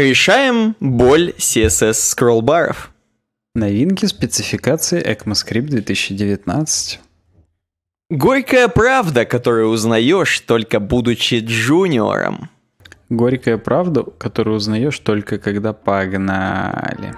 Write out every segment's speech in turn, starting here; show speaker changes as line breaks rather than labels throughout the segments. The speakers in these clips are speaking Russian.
Решаем боль CSS скроллбаров. Новинки спецификации ECMAScript 2019.
Горькая правда, которую узнаешь только будучи джуниором. Горькая правда,
которую узнаешь только когда погнали.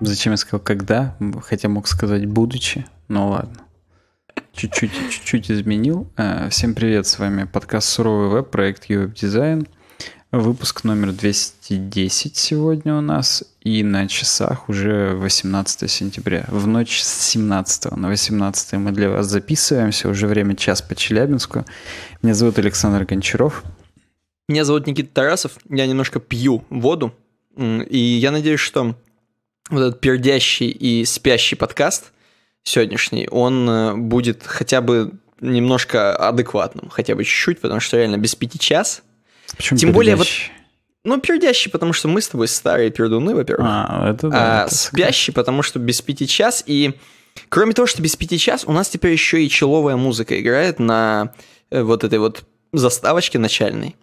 Зачем я сказал когда? Хотя мог сказать будучи, но ладно. Чуть-чуть, чуть-чуть изменил. Э, всем привет, с вами подкаст «Суровый веб», проект «Ювеб Дизайн». Выпуск номер 210 сегодня у нас, и на часах уже 18 сентября. В ночь с 17 на 18 мы для вас записываемся, уже время час по Челябинску. Меня зовут Александр Гончаров.
Меня зовут Никита Тарасов, я немножко пью воду, и я надеюсь, что вот этот пердящий и спящий подкаст сегодняшний, он э, будет хотя бы немножко адекватным, хотя бы чуть-чуть, потому что реально без пяти час. Почему Тем более вот... Ну, пердящий, потому что мы с тобой старые пердуны, во-первых. А, это да. А это спящий, так. потому что без пяти час. И кроме того, что без пяти час, у нас теперь еще и человая музыка играет на э, вот этой вот заставочке начальной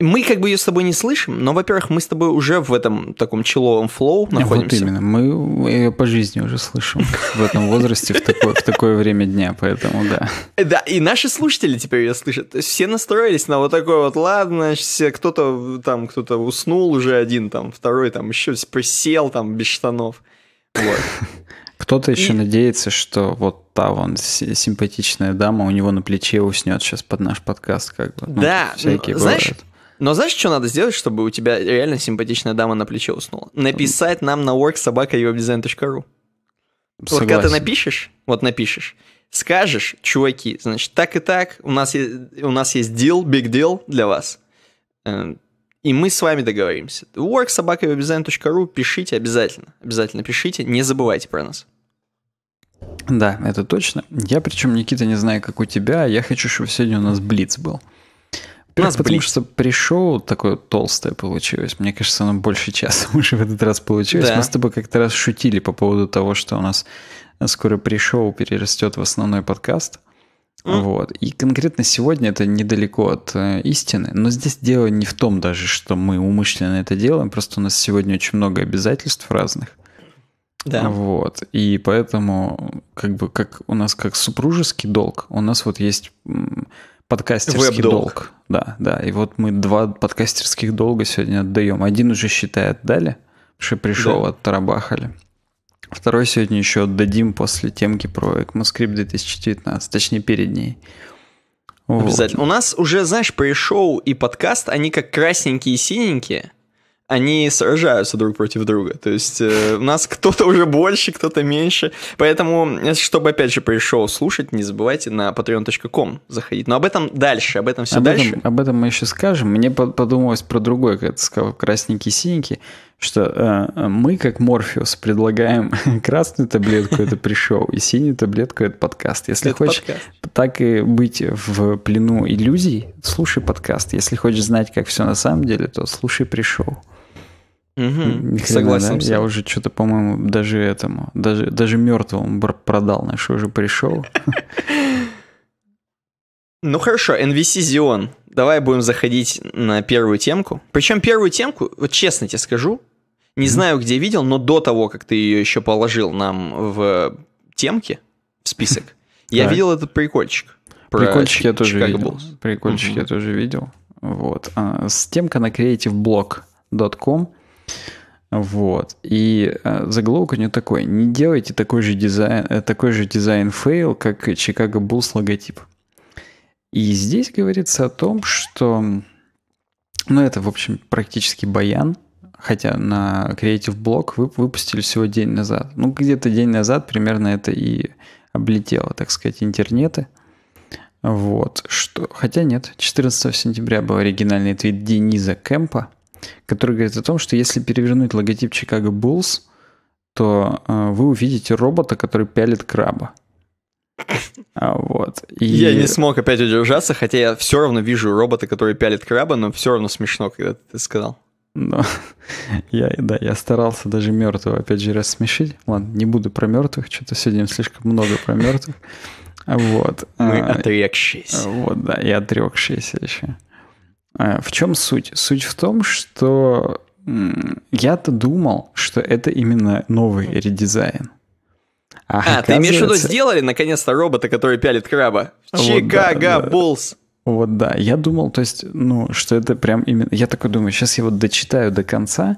мы как бы ее с тобой не слышим, но, во-первых, мы с тобой уже в этом таком человом флоу а находимся. Вот
именно, мы ее по жизни уже слышим в этом возрасте, в такое, время дня, поэтому да.
Да, и наши слушатели теперь ее слышат. все настроились на вот такой вот, ладно, все, кто-то там, кто-то уснул уже один, там, второй там еще присел там без штанов.
Кто-то еще надеется, что вот та вон симпатичная дама у него на плече уснет сейчас под наш подкаст, как бы. Ну, да, всякие ну, знаешь,
но знаешь, что надо сделать, чтобы у тебя реально симпатичная дама на плече уснула? Написать нам на worksobaka.webdesign.ru Согласен. Вот когда ты напишешь, вот напишешь, скажешь, чуваки, значит, так и так, у нас есть, у нас есть deal, big deal для вас. Эм, и мы с вами договоримся. worksobaka.webdesign.ru пишите обязательно, обязательно пишите, не забывайте про нас.
Да, это точно. Я причем, Никита, не знаю, как у тебя, я хочу, чтобы сегодня у нас блиц был.
У нас, потому что
пришел такое толстое получилось. Мне кажется, оно больше часа уже в этот раз получилось. Да. Мы с тобой как-то раз шутили по поводу того, что у нас скоро пришел перерастет в основной подкаст. Вот. И конкретно сегодня это недалеко от э, истины. Но здесь дело не в том даже, что мы умышленно это делаем. Просто у нас сегодня очень много обязательств разных. Да. Вот. И поэтому как бы как у нас как супружеский долг, у нас вот есть Подкастерский Веб-долг. долг. Да, да. И вот мы два подкастерских долга сегодня отдаем. Один уже, считай, отдали, что пришел, да. оттарабахали. Второй сегодня еще отдадим после темки про ECMAScript 2019, точнее перед ней.
Вот. Обязательно. У нас уже, знаешь, пришел и подкаст, они как красненькие и синенькие они сражаются друг против друга. То есть э, у нас кто-то уже больше, кто-то меньше. Поэтому, э, чтобы опять же пришел слушать, не забывайте на patreon.com заходить. Но об этом дальше, об этом все об дальше. Этом,
об этом мы еще скажем. Мне подумалось про другое, когда ты сказал красненький-синенький, что э, э, мы, как Морфеус, предлагаем красную таблетку это пришел, и синюю таблетку это подкаст. Если это хочешь подкаст. так и быть в плену иллюзий, слушай подкаст. Если хочешь знать, как все на самом деле, то слушай пришел. Угу, согласен. Да? Я уже что-то, по-моему, даже этому, даже, даже мертвому продал, на что уже пришел.
Ну хорошо, NVC Xeon. Давай будем заходить на первую темку. Причем первую темку, вот честно тебе скажу, не знаю, где видел, но до того, как ты ее еще положил нам в темки, в список, я видел этот прикольчик. Прикольчик я тоже видел. Прикольчик я тоже
видел. Вот. А, темка на creativeblog.com. Вот. И а, заголовок у нее такой. Не делайте такой же дизайн, э, такой же дизайн фейл, как Chicago Bulls логотип. И здесь говорится о том, что... Ну, это, в общем, практически баян хотя на Creative Block вы выпустили всего день назад. Ну, где-то день назад примерно это и облетело, так сказать, интернеты. Вот. Что... Хотя нет, 14 сентября был оригинальный твит Дениза Кэмпа, который говорит о том, что если перевернуть логотип Чикаго Буллс, то э, вы увидите робота, который пялит краба. А, вот.
И... Я не смог опять удержаться, хотя я все равно вижу робота, который пялит краба, но все равно смешно, когда ты это сказал.
Но я, да, я старался даже мертвого, опять же, рассмешить. Ладно, не буду про мертвых, что-то сегодня слишком много про мертвых. Вот. Мы а, отрекшиеся. Вот, да, и отрекшиеся еще. А, в чем суть? Суть в том, что я-то думал, что это именно новый редизайн. А, а ты имеешь в виду
сделали наконец-то робота, который пялит краба? Вот, Чикаго да, да.
Вот, да. Я думал, то есть, ну, что это прям именно... Я такой думаю, сейчас я вот дочитаю до конца,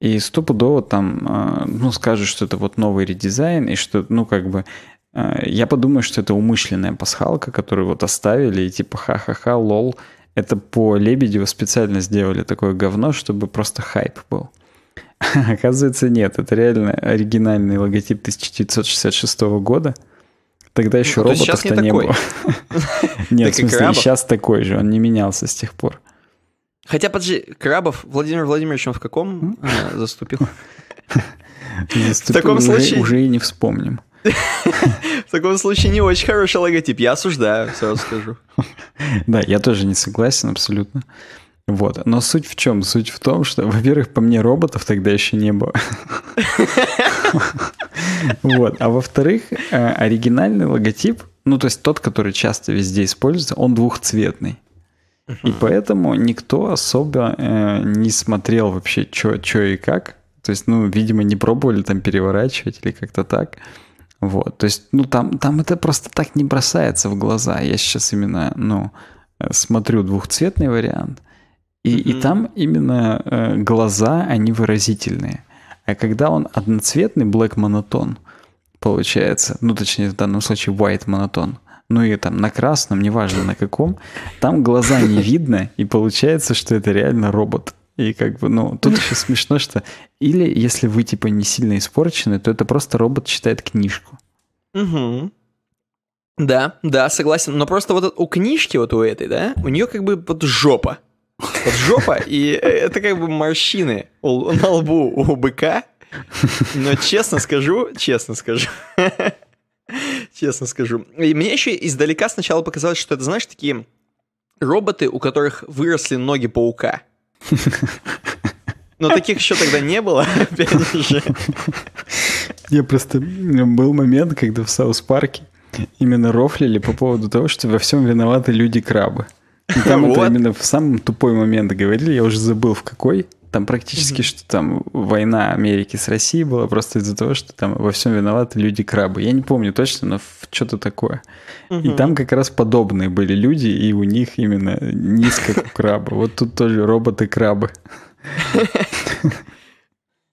и стопудово там, а, ну, скажут, что это вот новый редизайн, и что, ну, как бы... А, я подумаю, что это умышленная пасхалка, которую вот оставили, и типа ха-ха-ха, лол. Это по Лебедеву специально сделали такое говно, чтобы просто хайп был. Оказывается, нет. Это реально оригинальный логотип 1966 года – Тогда еще ну, роботов-то не, не было. Нет, в смысле, сейчас такой же, он не менялся с тех пор.
Хотя, подожди, Крабов Владимир Владимирович, он в каком э, заступил?
В таком случае... Уже и не вспомним.
В таком случае не очень хороший логотип. Я осуждаю, сразу скажу.
Да, я тоже не согласен абсолютно. Вот. Но суть в чем? Суть в том, что, во-первых, по мне роботов тогда еще не было. Вот. А во-вторых, э, оригинальный логотип, ну, то есть тот, который часто везде используется, он двухцветный. И поэтому никто особо э, не смотрел вообще, что и как. То есть, ну, видимо, не пробовали там переворачивать или как-то так. Вот, то есть, ну, там, там это просто так не бросается в глаза. Я сейчас именно, ну, э, смотрю двухцветный вариант. И, mm-hmm. и там именно э, глаза, они выразительные. А когда он одноцветный, black monotone, получается, ну точнее в данном случае white monotone, ну и там на красном, неважно на каком, там глаза не видно, и получается, что это реально робот. И как бы, ну, тут еще смешно, что или если вы типа не сильно испорчены, то это просто робот читает книжку.
Угу. Да, да, согласен. Но просто вот у книжки, вот у этой, да, у нее как бы вот жопа. Под жопа, и э, это как бы морщины на лбу у быка. Но честно скажу, честно скажу, честно скажу. И мне еще издалека сначала показалось, что это, знаешь, такие роботы, у которых выросли ноги паука. Но таких еще тогда не было, опять же.
Я просто... Был момент, когда в Саус-парке именно рофлили по поводу того, что во всем виноваты люди-крабы там вот. это именно в самом тупой момент говорили, я уже забыл в какой. Там практически, mm-hmm. что там война Америки с Россией была просто из-за того, что там во всем виноваты люди-крабы. Я не помню точно, но что-то такое. Mm-hmm. И там как раз подобные были люди, и у них именно низко крабы. Вот тут тоже роботы-крабы.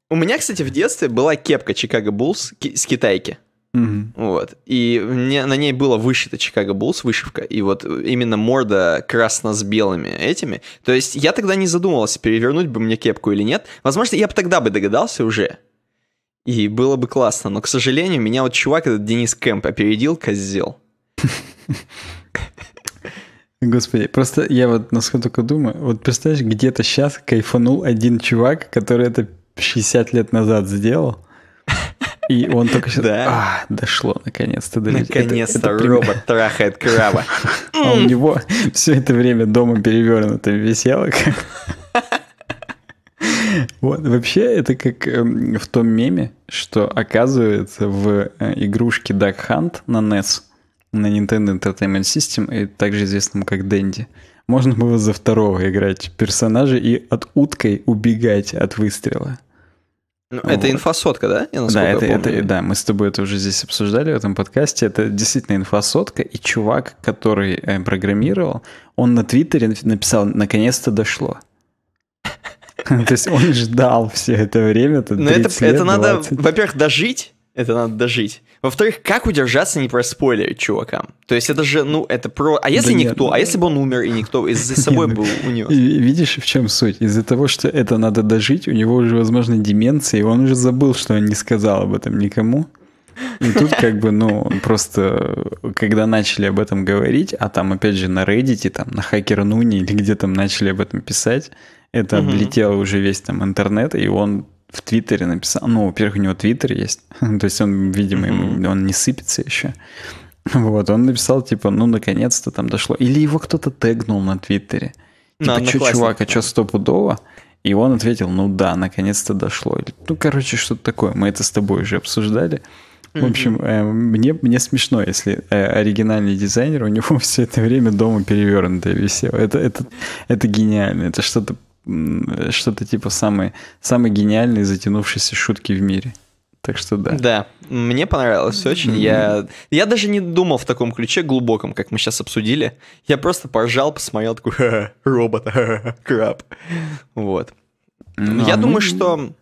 У меня, кстати, в детстве была кепка Чикаго Буллс с китайки. Mm-hmm. Вот. И мне, на ней было вышита Чикаго Буллс вышивка, и вот именно морда красно с белыми этими. То есть я тогда не задумывался, перевернуть бы мне кепку или нет. Возможно, я бы тогда бы догадался уже. И было бы классно. Но, к сожалению, меня вот чувак этот Денис Кэмп опередил, козел.
Господи, просто я вот насколько думаю, вот представляешь, где-то сейчас кайфанул один чувак, который это 60 лет назад сделал,
и он только сейчас... Да. А,
дошло, наконец-то. наконец-то это, это робот
пример... трахает краба. А у
него все это время дома перевернуто висело. Как... Вот, вообще, это как эм, в том меме, что оказывается в э, игрушке Duck Hunt на NES, на Nintendo Entertainment System, и также известном как Dendy, можно было за второго играть персонажа и от уткой убегать от выстрела.
Ну, это инфосотка, да? Я, да, это, это,
да, мы с тобой это уже здесь обсуждали в этом подкасте. Это действительно инфосотка. И чувак, который э, программировал, он на Твиттере написал «наконец-то дошло». То есть он ждал все это время. Но ну, это надо,
во-первых, дожить, это надо дожить. Во-вторых, как удержаться не проспойлерить чувакам? То есть это же, ну, это про... А если да никто? Нет. А ну, если бы он умер и никто ну, и за собой был унес?
Видишь, в чем суть? Из-за того, что это надо дожить, у него уже, возможно, деменция, и он уже забыл, что он не сказал об этом никому. И тут как бы, ну, просто, когда начали об этом говорить, а там, опять же, на Reddit, там, на Хакер Нуни или где там начали об этом писать, это облетело уже весь там интернет, и он в Твиттере написал. Ну, во-первых, у него Твиттер есть. То есть он, видимо, mm он не сыпется еще. Вот, он написал, типа, ну, наконец-то там дошло. Или его кто-то тегнул на Твиттере.
Типа, на, что, чувак,
а что стопудово? И он ответил, ну да, наконец-то дошло. Ну, короче, что-то такое. Мы это с тобой уже обсуждали. В общем, э, мне, мне смешно, если э, оригинальный дизайнер, у него все это время дома перевернутое висело. Это, это, это гениально, это что-то что-то типа самой, самой гениальной затянувшейся шутки в мире. Так что
да. Да, мне понравилось очень. Я, я даже не думал в таком ключе глубоком, как мы сейчас обсудили. Я просто поржал, посмотрел, такой, ха робот, ха краб. Вот. Ну, я а думаю, мы... что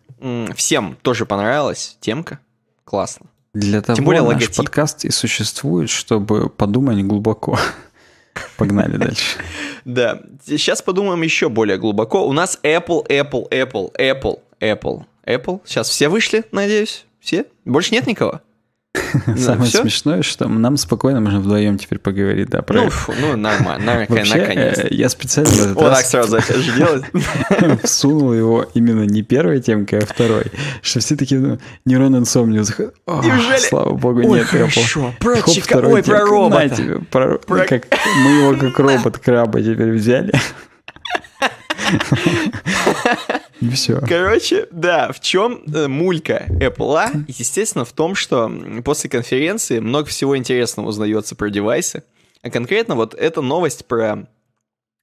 всем тоже понравилась темка. Классно. Для того Тем более, наш логотип.
подкаст и существует, чтобы подумать глубоко. Погнали дальше.
Да. Сейчас подумаем еще более глубоко. У нас Apple, Apple, Apple, Apple, Apple, Apple. Сейчас все вышли, надеюсь? Все? Больше нет никого? Ну, Самое все?
смешное, что нам спокойно можно вдвоем теперь поговорить, да, про... Ну, фу,
ну нормально, наконец. Э, я специально вот так раз... сразу делать.
Всунул его именно не первой темкой, а второй. Что все такие, ну, нейрон инсомниус. Слава богу, нет, хорошо. Про ой, про ну, робота. Мы его как робот краба теперь взяли.
И все. Короче, да, в чем э, мулька Apple? А? Естественно, в том, что после конференции много всего интересного узнается про девайсы. А конкретно вот эта новость про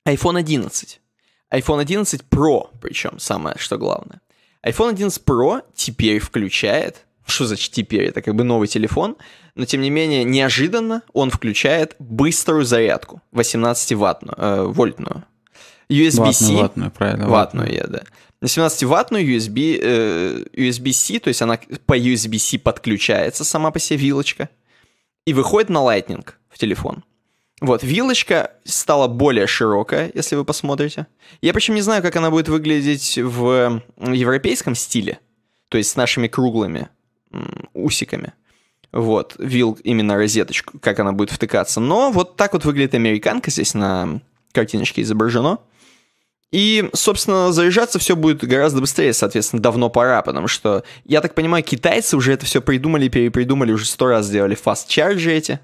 iPhone 11. iPhone 11 Pro, причем самое, что главное. iPhone 11 Pro теперь включает что значит теперь? Это как бы новый телефон, но тем не менее неожиданно он включает быструю зарядку 18 ваттную, э, вольтную. USB-C. ватную ваттную, правильно. Ваттную, я, да на 17-ваттную USB, э, USB-C, то есть она по USB-C подключается сама по себе вилочка, и выходит на Lightning в телефон. Вот, вилочка стала более широкая, если вы посмотрите. Я причем не знаю, как она будет выглядеть в европейском стиле, то есть с нашими круглыми усиками. Вот, вил именно розеточку, как она будет втыкаться. Но вот так вот выглядит американка здесь на картиночке изображено. И, собственно, заряжаться все будет гораздо быстрее, соответственно, давно пора, потому что, я так понимаю, китайцы уже это все придумали, перепридумали, уже сто раз сделали fast charge эти.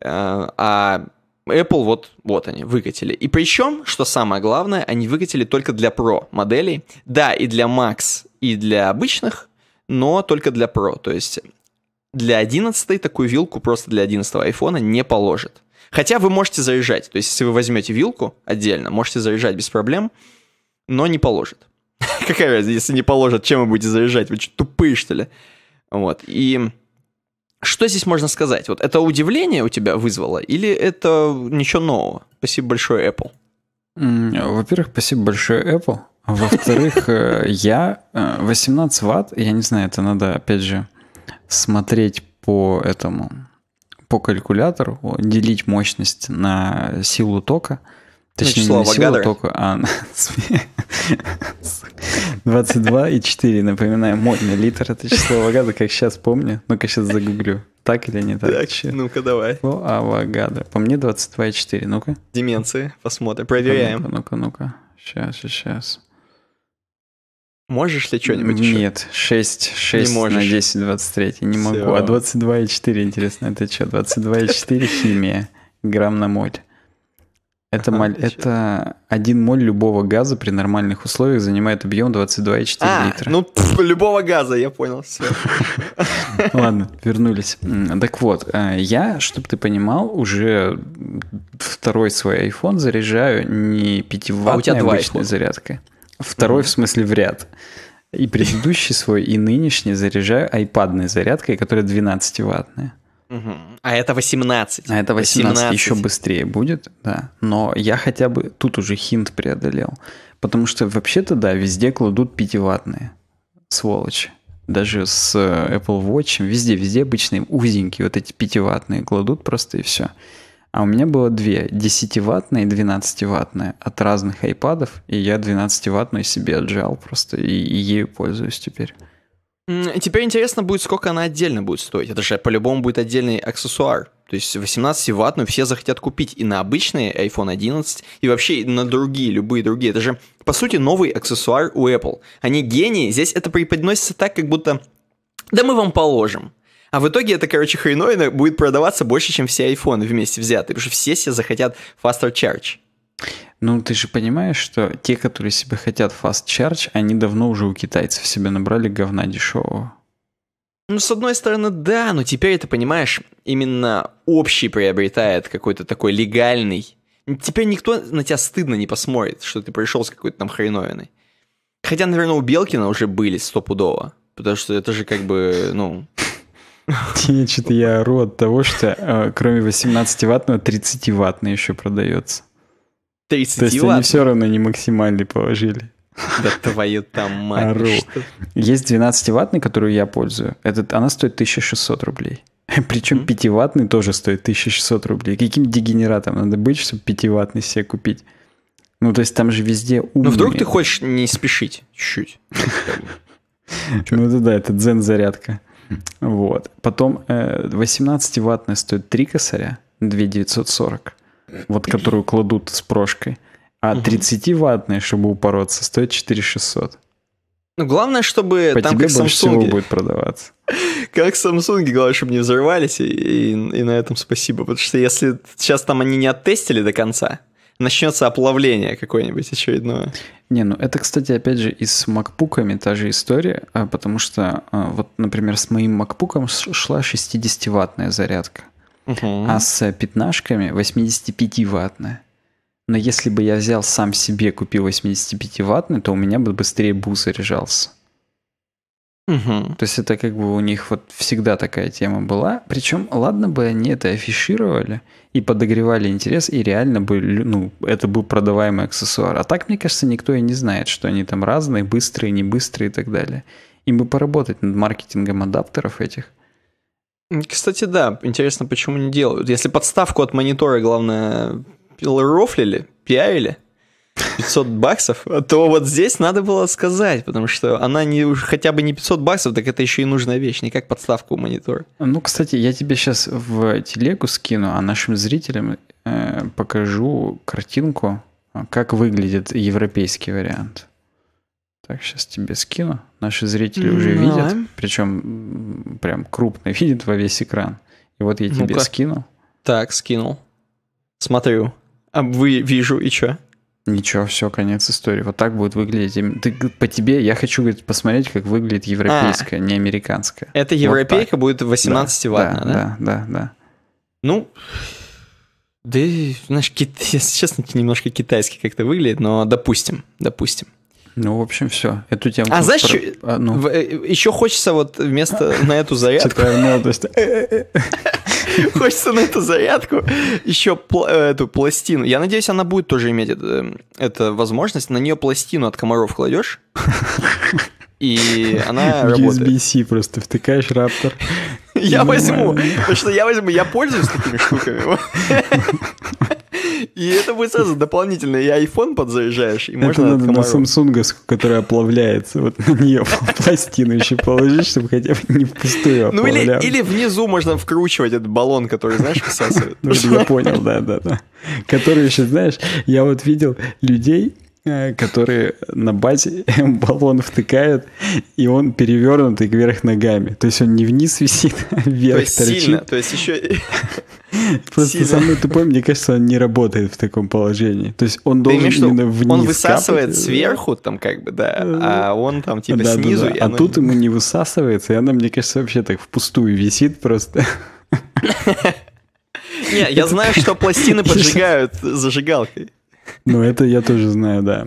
Э, а Apple вот, вот они, выкатили. И причем, что самое главное, они выкатили только для Pro моделей. Да, и для Max, и для обычных, но только для Pro. То есть для 11 такую вилку просто для 11 iPhone не положит. Хотя вы можете заряжать. То есть, если вы возьмете вилку отдельно, можете заряжать без проблем, но не положит. Какая разница, если не положит, чем вы будете заряжать? Вы что, тупые, что ли? Вот. И что здесь можно сказать? Вот это удивление у тебя вызвало или это ничего нового? Спасибо большое, Apple.
Во-первых, спасибо большое, Apple. Во-вторых, э, я 18 э, ватт, я не знаю, это надо, опять же, смотреть по этому, по калькулятору делить мощность на силу тока. Ну, Точнее, ну, не на силу Вагадер. тока, а на 22,4, напоминаю, модный литр. Это число Авогадро, как сейчас помню. Ну-ка, сейчас загуглю. Так или не так? так
ну-ка, давай. Число
Авогадро. По мне 22,4. Ну-ка.
Деменции. Посмотрим. Проверяем.
Ну-ка, ну-ка. Ну сейчас, сейчас.
Можешь ли что-нибудь еще? Нет, 6, 6 не можешь. на 10,
23. Не Все. могу. А 22,4, интересно, это что? 22,4 химия. Грамм на моль. Это, а, моль, это один моль любого газа при нормальных условиях занимает объем 22,4 а, литра.
Ну, пф, любого газа, я понял, все.
Ладно, вернулись. Так вот, э, я, чтобы ты понимал, уже второй свой iPhone заряжаю не 5 ваттной а, а обычной зарядкой. Второй mm-hmm. в смысле в ряд. И предыдущий свой, и нынешний заряжаю айпадной зарядкой, которая 12-ваттная.
А это 18. А это 18, 18 еще
быстрее будет, да. Но я хотя бы тут уже хинт преодолел. Потому что вообще-то, да, везде кладут 5-ваттные сволочи. Даже с э, Apple Watch, везде, везде обычные узенькие вот эти 5-ваттные кладут просто и все. А у меня было две, 10-ваттная и 12-ваттная от разных айпадов, и я 12-ваттную себе отжал просто, и, и ею пользуюсь теперь.
Теперь интересно будет, сколько она отдельно будет стоить. Это же по-любому будет отдельный аксессуар. То есть 18-ваттную все захотят купить и на обычные iPhone 11, и вообще на другие, любые другие. Это же, по сути, новый аксессуар у Apple. Они гении, здесь это преподносится так, как будто... Да мы вам положим. А в итоге это, короче, хреновина будет продаваться больше, чем все айфоны вместе взятые, потому что все себе захотят faster charge.
Ну, ты же понимаешь, что те, которые себе хотят fast charge, они давно уже у китайцев себе набрали говна дешевого.
Ну, с одной стороны, да, но теперь это понимаешь, именно общий приобретает какой-то такой легальный. Теперь никто на тебя стыдно не посмотрит, что ты пришел с какой-то там хреновиной. Хотя, наверное, у Белкина уже были стопудово, потому что это же как бы, ну,
не, что-то я ору от того, что э, кроме 18-ваттного 30-ваттный еще продается.
30 То есть они все
равно не максимальный положили.
Да твою там мать.
Есть 12-ваттный, которую я пользую. Этот, она стоит 1600 рублей. Причем 5-ваттный тоже стоит 1600 рублей. Каким дегенератом надо быть, чтобы 5-ваттный себе купить? Ну, то есть там же везде умные. Ну, вдруг ты хочешь
не спешить чуть-чуть.
Ну, да, это дзен-зарядка. Вот. Потом 18-ваттная э, стоит 3 косаря, 940, вот которую кладут с прошкой. А 30-ваттная, чтобы упороться, стоит 600.
Ну, главное, чтобы По там тебе как больше Samsung. всего
будет продаваться.
Как Samsung, главное, чтобы не взорвались, и, и, и на этом спасибо. Потому что если сейчас там они не оттестили до конца, начнется оплавление какое-нибудь очередное.
Не, ну это, кстати, опять же и с макпуками та же история, а, потому что а, вот, например, с моим макпуком шла 60-ваттная зарядка, угу. а с пятнашками 85-ваттная. Но если бы я взял сам себе, купил 85-ваттный, то у меня бы быстрее бус заряжался. Угу. То есть это как бы у них вот всегда такая тема была. Причем, ладно бы они это афишировали и подогревали интерес, и реально бы, ну, это был продаваемый аксессуар. А так, мне кажется, никто и не знает, что они там разные, быстрые, не быстрые и так далее. Им бы поработать над маркетингом адаптеров этих.
Кстати, да, интересно, почему не делают. Если подставку от монитора, главное, рофлили, пиарили, 500 баксов, то вот здесь надо было сказать, потому что она не уж хотя бы не 500 баксов, так это еще и нужная вещь, не как подставка у монитора.
Ну, кстати, я тебе сейчас в телегу скину, а нашим зрителям э, покажу картинку, как выглядит европейский вариант. Так, сейчас тебе скину. Наши зрители mm-hmm. уже видят, причем прям крупно видят во весь экран. И вот я тебе ну скину.
Так, скинул. Смотрю. А вы вижу, и чё?
Ничего, все, конец истории. Вот так будет выглядеть. Ты, по тебе я хочу говорит, посмотреть, как выглядит европейская, а, не американская.
Это европейка вот будет 18 да, ватна, да, да? Да, да, да. Ну, да, знаешь, кит... если честно, немножко китайский как-то выглядит, но допустим, допустим. Ну, в общем, все. Эту тему. А знаешь, про... а, ну. Э, еще хочется вот вместо на эту зарядку. Хочется на эту зарядку еще э, эту пластину. Я надеюсь, она будет тоже иметь э, это, возможность. На нее пластину от комаров кладешь. И она работает.
USB-C просто втыкаешь
раптор. Я возьму, потому что я возьму, я пользуюсь такими штуками. И это будет сразу дополнительно. И iPhone подзаряжаешь, и можно надо на Samsung,
который оплавляется, вот на нее пластину еще положить, чтобы хотя бы не пустую. Ну или, или
внизу можно вкручивать этот баллон, который, знаешь, всасывает. Ну, я
понял, да-да-да. Который еще, знаешь, я вот видел людей, э, которые на базе баллон втыкают, и он перевернутый кверх ногами. То есть он не вниз висит, а вверх то есть торчит. Сильно, то
есть еще... Просто самый тупой, мне
кажется, он не работает в таком положении. То есть он должен именно вниз Он высасывает э,
сверху, там как бы, да, а э, он там типа снизу. А тут
ему не высасывается, и она, мне кажется, вообще так впустую висит просто.
Не, я знаю, что пластины поджигают зажигалкой.
Ну, это я тоже знаю, да.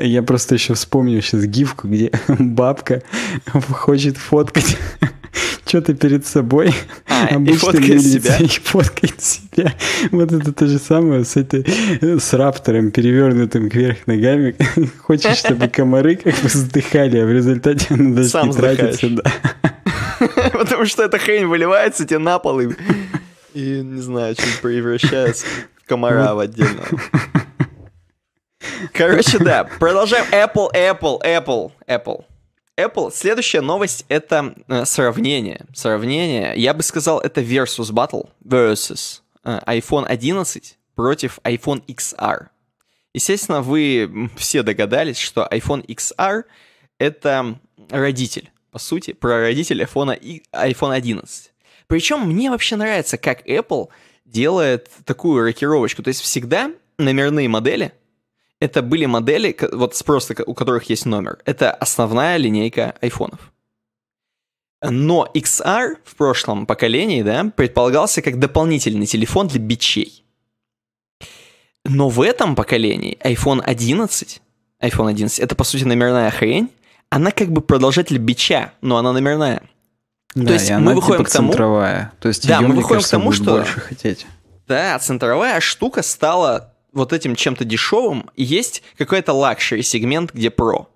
Я просто еще вспомню сейчас гифку, где бабка хочет фоткать что ты перед собой а, обычной и фоткает себя. и фоткает себя. Вот это то же самое с, этой, с раптором, перевернутым кверх ногами. Хочешь, чтобы комары как бы вздыхали, а в результате она даже Сам не тратится. Да.
Потому что эта хрень выливается тебе на пол и, и не знаю, чем превращается в комара вот. в отдельного. Короче, да, продолжаем. Apple, Apple, Apple, Apple. Apple. Следующая новость — это э, сравнение. Сравнение, я бы сказал, это versus battle, versus э, iPhone 11 против iPhone XR. Естественно, вы все догадались, что iPhone XR — это родитель, по сути, прародитель iPhone, и iPhone 11. Причем мне вообще нравится, как Apple делает такую рокировочку. То есть всегда номерные модели — это были модели, вот просто у которых есть номер. Это основная линейка айфонов. Но XR в прошлом поколении, да, предполагался как дополнительный телефон для бичей. Но в этом поколении iPhone 11, iPhone 11 это по сути номерная хрень, она как бы продолжатель бича, но она номерная. Да, То есть мы она, выходим типа, к тому, центровая. То есть да, мы выходим кажется, к тому, что больше хотеть. Да, центровая штука стала вот этим чем-то дешевым, есть какой-то лакшери сегмент, где про.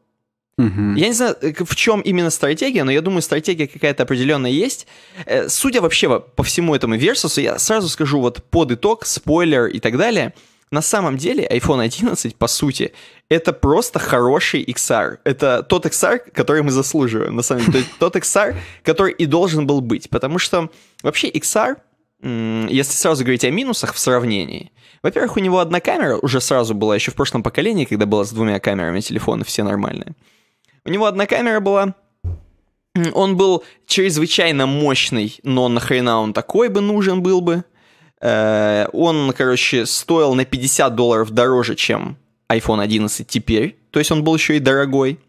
Я не знаю, э, в чем именно стратегия, но я думаю, стратегия какая-то определенная есть. Э, судя вообще по всему этому версусу, я сразу скажу вот под итог, спойлер и так далее. На самом деле iPhone 11, по сути, это просто хороший XR. Это тот XR, который мы заслуживаем, на самом деле. Тот XR, который и должен был быть. Потому что вообще XR, если сразу говорить о минусах в сравнении, во-первых, у него одна камера уже сразу была, еще в прошлом поколении, когда была с двумя камерами телефоны все нормальные. У него одна камера была, он был чрезвычайно мощный, но нахрена он такой бы нужен был бы. Э, он, короче, стоил на 50 долларов дороже, чем iPhone 11 теперь. То есть он был еще и дорогой.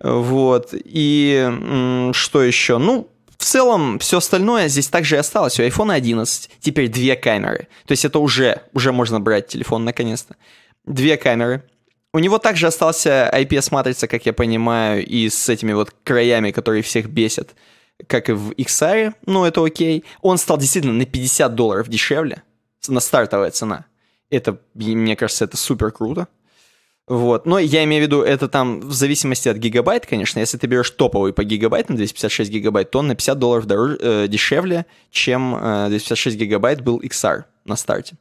Вот. И что еще? Ну, в целом, все остальное здесь также и осталось. У iPhone 11 теперь две камеры. То есть это уже, уже можно брать телефон наконец-то. Две камеры. У него также остался IPS-матрица, как я понимаю, и с этими вот краями, которые всех бесят, как и в XR, ну это окей. Он стал действительно на 50 долларов дешевле, на стартовая цена. Это, мне кажется, это супер круто. Вот. Но я имею в виду, это там в зависимости от гигабайт, конечно. Если ты берешь топовый по гигабайтам, 256 гигабайт, то он на 50 долларов дороже, э, дешевле, чем э, 256 гигабайт был XR на старте.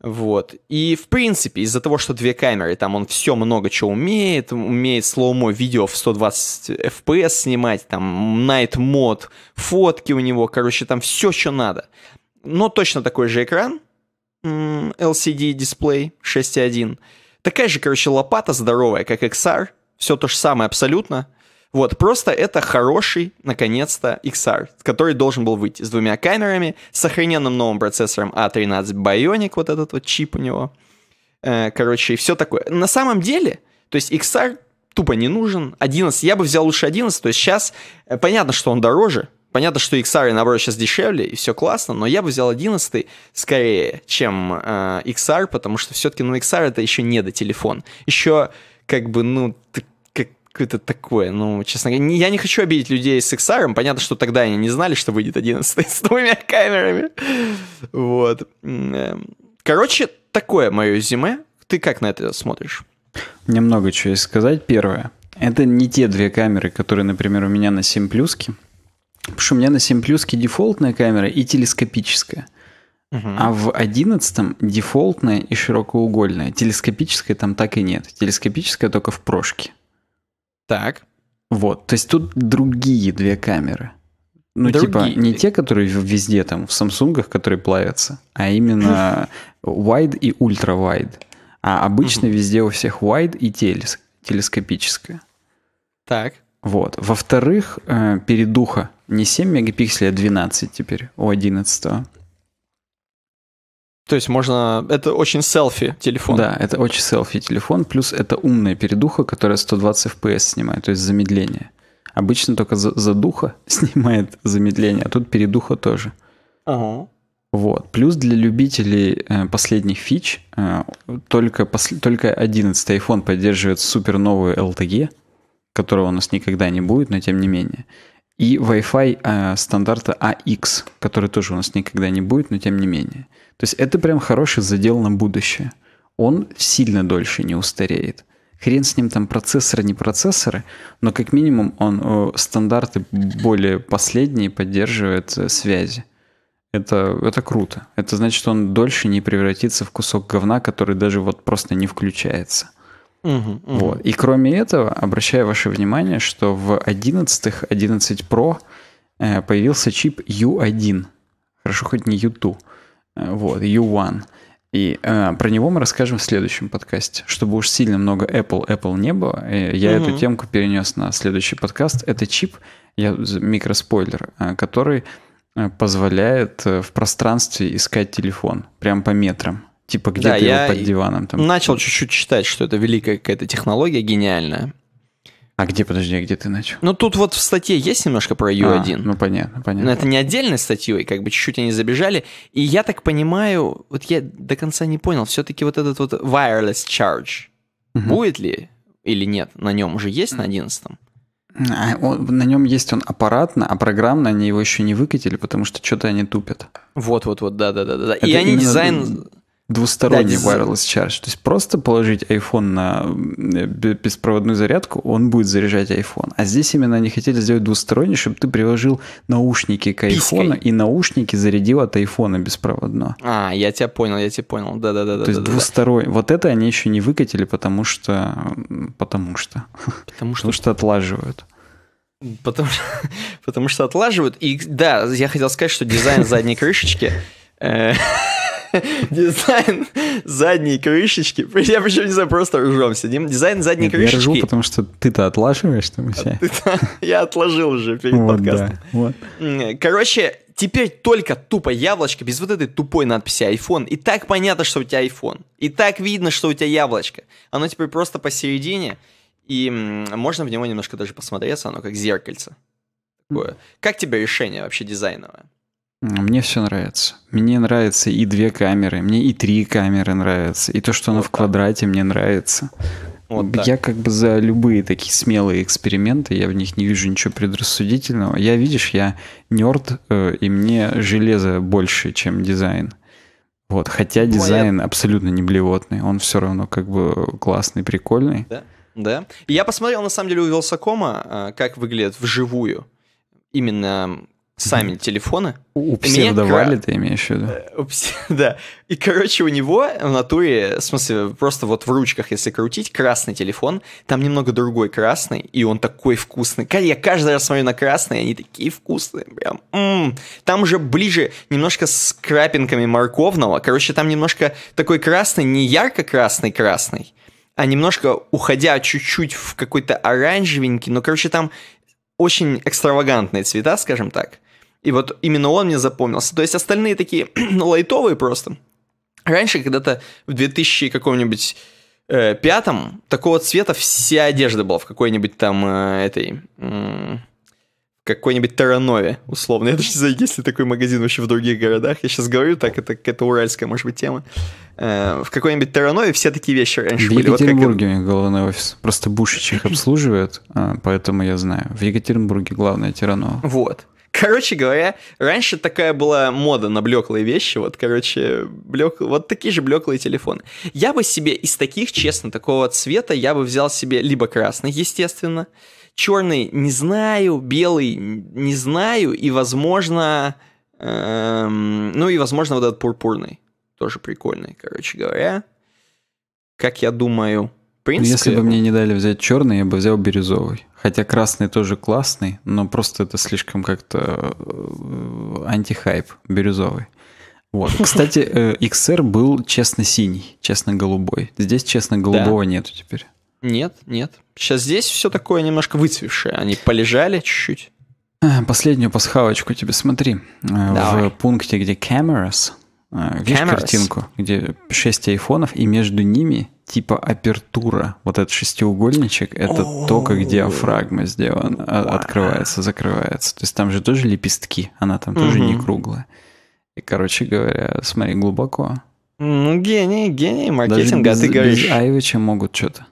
Вот. И, в принципе, из-за того, что две камеры, там он все много чего умеет, умеет слоумо видео в 120 FPS снимать, там Night мод, фотки у него, короче, там все, что надо. Но точно такой же экран, LCD-дисплей 6.1, Такая же, короче, лопата здоровая, как XR. Все то же самое абсолютно. Вот, просто это хороший, наконец-то, XR, который должен был выйти с двумя камерами, с сохраненным новым процессором A13 а Bionic, вот этот вот чип у него. Э, короче, и все такое. На самом деле, то есть XR тупо не нужен. 11, я бы взял лучше 11, то есть сейчас э, понятно, что он дороже, Понятно, что XR, наоборот, сейчас дешевле, и все классно, но я бы взял 11 скорее, чем э, XR, потому что все-таки, ну, XR это еще не до телефон. Еще, как бы, ну, какое-то такое, ну, честно говоря, я не хочу обидеть людей с XR, понятно, что тогда они не знали, что выйдет 11 с двумя камерами. Вот. Э, короче, такое мое резюме. Ты как на это смотришь?
Немного чего есть сказать. Первое. Это не те две камеры, которые, например, у меня на 7 плюске. Потому что у меня на 7 плюске дефолтная камера и телескопическая. А в одиннадцатом дефолтная и широкоугольная. Телескопическая там так и нет. Телескопическая только в прошке. Так. Вот. То есть тут другие две камеры.
Ну, типа, другие. типа,
не те, которые везде там, в Самсунгах, которые плавятся, а именно wide и ultra wide А обычно везде у всех wide и телес, телескопическая. Так. Вот. Во-вторых, э, передуха не 7 мегапикселей, а 12 теперь у 11 То
есть можно... Это очень селфи
телефон. Да, это очень селфи телефон, плюс это умная передуха, которая 120 FPS снимает, то есть замедление. Обычно только за за задуха снимает замедление, а тут передуха тоже. Ага. Вот. Плюс для любителей э, последних фич э, только, посл... только 11 iPhone поддерживает супер новую LTE, которого у нас никогда не будет, но тем не менее и Wi-Fi э, стандарта AX, который тоже у нас никогда не будет, но тем не менее. То есть это прям хороший задел на будущее. Он сильно дольше не устареет. Хрен с ним там процессоры, не процессоры, но как минимум он э, стандарты более последние поддерживает э, связи. Это, это круто. Это значит, что он дольше не превратится в кусок говна, который даже вот просто не включается. Угу, угу. Вот. И кроме этого, обращаю ваше внимание, что в 11 11 Pro э, появился чип U1. Хорошо, хоть не U2. Э, вот, U1. И э, про него мы расскажем в следующем подкасте. Чтобы уж сильно много Apple, Apple не было, э, я угу. эту темку перенес на следующий подкаст. Это чип, я микроспойлер, который позволяет в пространстве искать телефон, прям по метрам. Типа где да, ты я его под диваном? Там.
Начал чуть-чуть читать, что это великая какая-то технология, гениальная. А где, подожди, а где ты начал? Ну, тут вот в статье есть немножко про U1. А, ну, понятно, понятно. Но это не отдельной статьей, как бы чуть-чуть они забежали. И я так понимаю, вот я до конца не понял, все-таки вот этот вот wireless charge, угу. будет ли или нет? На нем уже есть на 11-м?
А он, на нем есть он аппаратно, а программно они его еще не выкатили, потому что что-то они тупят.
Вот, вот, вот, да, да, да, да. и они именно... дизайн двусторонний да, wireless
charge. То есть просто положить iPhone на э, беспроводную зарядку, он будет заряжать iPhone. А здесь именно они хотели сделать двусторонний, чтобы ты приложил наушники к iPhone и наушники зарядил от iPhone беспроводно.
А, я тебя понял, я тебя понял. Да, да, да. То да, есть да,
двусторонний. Да. Вот это они еще не выкатили, потому что, потому что, потому что, потому что отлаживают.
Потому что, потому что отлаживают. И да, я хотел сказать, что дизайн задней крышечки э, дизайн задней крышечки. Я причем не знаю, просто ржем сидим. Дизайн задней Нет, крышечки. Я ржу,
потому что ты-то отлаживаешь там все.
я отложил уже перед вот, подкастом. Да, вот. Короче, теперь только тупо яблочко, без вот этой тупой надписи iPhone. И так понятно, что у тебя iPhone. И так видно, что у тебя яблочко. Оно теперь просто посередине. И можно в него немножко даже посмотреться, оно как зеркальце. Такое. Как тебе решение вообще дизайновое?
Мне все нравится. Мне нравятся и две камеры, мне и три камеры нравятся, и то, что оно вот в квадрате, мне нравится. Вот так. я как бы за любые такие смелые эксперименты, я в них не вижу ничего предрассудительного. Я, видишь, я нерд, э, и мне железо больше, чем дизайн. Вот, хотя ну, а дизайн Моя... абсолютно не блевотный, он все равно как бы классный, прикольный.
Да, да. И Я посмотрел, на самом деле, у Велсакома, э, как выглядит вживую именно сами телефоны. У, у псевдовали
ты имеешь в виду?
Да. И, короче, у него в натуре, в смысле, просто вот в ручках, если крутить, красный телефон, там немного другой красный, и он такой вкусный. Я каждый раз смотрю на красные, они такие вкусные, прям. М-м. Там уже ближе немножко с крапинками морковного. Короче, там немножко такой красный, не ярко-красный-красный, а немножко уходя чуть-чуть в какой-то оранжевенький, но, ну, короче, там очень экстравагантные цвета, скажем так. И вот именно он мне запомнился. То есть остальные такие ну, лайтовые просто. Раньше, когда-то в 2000 каком-нибудь э, пятом, такого цвета вся одежда была в какой-нибудь там э, этой... Э, какой-нибудь Таранове, условно. Я даже не знаю, есть ли такой магазин вообще в других городах. Я сейчас говорю так, это какая-то уральская, может быть, тема. Э, в какой-нибудь Таранове все такие вещи раньше в были. В Екатеринбурге
вот как... головной офис. Просто Бушич их обслуживает, а, поэтому я знаю. В Екатеринбурге главное Тиранова.
Вот. Короче говоря, раньше такая была мода на блеклые вещи, вот, короче, блек... вот такие же блеклые телефоны. Я бы себе из таких, честно, такого цвета, я бы взял себе либо красный, естественно, черный не знаю, белый не знаю, и, возможно, эм... ну и, возможно, вот этот пурпурный, тоже прикольный, короче говоря. Как я думаю, принципе... Если бы мне
не дали взять черный, я бы взял бирюзовый. Хотя красный тоже классный, но просто это слишком как-то э, антихайп бирюзовый. Вот. Кстати, XR э, был честно синий, честно голубой. Здесь честно голубого да. нету теперь.
Нет, нет. Сейчас здесь все такое немножко выцвевшее. Они полежали чуть-чуть.
Э, последнюю пасхалочку тебе смотри. Давай. В пункте, где cameras, видишь картинку, где 6 айфонов, и между ними типа апертура. Вот этот шестиугольничек, это oh. то, как диафрагма сделана, wow. А, открывается, закрывается. То есть там же тоже лепестки, она там mm-hmm. тоже не круглая. И, короче говоря, смотри, глубоко.
Ну, гений, гений маркетинга, Даже без, а ты говоришь... Без
Айвича могут что-то.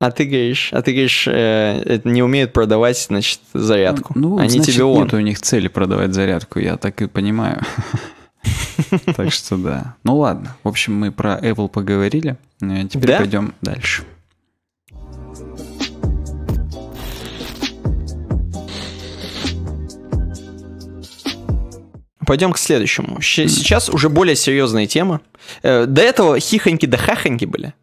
А ты говоришь, а ты говоришь, э, не умеют продавать, значит, зарядку. Ну, Они значит, тебе он. Нет у
них цели продавать зарядку, я так и понимаю. Так что да. Ну ладно. В общем, мы про Apple поговорили. Ну, теперь да? пойдем дальше.
Пойдем к следующему. Сейчас уже более серьезная тема. Э, до этого хихоньки да хахоньки были.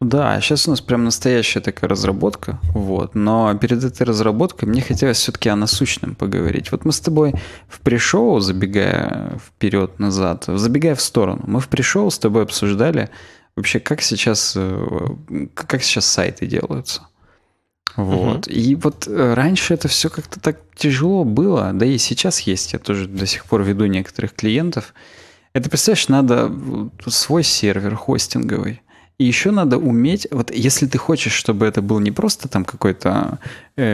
Да, сейчас а у нас прям настоящая такая разработка,
вот. Но перед этой разработкой мне хотелось все-таки о насущном поговорить. Вот мы с тобой в пришоу, забегая вперед-назад, забегая в сторону, мы в пришоу с тобой обсуждали Вообще, как сейчас, э, как сейчас сайты делаются? Вот. Угу. И вот э, раньше это все как-то так тяжело было, да и сейчас есть. Я тоже до сих пор веду некоторых клиентов. Это, представляешь, надо свой сервер хостинговый. И еще надо уметь, вот если ты хочешь, чтобы это был не просто там какой-то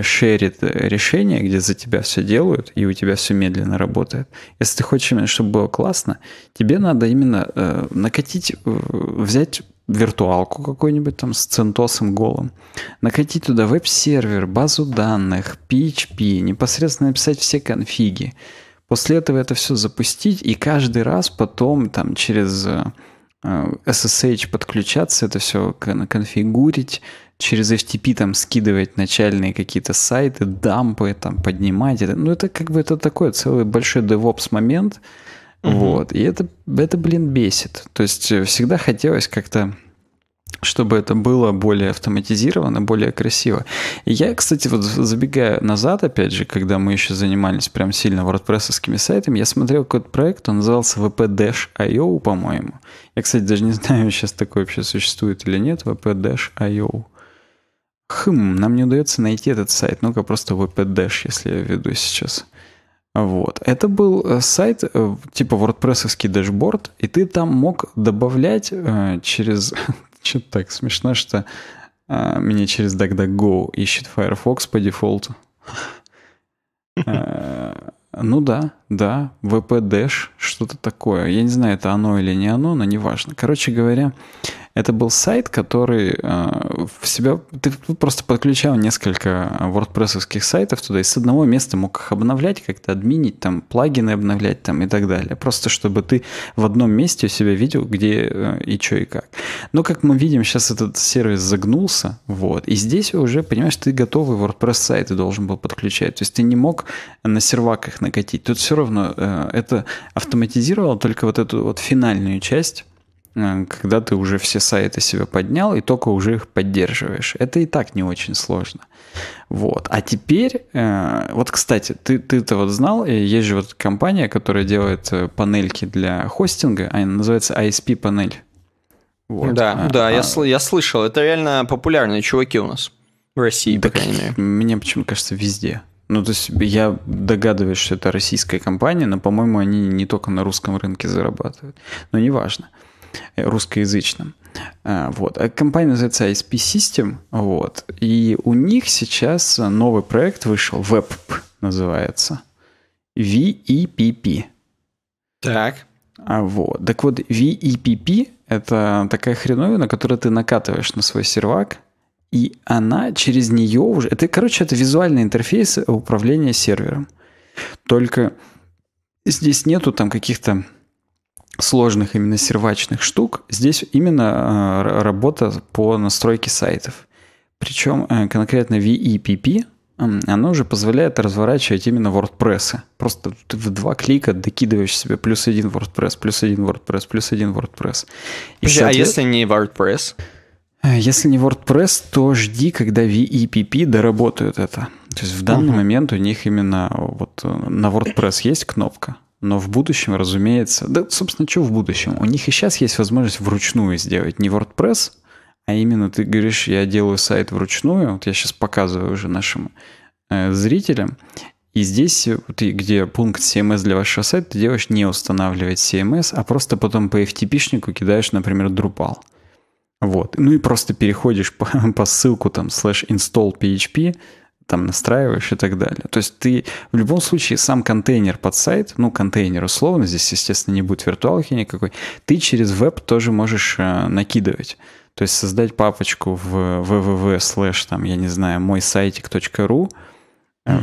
шерит э, э, решение, где за тебя все делают и у тебя все медленно работает. Если ты хочешь именно, чтобы было классно, тебе надо именно э, накатить, э, взять виртуалку какую-нибудь там с центосом голым, накатить туда веб-сервер, базу данных, PHP, непосредственно написать все конфиги. После этого это все запустить и каждый раз потом там через э, Э, SSH подключаться, это все конфигурить, через FTP там скидывать начальные какие-то сайты, дампы там поднимать. ну, это как бы это такой целый большой DevOps момент. Угу. Вот. И это, это, блин, бесит. То есть э, всегда хотелось как-то чтобы это было более автоматизировано, более красиво. И я, кстати, вот забегая назад, опять же, когда мы еще занимались прям сильно wordpress сайтами, я смотрел какой-то проект, он назывался vp-io, по-моему. Я, кстати, даже не знаю, сейчас такой вообще существует или нет, vp-io. Хм, нам не удается найти этот сайт. Ну-ка, просто vp если я введу сейчас. Вот. Это был э, сайт э, типа WordPress-овский дашборд, и ты там мог добавлять э, через что-то так смешно, что а, меня через DuckDuckGo ищет Firefox по дефолту. Э, ну да, да, VP Dash, что-то такое. Я не знаю, это оно или не оно, но неважно. Короче говоря, это был сайт, который э, в себя... Ты просто подключал несколько wordpress сайтов туда, и с одного места мог их обновлять, как-то админить, там, плагины обновлять там и так далее. Просто чтобы ты в одном месте у себя видел, где э, и что и как. Но, как мы видим, сейчас этот сервис загнулся, вот. И здесь уже, понимаешь, ты готовый WordPress сайт ты должен был подключать. То есть ты не мог на серваках накатить. Тут все равно э, это автоматизировало только вот эту вот финальную часть Э, когда ты уже все сайты себе поднял и только уже их поддерживаешь. Это и так не очень сложно. Вот. А теперь, э, вот, кстати, ты, ты это вот знал, э, есть же вот компания, которая делает панельки для хостинга, а она называется ISP-панель.
Вот. Да, а, да, а... Я, сл- я слышал. Это реально популярные чуваки у нас в России,
так, по крайней мере. Мне почему-то кажется, везде. Ну, то есть я догадываюсь, что это российская компания, но, по-моему, они не только на русском рынке зарабатывают. Но неважно русскоязычным, э, Вот. А компания называется ISP System, вот. И у них сейчас новый проект вышел, WebP называется. VEPP. Так. А вот. Так вот, VEPP — это такая хреновина, которую ты накатываешь на свой сервак, и она через нее уже... Это, короче, это визуальный интерфейс управления сервером. Только здесь нету там каких-то сложных именно сервачных штук, здесь именно э, работа по настройке сайтов. Причем э, конкретно VEPP, оно уже позволяет разворачивать именно WordPress. Просто ты в два клика докидываешь себе плюс один WordPress, плюс один WordPress, плюс один WordPress. И Подожди, а соответ... А если
не WordPress?
Э, если не WordPress, то жди, когда VEPP доработают это. То есть в данный uh-huh. момент у них именно вот на WordPress есть кнопка, но в будущем, разумеется, да, собственно, что в будущем? У них и сейчас есть возможность вручную сделать не WordPress, а именно ты говоришь, я делаю сайт вручную, вот я сейчас показываю уже нашим э, зрителям, и здесь, э, ты, где пункт CMS для вашего сайта, ты делаешь не устанавливать CMS, а просто потом по FTP-шнику кидаешь, например, Drupal. Вот. Ну и просто переходишь по, по ссылку там slash install PHP, там настраиваешь и так далее. То есть ты в любом случае сам контейнер под сайт, ну контейнер условно, здесь, естественно, не будет виртуалки никакой, ты через веб тоже можешь э, накидывать. То есть создать папочку в www slash там, я не знаю, мой сайтик.ру, угу. Э,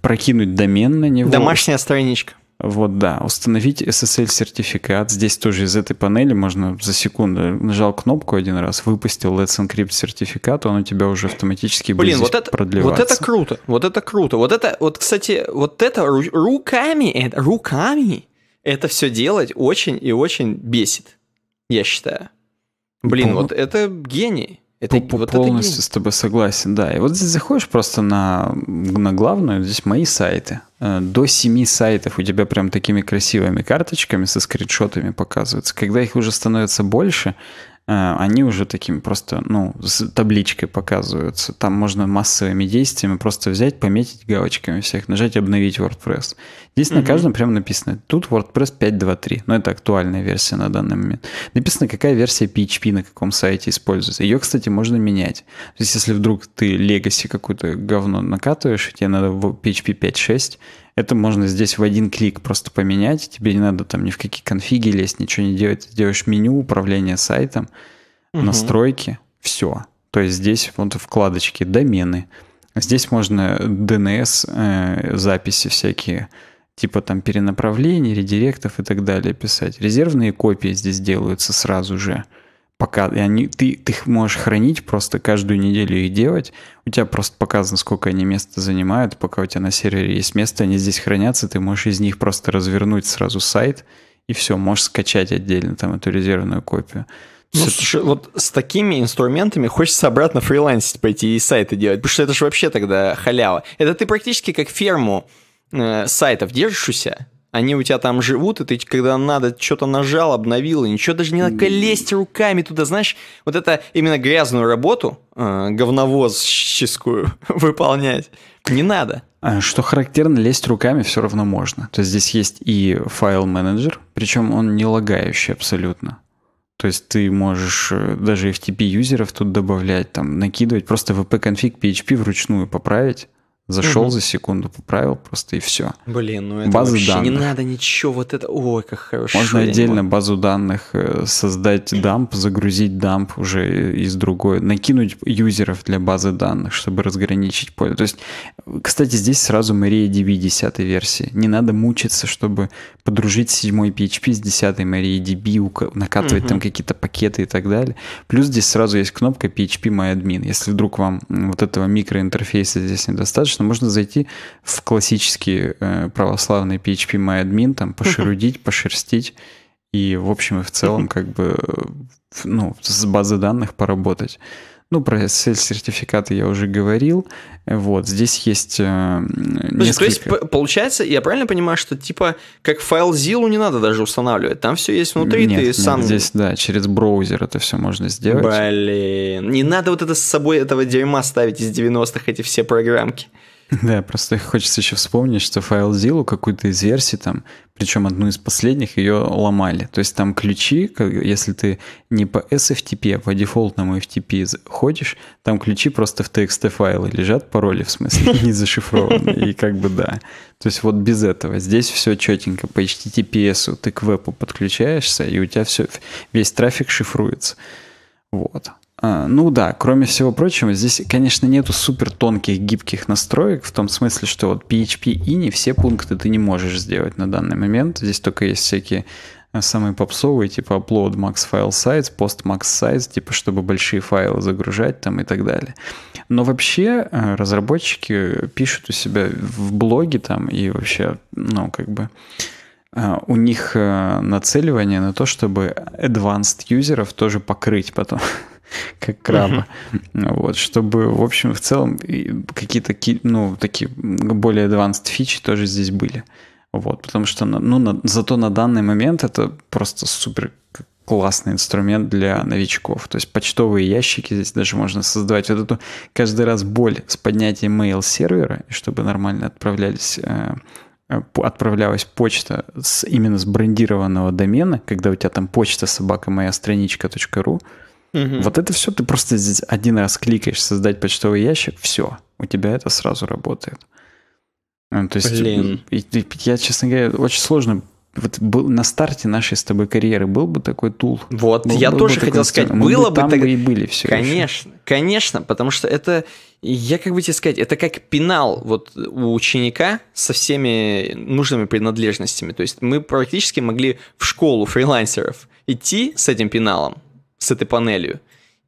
прокинуть домен на него. Домашняя страничка. Вот, да, установить SSL-сертификат. Здесь тоже из этой панели можно за секунду нажал кнопку один раз, выпустил Let's Encrypt сертификат, он у тебя уже автоматически будет Блин, вот это, продлеваться. Вот
это круто, вот это круто. Вот это, вот, кстати, вот это э, руками, это, руками это все делать очень и очень бесит, я считаю. Блин, Пом... Ну. вот это гений.
Это, П вот полностью это... с тобой согласен, да. И вот здесь заходишь просто на, на главную, здесь мои сайты. Э, до семи сайтов у тебя прям такими красивыми карточками со скриншотами показываются. Когда их уже становится больше, Э, они уже таким просто, ну, с табличкой показываются. Там можно массовыми действиями просто взять, пометить галочками всех, нажать «Обновить WordPress». Здесь mm-hmm. на каждом прямо написано. Тут WordPress 5.2.3, но ну, это актуальная версия на данный момент. Написано, какая версия PHP на каком сайте используется. Ее, кстати, можно менять. То есть, если вдруг ты Legacy какую-то говно накатываешь, тебе надо в PHP 5.6, это можно здесь в один клик просто поменять. Тебе не надо там ни в какие конфиги лезть, ничего не делать. Ты делаешь меню, управление сайтом,
угу. настройки,
все. То есть здесь вот вкладочки домены. Здесь можно DNS э, записи всякие, типа там перенаправлений, редиректов и так далее писать. Резервные копии здесь делаются сразу же. Угу пока и они, ты, ты их можешь хранить, просто каждую неделю их делать. У тебя просто показано, сколько они места занимают. Пока у тебя на сервере есть место, они здесь хранятся, ты можешь из них просто развернуть сразу сайт, и все, можешь скачать отдельно там эту резервную копию.
Ну, все слушай, это... вот с такими инструментами хочется обратно фрилансить пойти и сайты делать, потому что это же вообще тогда халява. Это ты практически как ферму э, сайтов держишь у себя, они у тебя там живут, и ты, когда надо, что-то нажал, обновил, и ничего даже не надо лезть руками туда, знаешь, вот это именно грязную работу, э, говновозческую, выполнять, не надо.
А что характерно, лезть руками все равно можно. То есть здесь есть и файл-менеджер, причем он не лагающий абсолютно. То есть ты можешь э, даже FTP-юзеров тут добавлять, там, накидывать, просто vp-конфиг PHP вручную поправить, Зашел угу. за секунду, поправил просто и все. Блин, ну это База вообще данных. не надо
ничего, вот это, ой, как хорошо. Можно отдельно
базу данных э, создать дамп, загрузить дамп уже из другой, накинуть юзеров для базы данных, чтобы разграничить поле. То есть, кстати, здесь сразу MariaDB 10 версии. Не надо мучиться, чтобы подружить 7 PHP с 10 MariaDB, накатывать угу. там какие-то пакеты и так далее. Плюс здесь сразу есть кнопка PHP MyAdmin. Если вдруг вам вот этого микроинтерфейса здесь недостаточно, достаточно. Можно зайти в классический э, православный PHP MyAdmin, там пошерудить, пошерстить и, в общем, и в целом, как бы, э, ну, с базы данных поработать. Ну, про сертификаты я уже говорил. Вот, здесь есть э, несколько... То есть,
получается, я правильно понимаю, что типа как файл Zillow не надо даже устанавливать? Там все есть внутри, нет, ты нет, сам... здесь,
да, через браузер это все можно сделать.
Блин, не надо вот это с собой этого дерьма ставить из 90-х, эти все программки.
Да, просто хочется еще вспомнить, что файл FileZilla какую-то из версий там, причем одну из последних, ее ломали. То есть там ключи, если ты не по SFTP, а по дефолтному FTP ходишь, там ключи просто в TXT файлы лежат, пароли в смысле, не зашифрованы. И как бы да. То есть вот без этого. Здесь все четенько. По HTTPS ты к вебу подключаешься, и у тебя все, весь трафик шифруется. Вот. А, ну да, кроме всего прочего, здесь, конечно, нету супер тонких гибких настроек, в том смысле, что вот PHP и не все пункты ты не можешь сделать на данный момент. Здесь только есть всякие э, самые попсовые, типа upload max file size, post max size, типа чтобы большие файлы загружать там и так далее. Но вообще э, разработчики пишут у себя в блоге там и вообще, ну, как бы э, у них нацеливание на то, чтобы advanced юзеров тоже покрыть потом. как краба. Вот, чтобы, в общем, в целом какие-то, ну, такие более advanced фичи тоже здесь были. Вот, потому что, ну, на, зато на данный момент это просто супер классный инструмент для новичков. То есть почтовые ящики здесь даже можно создавать вот эту каждый раз боль с поднятием mail сервера, чтобы нормально отправлялись э, э, отправлялась почта с, именно с брендированного домена, когда у тебя там почта собака моя страничка.ру, Угу. Вот это все ты просто здесь один раз кликаешь создать почтовый ящик, все, у тебя это сразу работает. Ну, то есть, Блин. я, честно говоря, очень сложно. Вот был на старте нашей с тобой карьеры был бы такой тул.
Вот, был, я был тоже бы хотел сказать, мы было бы там так... бы и были все. Конечно, еще. конечно, потому что это, я как бы тебе сказать, это как пенал вот у ученика со всеми нужными принадлежностями. То есть мы практически могли в школу фрилансеров идти с этим пеналом, с этой панелью.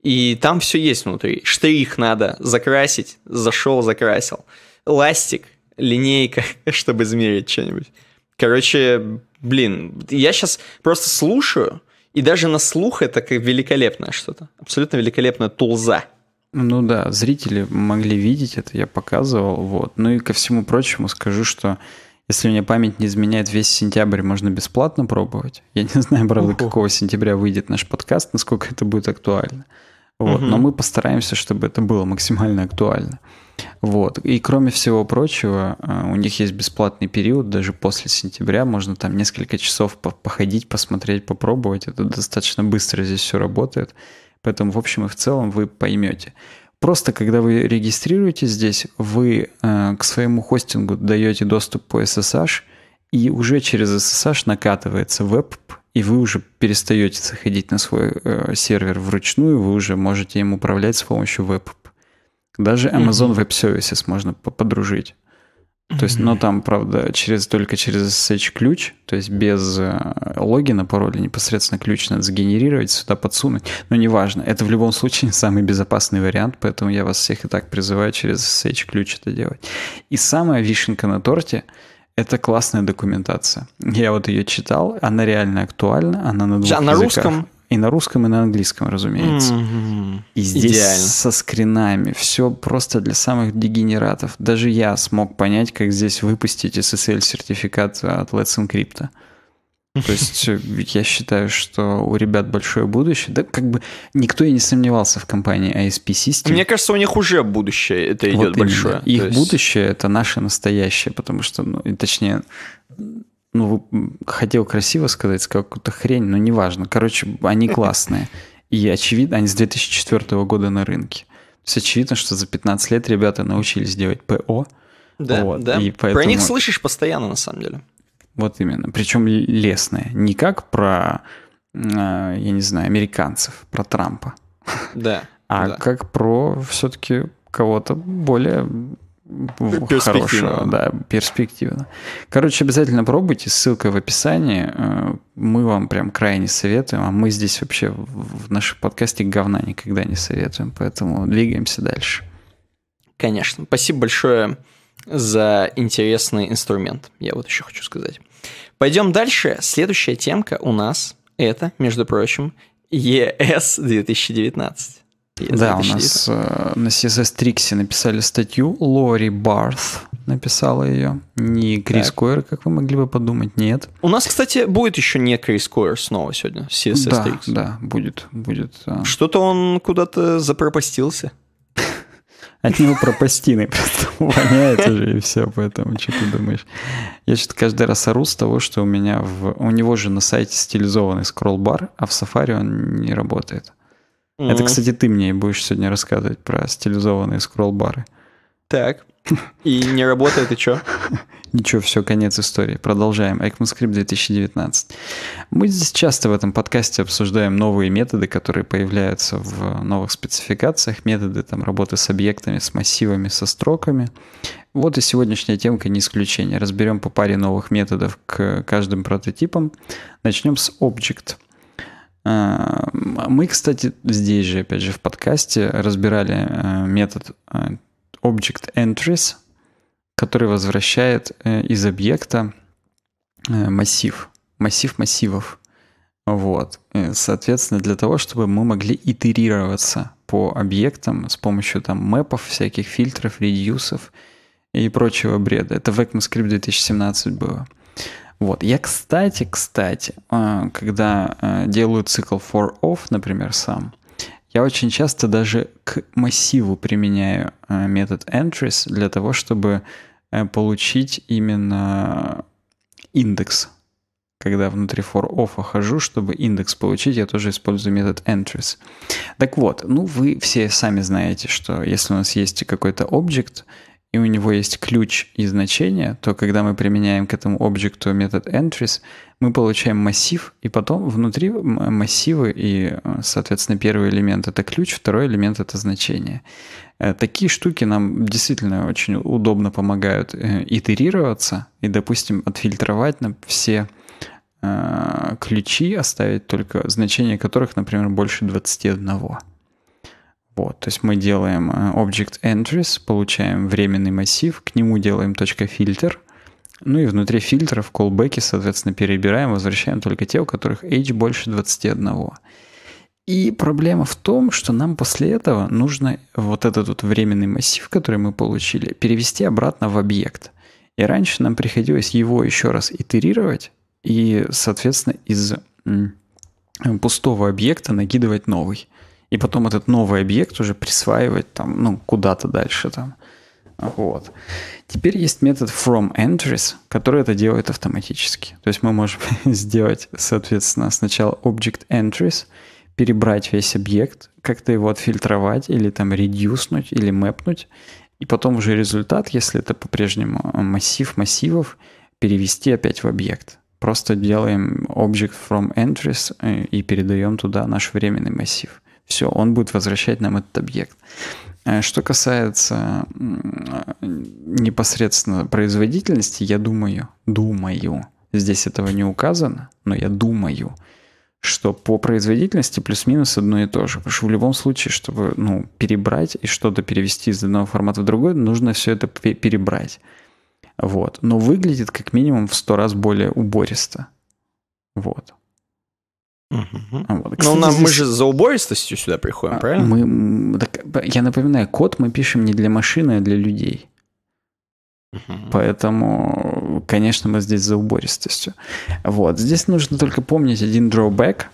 И там все есть внутри. Штрих надо закрасить, зашел, закрасил. Ластик, линейка, чтобы измерить что-нибудь. Короче, блин, я сейчас просто слушаю, и даже на слух это как великолепное что-то. Абсолютно великолепная тулза.
Ну да, зрители могли видеть это, я показывал. Вот. Ну и ко всему прочему скажу, что если мне память не изменяет, весь сентябрь можно бесплатно пробовать. Я не знаю, правда, Уху. какого сентября выйдет наш подкаст, насколько это будет актуально. Вот. Угу. Но мы постараемся, чтобы это было максимально актуально. Вот. И кроме всего прочего, э, у них есть бесплатный период, даже после сентября можно там несколько часов походить, посмотреть, попробовать. Это достаточно быстро здесь все работает. Поэтому, в общем и в целом, вы поймете. Просто когда вы регистрируетесь здесь, вы э, к своему хостингу даете доступ по SSH, и уже через SSH накатывается веб, и вы уже перестаете заходить на свой э, сервер вручную, вы уже можете им управлять с помощью веб. Даже Amazon mm-hmm. Web Services можно подружить. То есть, но там, правда, через, только через SSH-ключ, то есть без э, логина, пароля, непосредственно ключ надо сгенерировать, сюда подсунуть. Но неважно, это в любом случае самый безопасный вариант, поэтому я вас всех и так призываю через SSH-ключ это делать. И самая вишенка на торте – это классная документация. Я вот ее читал, она реально актуальна, она на двух Она языках. русском? И на русском, и на английском, разумеется. Mm-hmm. И здесь Идеально. со скринами. Все просто для самых дегенератов. Даже я смог понять, как здесь выпустить SSL-сертификат от Let's Encrypt. То есть э, я считаю, что у ребят большое будущее. Да, как бы никто и не сомневался в компании ASP System. Мне
кажется, у них уже будущее это идет вот большое. Их есть...
будущее это наше настоящее, потому что, ну, точнее, ну, хотел красиво сказать, сказал какую-то хрень, но неважно. Короче, они классные. И очевидно, они с 2004 года на рынке. То есть очевидно, что за 15 лет ребята научились делать ПО. Да, вот, да. И поэтому... Про них слышишь
постоянно, на самом деле.
Вот именно. Причем лесные. Не как про, а, я не знаю, американцев, про Трампа. Да. А да. как про все-таки кого-то более хорошего, да, перспективно. Короче, обязательно пробуйте, ссылка в описании. Э, мы вам прям крайне советуем, а мы здесь вообще в нашем подкасте говна никогда не советуем, поэтому двигаемся дальше.
Конечно. Спасибо большое за интересный инструмент, я вот еще хочу сказать. Пойдем дальше. Следующая темка у нас это, между прочим, ЕС 2019. Да, у нас
э, на CSS Trixie написали статью, Лори Барth написала ее, не Крис так. Койер, как вы могли бы подумать,
нет. У нас, кстати, будет еще не Крис Койер снова сегодня, CSS да, Trixie. Да, будет, будет. Э... Что-то он куда-то запропастился.
От него пропастины просто воняет уже, и все, поэтому что ты думаешь? Я что-то каждый раз ору с того, что у меня в... У него же на сайте стилизованный скролл-бар, а в Safari он не работает. Mm-hmm. Это, кстати, ты мне будешь сегодня рассказывать про стилизованные скролл-бары.
Так. И не работает, и что?
Ничего, все, конец истории. Продолжаем. ECMAScript 2019. Мы здесь часто в этом подкасте обсуждаем новые методы, которые появляются в новых спецификациях. Методы там, работы с объектами, с массивами, со строками. Вот и сегодняшняя темка не исключение. Разберем по паре новых методов к каждым прототипам. Начнем с Object. А, мы, кстати, здесь же, опять же, в подкасте разбирали э, метод э, Object Entries, который возвращает э, из объекта массив, массив массивов. Вот. Соответственно, для того, чтобы мы могли итерироваться по объектам с помощью там мэпов, всяких фильтров, редьюсов и прочего бреда. Это в ECMAScript 2017 было. Вот. Я, кстати, кстати, а, когда а, делаю цикл for off, например, сам, я очень часто даже к массиву применяю а, метод entries для того, чтобы э, получить именно индекс. Когда внутри for off хожу, чтобы индекс получить, я тоже использую метод entries. Так вот, ну вы все сами знаете, что если у нас есть какой-то объект, и у него есть ключ и значение, то когда мы применяем к этому объекту метод entries, мы получаем массив, и потом внутри массивы и, э, соответственно, первый элемент — это ключ, второй элемент — это значение. Э, такие штуки нам действительно очень удобно помогают э, итерироваться и, допустим, отфильтровать на все ключи, оставить только значения которых, например, больше 21. Вот, то есть мы делаем э, object entries, получаем временный массив, к нему делаем .filter, ну и внутри фильтра в колбеке, соответственно, перебираем, возвращаем только те, у которых age больше 21. И проблема в том, что нам после этого нужно вот этот вот временный массив, который мы получили, перевести обратно в объект. И раньше нам приходилось его еще раз итерировать и, соответственно, из пустого объекта накидывать новый и потом этот новый объект уже присваивать там, ну, куда-то дальше там. Вот. Теперь есть метод from entries, который это делает автоматически. То есть мы можем сделать, соответственно, сначала object entries, перебрать весь объект, как-то его отфильтровать или там редюснуть или мэпнуть, и потом уже результат, если это по-прежнему э, массив массивов, перевести опять в объект. Просто делаем object from entries э, и передаем туда наш временный массив. Все, он будет возвращать нам этот объект. Э, что касается непосредственно производительности, я думаю, думаю, здесь этого не указано, но я думаю, что по производительности плюс-минус одно и то же. Потому что в любом случае, чтобы ну, перебрать и что-то перевести из одного формата в другой, нужно все это перебрать. Вот. Но выглядит как минимум в сто раз более убористо. Вот. Угу. Вот. Ну, Кстати, Но нам, здесь... мы же
за убористостью сюда приходим, а, правильно?
Мы, так, я напоминаю, код мы пишем не для машины, а для людей. Угу. Поэтому, конечно, мы здесь за убористостью. Вот. Здесь нужно только помнить один drawback,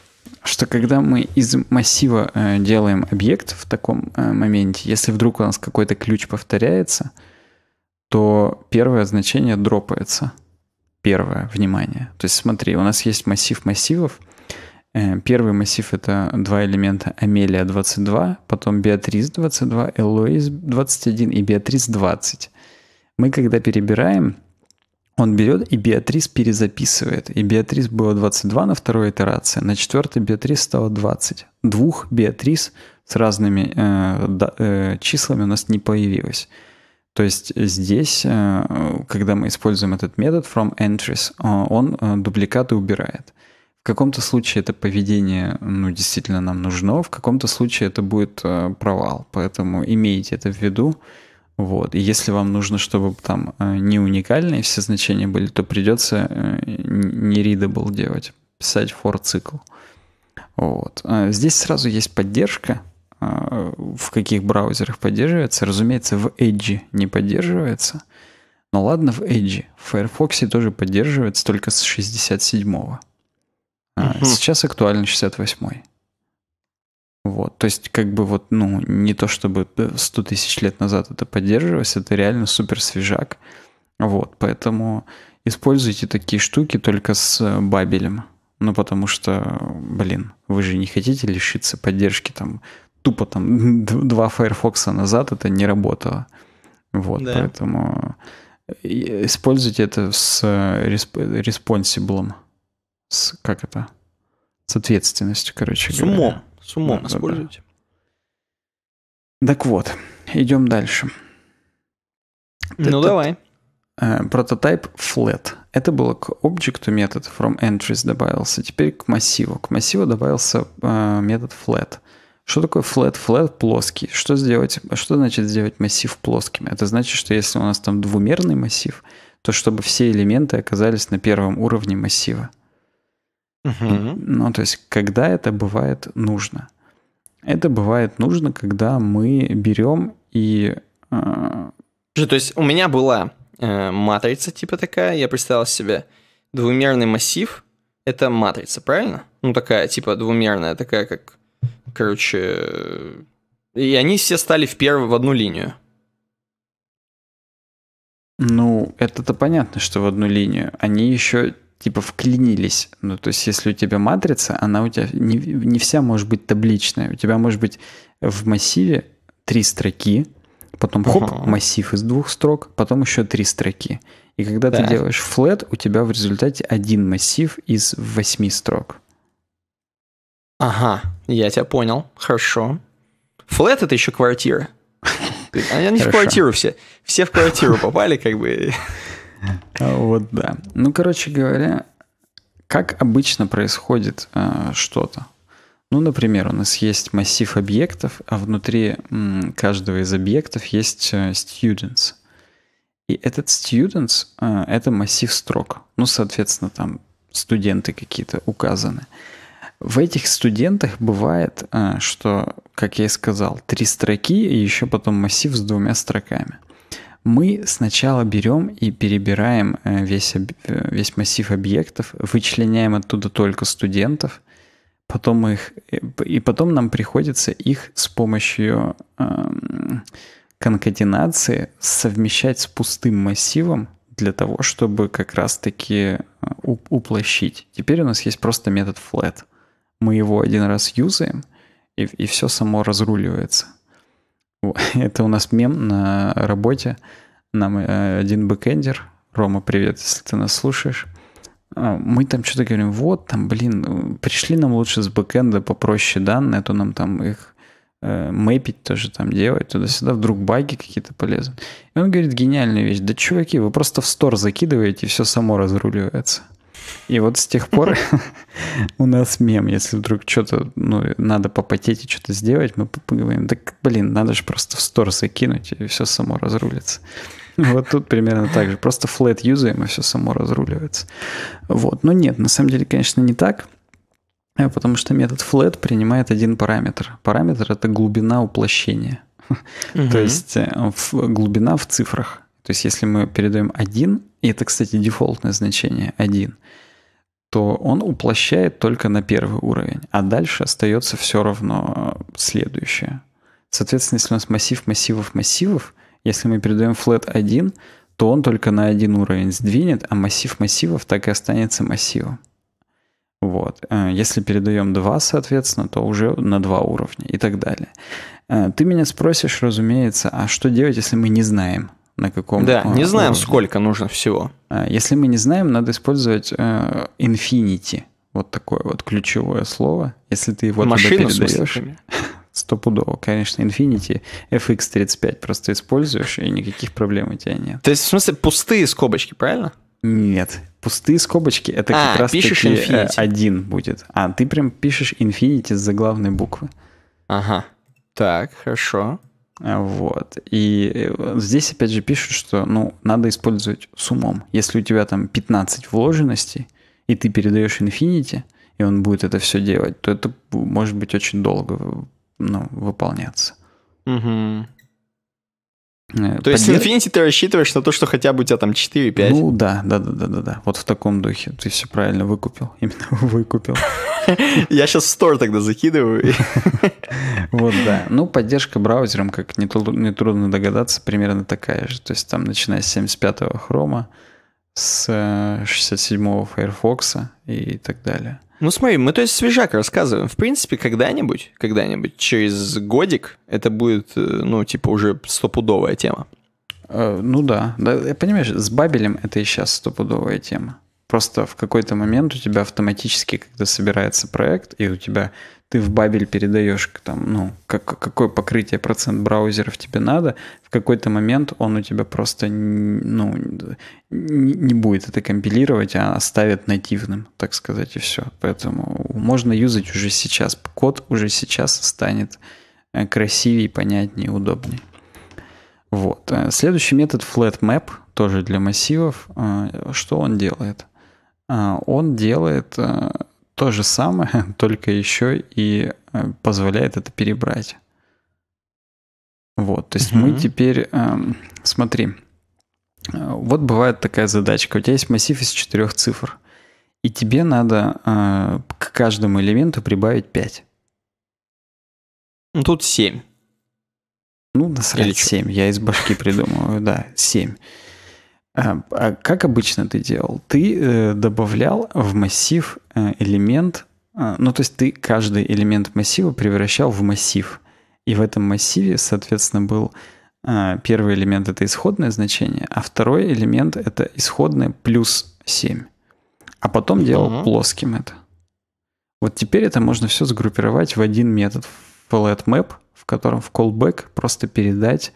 что когда мы из массива э, делаем объект в таком э, моменте, если вдруг у нас какой-то ключ повторяется, то первое значение дропается. Первое, внимание. То есть смотри, у нас есть массив массивов, Э, первый массив — это два элемента Амелия 22, потом Беатрис 22, Элоиз 21 и Беатрис 20. Мы когда перебираем, он берет и Беатрис перезаписывает. И Беатрис было 22 на второй итерации, на четвертой Беатрис стало 20. Двух Беатрис с разными э, да, э, числами у нас не появилось. То есть здесь, э, когда мы используем этот метод from entries, э, он э, дубликаты убирает каком-то случае это поведение ну, действительно нам нужно, в каком-то случае это будет э, провал. Поэтому имейте это в виду. Вот. И если вам нужно, чтобы там э, не уникальные все значения были, то придется э, не readable делать, писать for цикл. Вот. А здесь сразу есть поддержка, э, в каких браузерах поддерживается. Разумеется, в Edge не поддерживается. Но ладно, в Edge. В Firefox тоже поддерживается только с 67-го.
А, угу. Сейчас
актуально 68-й. Вот, то есть как бы вот, ну, не то чтобы 100 э, тысяч лет назад это поддерживалось, это реально супер свежак. Вот, поэтому используйте такие штуки только с э, бабелем. Ну, потому что, блин, вы же не хотите лишиться поддержки там тупо там два Firefox назад это не работало. Вот, да. поэтому э, используйте это с респ- респонсиблом с, как это, с ответственностью, короче с говоря. Умом. С умом да, используйте. Да. Так вот, идем дальше. Ну, Этот, давай. Э, прототип flat. Это было к object метод from entries добавился. Теперь к массиву. К массиву добавился э, метод flat. Что такое flat? Flat плоский. Что сделать? Что значит сделать массив плоским? Это значит, что если у нас там двумерный массив, то чтобы все элементы оказались на первом уровне массива. Угу. Ну, то есть, когда это бывает нужно? Это бывает нужно, когда мы берем и... Э...
То есть, у меня была э, матрица типа такая, я представил себе двумерный массив, это матрица, правильно? Ну, такая, типа, двумерная, такая, как, короче... Э, и они все стали в первую, в одну линию.
Ну, это-то понятно, что в одну линию. Они еще типа вклинились. Ну, то есть, если у тебя матрица, она у тебя не, не вся может быть табличная. У тебя может быть в массиве три строки, потом хоп, uh -huh. массив из двух строк, потом еще три строки. И когда да. ты делаешь флет, у тебя в результате один массив из восьми строк.
Ага, я тебя понял. Хорошо. Флет это еще квартира. Они в квартиру все. Все в квартиру попали, как бы.
Вот, да. Ну, короче говоря, как обычно происходит э, что-то? Ну, например, у нас есть массив объектов, а внутри м, каждого из объектов есть э, students. И этот students э, — это массив строк. Ну, соответственно, там студенты какие-то указаны. В этих студентах бывает, э, что, как я и сказал, три строки и еще потом массив с двумя строками — мы сначала берем и перебираем э, весь, э, весь массив объектов, вычленяем оттуда только студентов, потом их, э, и потом нам приходится их с помощью эм, конкатенации совмещать с пустым массивом для того, чтобы как раз-таки уплощить. Теперь у нас есть просто метод flat. Мы его один раз юзаем, и, и все само разруливается. Это у нас мем на работе. Нам э, один бэкэндер, Рома, привет, если ты нас слушаешь. А, мы там что-то говорим, вот там, блин, э, пришли нам лучше с бэкэнда попроще данные, а то нам там их э, мэпить тоже там делать, туда-сюда, вдруг баги какие-то полезут. И он говорит гениальная вещь, да чуваки, вы просто в стор закидываете, и все само разруливается. И вот с тех пор у нас мем. Если вдруг что-то, ну, надо попотеть и что-то сделать, мы поговорим, так, блин, надо же просто в сторсы кинуть, и все само разрулится. Вот тут примерно так же. Просто флет юзаем, и все само разруливается. Вот. Но нет, на самом деле, конечно, не так. Э, потому что метод flat принимает один параметр. Параметр — это глубина уплощения. То есть э, глубина в цифрах. То есть если мы передаем 1, и это, кстати, дефолтное значение 1, то он уплощает только на первый уровень, а дальше остается все равно э, следующее. Соответственно, если у нас массив массивов массивов, если мы передаем flat 1, то он только на один уровень сдвинет, а массив массивов так и останется массивом. Вот. Э, если передаем 2, соответственно, то уже на два уровня и так далее. Э, ты меня спросишь, разумеется, а что делать, если мы не знаем? на каком... Да, а, не знаем, уровне.
сколько нужно всего.
А, если мы не знаем, надо использовать э, infinity. Вот такое вот ключевое слово. Если ты его Машину туда передаешь... Стопудово, конечно, Infinity FX35 просто используешь, и никаких проблем у тебя нет. То есть, в смысле, пустые скобочки, правильно? Нет, пустые скобочки это а, как раз пишешь таки э, Infinity. один будет. А, ты прям пишешь Infinity с заглавной буквы.
Ага. Так, хорошо.
Вот. И э, здесь опять же пишут, что ну, надо использовать с умом. Если у тебя там 15 вложенностей, и ты передаешь Infinity, и он будет это все делать, то это может быть очень долго э, ну, выполняться.
Угу.
Э, то есть Infinity
ты рассчитываешь на то, что хотя бы у тебя там 4-5? Ну
да, да, да, да, да, да. Вот в таком духе. Ты все правильно выкупил. Именно выкупил.
Я сейчас в стор тогда закидываю.
Вот, да. Ну, поддержка браузером, как нетрудно догадаться, примерно такая же. То есть там, начиная с 75-го хрома, с 67-го э, Firefox и так далее.
Ну смотри, мы то есть свежак рассказываем. В принципе, когда-нибудь, когда-нибудь, через годик это будет, э, ну, типа, уже стопудовая тема.
Э, ну да. да понимаешь, с Бабелем это и сейчас стопудовая тема. Просто в какой-то момент у тебя автоматически, когда собирается проект, и у тебя ты в бабель передаешь, там, ну, как, какое покрытие процент браузеров тебе надо, в какой-то момент он у тебя просто ну, не будет это компилировать, а оставит нативным, так сказать, и все. Поэтому можно юзать уже сейчас. Код уже сейчас станет э, красивее, понятнее, удобнее. Вот. Э, следующий метод flatMap, тоже для массивов. Э, что он делает? А, он делает э, то же самое, только еще и э, позволяет это перебрать. Вот, то есть угу. мы теперь, эм, смотри, э, вот бывает такая задачка. У тебя есть массив из четырех цифр, и тебе надо к каждому элементу прибавить 5.
Ну, тут 7.
Ну, на Или 7. Я из башки придумываю, да, 7. А, а, как обычно ты делал? Ты э, добавлял в массив э, элемент, а, ну то есть ты каждый элемент массива превращал в массив. И в этом массиве, соответственно, был а, первый элемент это исходное значение, а второй элемент это исходное плюс 7. А потом делал угу. плоским это. Вот теперь это можно все сгруппировать в один метод flatMap, в котором в callback просто передать,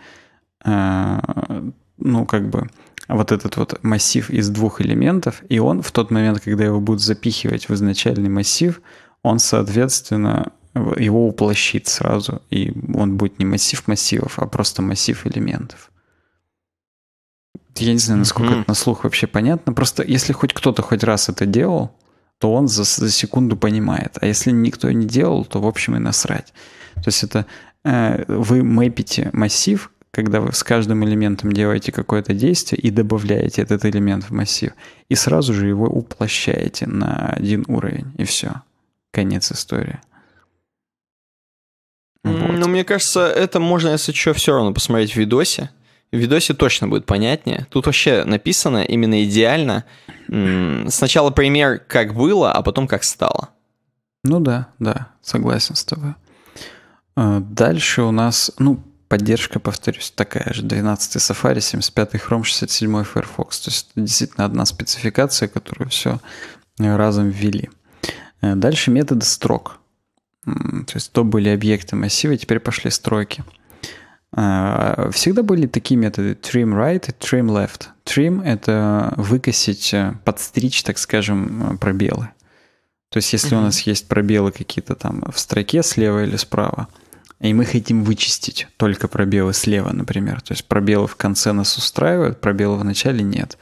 ну как бы вот этот вот массив из двух элементов, и он в тот момент, когда его будут запихивать в изначальный массив, он, соответственно, его уплощит сразу, и он будет не массив массивов, а просто массив элементов. Я не знаю, насколько mm-hmm. это на слух вообще понятно. Просто если хоть кто-то хоть раз это делал, то он за, за секунду понимает. А если никто не делал, то, в общем, и насрать. То есть это э, вы мэпите массив, когда вы с каждым элементом делаете какое-то действие и добавляете этот элемент в массив, и сразу же его уплощаете на один уровень, и все. Конец истории.
Вот. Ну, мне кажется, это можно, если что, все равно посмотреть в видосе. В видосе точно будет понятнее. Тут вообще написано именно идеально. Сначала пример, как было, а потом как стало.
Ну да, да, согласен с тобой. Э, дальше у нас, ну, поддержка, повторюсь, такая же. 12 Safari, 75 Chrome, 67 Firefox. То есть это действительно одна спецификация, которую все э, разом ввели. Э, дальше методы строк. То есть то были объекты массива, теперь пошли строки. Э, всегда были такие методы trim right и trim left. Trim — это выкосить, подстричь, так скажем, пробелы. То есть если mm-hmm. у нас есть пробелы какие-то там в строке слева или справа, и мы хотим вычистить только пробелы слева, например. То есть пробелы в конце нас устраивают, пробелы в начале нет.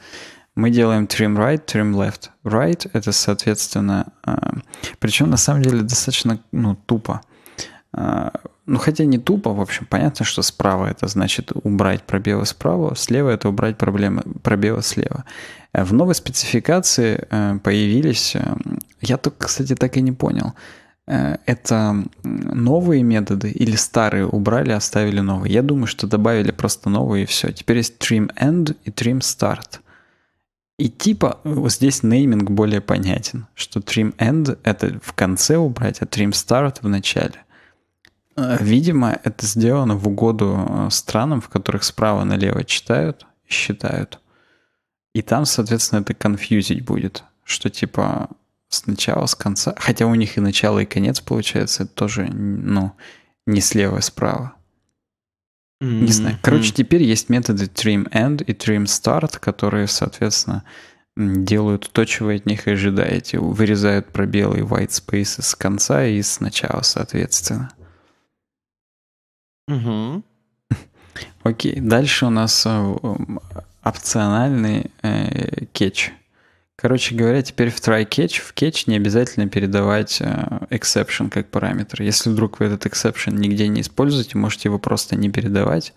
Мы делаем trim right, trim left. Right — это, соответственно... А, Причем, на самом деле, достаточно ну, тупо. А, ну, хотя не тупо, в общем, понятно, что справа это значит убрать пробелы справа, слева это убрать проблемы, пробелы слева. Э, в новой спецификации э, появились, эм, я только, кстати, так и не понял, Э, это новые методы или старые убрали, оставили новые? Я думаю, что добавили просто новые и все. Теперь есть trim end и trim start. И типа э, вот здесь нейминг более понятен, что trim end это в конце убрать, а trim start в начале. Э, видимо, это сделано в угоду странам, в которых справа налево читают, и считают. И там, соответственно, это конфьюзить будет, что типа сначала с конца. Хотя у них и начало, и конец, получается, тоже, ну, не слева, а справа.
Mm-hmm. Не знаю. М-м-м. Короче,
теперь есть методы trim end и trim start, которые, соответственно, делают то, чего вы от них ожидаете. Вырезают пробелы и white spaces с конца и с начала, соответственно. Угу. Окей, дальше у нас э, опциональный э, Короче говоря, теперь в try catch, в catch не обязательно передавать э, exception как параметр. Если вдруг вы этот exception нигде не используете, можете его просто не передавать,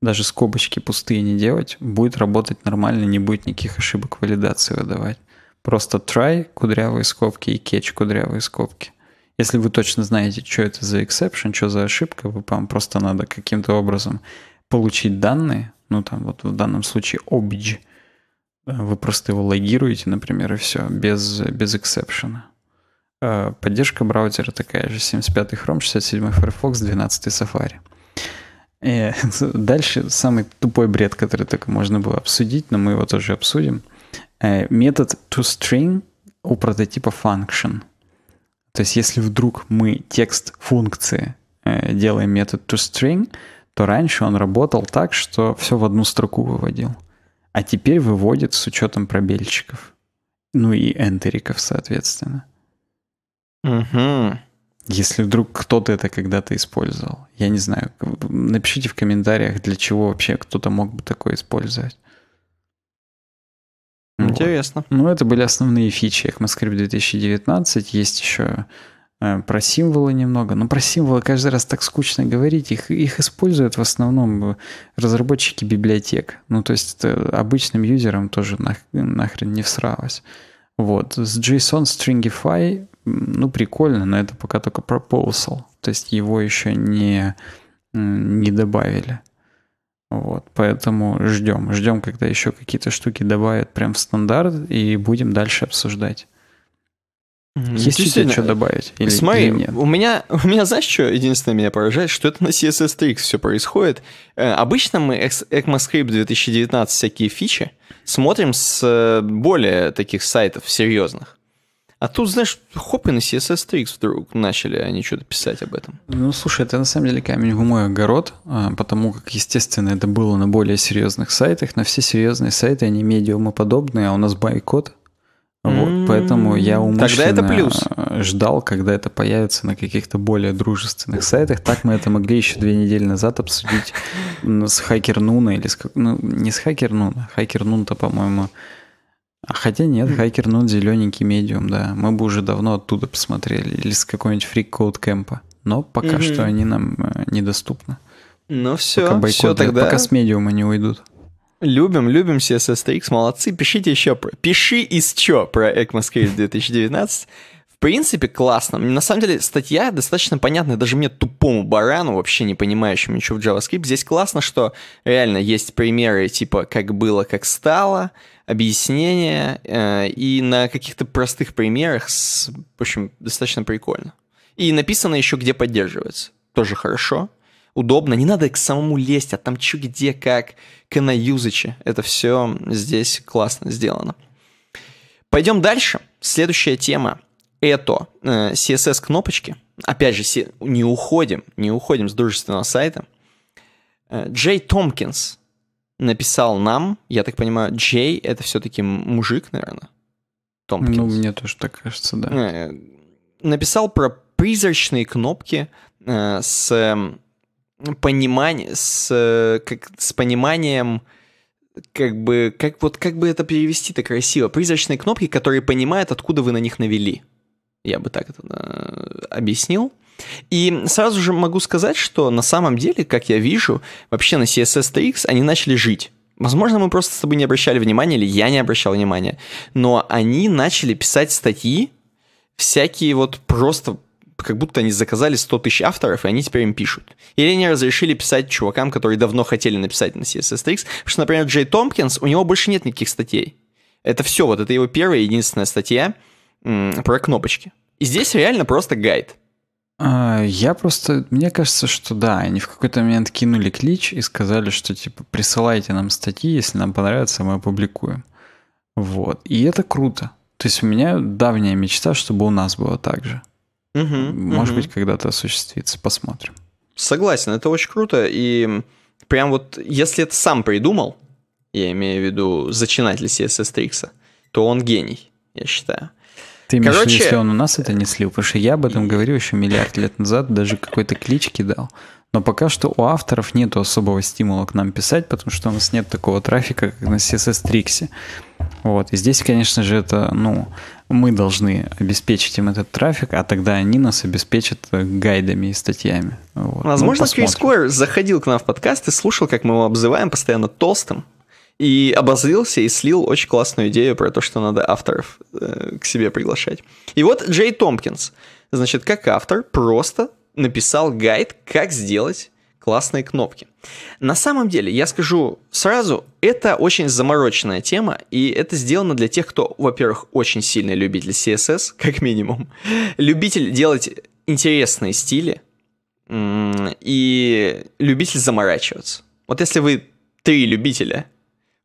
даже скобочки пустые не делать, будет работать нормально, не будет никаких ошибок валидации выдавать. Просто try кудрявые скобки и catch кудрявые скобки. Если вы точно знаете, что это за exception, что за ошибка, вам просто надо каким-то образом получить данные, ну там вот в данном случае obj, вы просто его логируете, например, и все, без, без эксепшена. Поддержка браузера такая же, 75-й Chrome, 67-й Firefox, 12-й Safari. И дальше самый тупой бред, который только можно было обсудить, но мы его тоже обсудим. Э, метод toString у прототипа function. То есть если вдруг мы текст функции э, делаем метод toString, то раньше он работал так, что все в одну строку выводил а теперь выводит с учетом пробельчиков. Ну и энтериков, соответственно.
Угу.
Если вдруг кто-то это когда-то использовал. Я не знаю. Напишите в комментариях, для чего вообще кто-то мог бы такое использовать.
Интересно.
Вот. Ну, это были основные фичи ECMAScript 2019. Есть еще Э, про символы немного. Но про символы каждый раз так скучно говорить. Их, их используют в основном э, разработчики библиотек. Ну, то есть э, обычным юзерам тоже нах, нахрен не всралось. Вот. С JSON Stringify, ну, прикольно, но это пока только proposal. То есть его еще не, не добавили. Вот, поэтому ждем. Ждем, когда еще какие-то штуки добавят прям в стандарт, и будем дальше обсуждать.
Есть Действительно, что добавить? Или, с или нет? У меня, у меня, знаешь, что единственное меня поражает, что это на CSS Tricks все происходит. Э, обычно мы ECMAScript 2019 всякие фичи смотрим с э, более таких сайтов серьезных. А тут, знаешь, хоп, и на CSS Tricks вдруг начали они что-то писать об этом.
Ну, слушай, это на самом деле камень в мой огород, а, потому как, естественно, это было на более серьезных сайтах. На все серьезные сайты, они медиумоподобные, а у нас байкот — вот, поэтому я умышленно Тогда это плюс. ждал, когда это появится на каких-то более дружественных сайтах. Так мы это могли еще две недели назад обсудить ну, с Хакер Нуна или с... Ну, не с Хакер Нуна. Хакер Нун-то, по-моему... А хотя нет, Хакер Нун зелененький медиум, да. Мы бы уже давно оттуда посмотрели. Или с какой-нибудь фрик код кэмпа. Но пока что они нам э, недоступны. Ну все, все тогда. Пока с медиума не уйдут.
Любим, любим CSS TX, молодцы. Пишите еще про... Пиши из чё про ECMAScript 2019. В принципе, классно. На самом деле, статья достаточно понятная даже мне тупому барану, вообще не понимающему ничего в JavaScript. Здесь классно, что реально есть примеры типа «как было, как стало», объяснения, э, и на каких-то простых примерах, с, в общем, достаточно прикольно. И написано еще, где поддерживается. Тоже хорошо удобно, не надо к самому лезть, а там чё, где, как, канаюзычи. Это все здесь классно сделано. Пойдем дальше. Следующая тема — это э, CSS-кнопочки. Опять же, не уходим, не уходим с дружественного сайта. Э, Джей Томпкинс написал нам, я так понимаю, Джей — это все-таки мужик, наверное, Томпкинс. Ну, мне тоже так кажется, да. Э, написал про призрачные кнопки э, с понимание, с, э, как, с пониманием, как бы, как, вот, как бы это перевести-то красиво? Призрачные кнопки, которые понимают, откуда вы на них навели. Я бы так это э, объяснил. И сразу же могу сказать, что на самом деле, как я вижу, вообще на CSS TX они начали жить. Возможно, мы просто с тобой не обращали внимания, или я не обращал внимания, но они начали писать статьи, всякие вот просто как будто они заказали 100 тысяч авторов, и они теперь им пишут. Или они разрешили писать чувакам, которые давно хотели написать на CSS-Tricks, потому что, например, Джей Томпкинс, у него больше нет никаких статей. Это все, вот это его первая и единственная статья м- про кнопочки. И здесь реально просто гайд.
А, я просто, мне кажется, что да, они в какой-то момент кинули клич и сказали, что типа присылайте нам статьи, если нам понравится, мы опубликуем. Вот. И это круто. То есть у меня давняя мечта, чтобы у нас было так же. Угу, Может угу. быть, когда-то осуществится, посмотрим.
Согласен, это очень круто. И прям вот, если это сам придумал, я имею в виду зачинатель CSS Tricks, то он гений, я считаю. Ты имеешь Короче... если он
у нас это не слил? Потому что я об этом говорил еще миллиард лет назад, даже какой-то клички дал. Но пока что у авторов нет особого стимула к нам писать, потому что у нас нет такого трафика, как на CSS Tricks. Вот. И здесь, конечно же, это, ну, мы должны обеспечить им этот трафик, а тогда они нас обеспечат э, гайдами и статьями. Вот.
Возможно, Крис ну, Койер заходил к нам в подкаст и слушал, как мы его обзываем постоянно толстым, и обозлился и слил очень классную идею про то, что надо авторов э, к себе приглашать. И вот Джей Томпкинс, значит, как автор, просто написал гайд, как сделать классные кнопки. На самом деле, я скажу сразу, это очень замороченная тема, и это сделано для тех, кто, во-первых, очень сильный любитель CSS, как минимум, любитель делать интересные стили и любитель заморачиваться. Вот если вы три любителя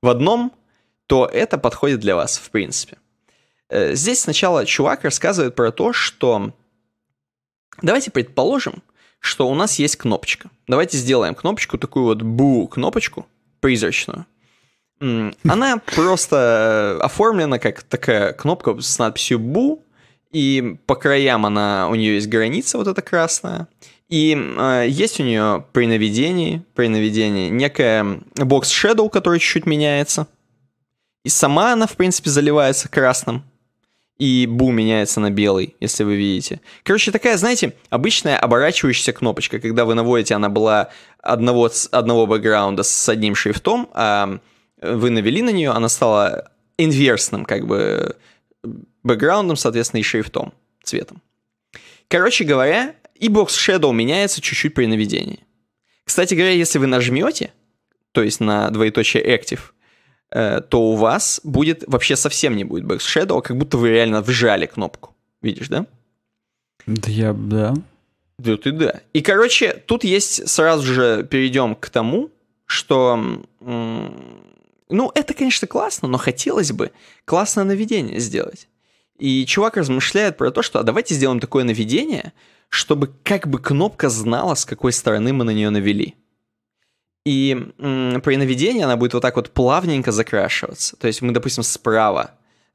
в одном, то это подходит для вас, в принципе. Э, здесь сначала чувак рассказывает про то, что давайте предположим, что у нас есть кнопочка. Давайте сделаем кнопочку, такую вот бу-кнопочку, призрачную. Она просто э, оформлена как такая кнопка с надписью бу, и по краям она, у нее есть граница вот эта красная. И э, есть у нее при наведении, при наведении некая бокс Shadow, который чуть-чуть меняется. И сама она, в принципе, заливается красным и бу меняется на белый, если вы видите. Короче, такая, знаете, обычная оборачивающаяся кнопочка, когда вы наводите, она была одного, одного бэкграунда с одним шрифтом, а э, вы навели на нее, она стала инверсным, как бы, бэкграундом, соответственно, и шрифтом, цветом. Короче говоря, и бокс Shadow меняется чуть-чуть при наведении. Кстати говоря, если вы нажмете, то есть на двоеточие Active, Э, то у вас будет вообще совсем не будет Back а как будто вы реально вжали кнопку. Видишь, да?
Да я, да.
Да ты да. И, короче, тут есть, сразу же перейдем к тому, что... Ну, это, конечно, классно, но хотелось бы классное наведение сделать. И чувак размышляет про то, что а давайте сделаем такое наведение, чтобы как бы кнопка знала, с какой стороны мы на нее навели. И м, при наведении она будет вот так вот плавненько закрашиваться. То есть мы, допустим, справа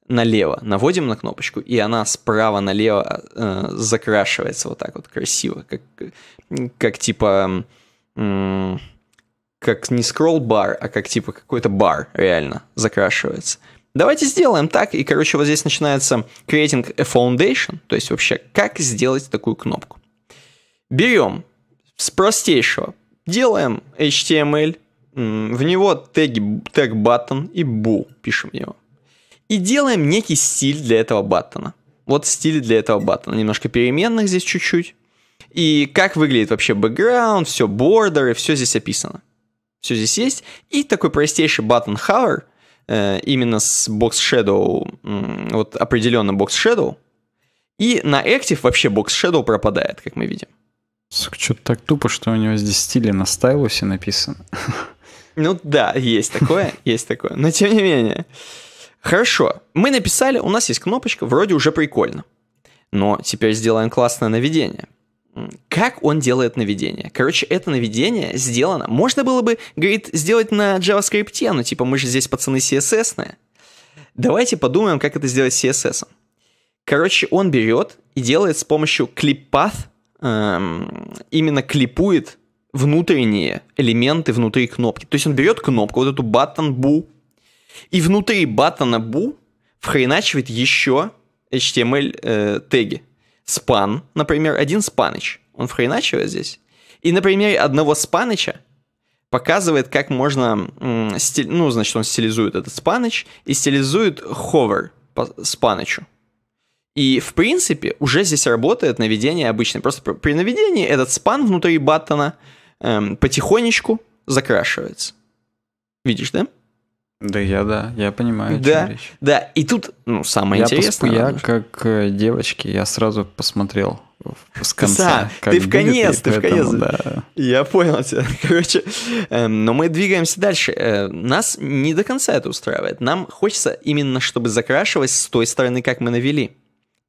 налево наводим на кнопочку, и она справа налево а, э, закрашивается вот так вот красиво, как, как типа... М, как не скролл-бар, а как типа какой-то бар реально закрашивается. Давайте сделаем так, и, короче, вот здесь начинается creating a foundation, то есть вообще, как сделать такую кнопку. Берем с простейшего Делаем HTML, в него теги, тег button и bu пишем в него. И делаем некий стиль для этого баттона. Вот стиль для этого баттона. Немножко переменных здесь чуть-чуть. И как выглядит вообще background, все бордеры, все здесь описано. Все здесь есть. И такой простейший button hover, э, именно с box shadow, вот определенным box shadow. И на active вообще box shadow пропадает, как мы видим.
Сука, что-то так тупо, что у него здесь стили на стайлусе написано.
Ну да, есть такое, есть такое. Но тем не менее. Хорошо, мы написали, у нас есть кнопочка, вроде уже прикольно. Но теперь сделаем классное наведение. Как он делает наведение? Короче, это наведение сделано. Можно было бы, говорит, сделать на JavaScript, но типа мы же здесь пацаны CSS. -ные. Давайте подумаем, как это сделать с CSS. Короче, он берет и делает с помощью clip path эм, именно клипует внутренние элементы внутри кнопки. То есть он берет кнопку, вот эту button bu, и внутри button bu вхреначивает еще HTML эм э, теги. span, например, один спаныч, он вхреначивает здесь. И на примере одного спаныча показывает, как можно, м, ну, значит, он стилизует этот спаныч и стилизует hover по спанычу. И, в принципе, уже здесь работает наведение обычное. Просто при наведении этот спан внутри баттона эм, потихонечку закрашивается. Видишь, да? Да я, да, я понимаю, да, речь. Да, и тут, ну, самое я интересное... Пос... Я,
как э, девочки, я сразу посмотрел с конца. Да, ты в конец, ты в конец. Да.
Я понял тебя. Короче, э, но мы двигаемся дальше. Э, нас не до конца это устраивает. Нам хочется именно, чтобы закрашивалось с той стороны, как мы навели.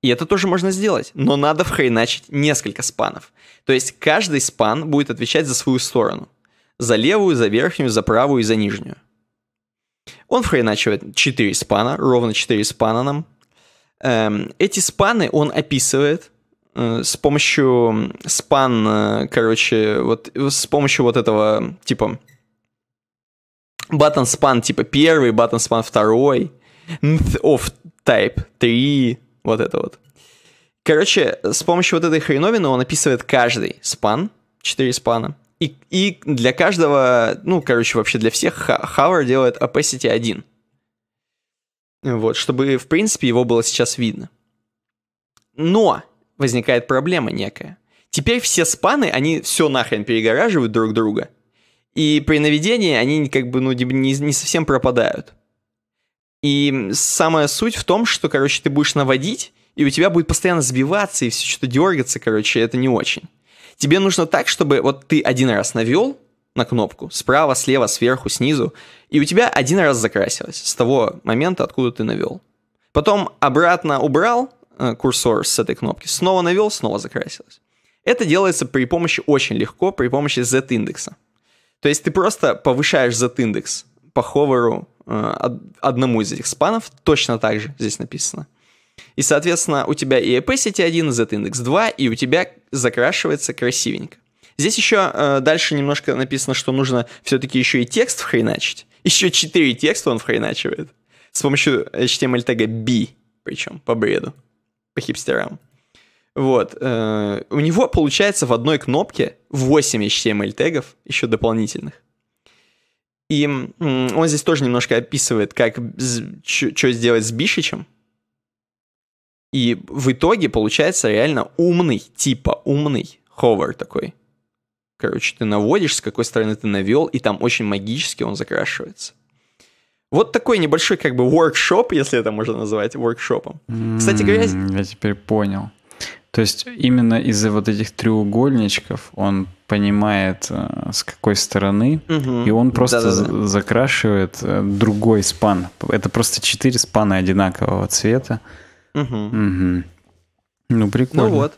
И это тоже можно сделать, но надо вхреначить несколько спанов. То есть каждый спан будет отвечать за свою сторону. За левую, за верхнюю, за правую и за нижнюю. Он вхреначивает 4 спана, ровно 4 спана нам. Эм, эти спаны он описывает э, с помощью спан, э, короче, вот с помощью вот этого типа button span типа первый, button span второй, of type 3, вот это вот. Короче, с помощью вот этой хреновины он описывает каждый спан, 4 спана. И, и для каждого, ну, короче, вообще для всех Хавер делает opacity 1. Вот, чтобы, в принципе, его было сейчас видно. Но возникает проблема некая. Теперь все спаны, они все нахрен перегораживают друг друга. И при наведении они как бы, ну, не, не совсем пропадают. И самая суть в том, что, короче, ты будешь наводить, и у тебя будет постоянно сбиваться, и все что-то дергаться, короче, это не очень. Тебе нужно так, чтобы вот ты один раз навел на кнопку, справа, слева, сверху, снизу, и у тебя один раз закрасилось с того момента, откуда ты навел. Потом обратно убрал э, курсор с этой кнопки, снова навел, снова закрасилось. Это делается при помощи очень легко, при помощи Z-индекса. То есть ты просто повышаешь Z-индекс по ховеру Э, одному из этих спанов точно так же здесь написано. И, соответственно, у тебя и IP e сети 1, Z-индекс 2, и у тебя закрашивается красивенько. Здесь еще э, дальше немножко написано, что нужно все-таки еще и текст вхреначить. Еще 4 текста он вхреначивает. С помощью HTML тега B, причем, по бреду, по хипстерам. Вот. Э, у него получается в одной кнопке 8 HTML тегов еще дополнительных. И он здесь тоже немножко описывает, как что сделать с Бишичем. И в итоге получается реально умный, типа умный ховер такой. Короче, ты наводишь, с какой стороны ты навел, и там очень магически он закрашивается. Вот такой небольшой как бы воркшоп, если это можно назвать воркшопом. Кстати говоря... Я теперь
понял. То есть именно из-за вот этих треугольничков он понимает, э, с какой стороны, угу. и он просто да -да -да. закрашивает э, другой спан. Это просто четыре спана одинакового цвета. Угу. Угу. Ну, прикольно. Ну вот.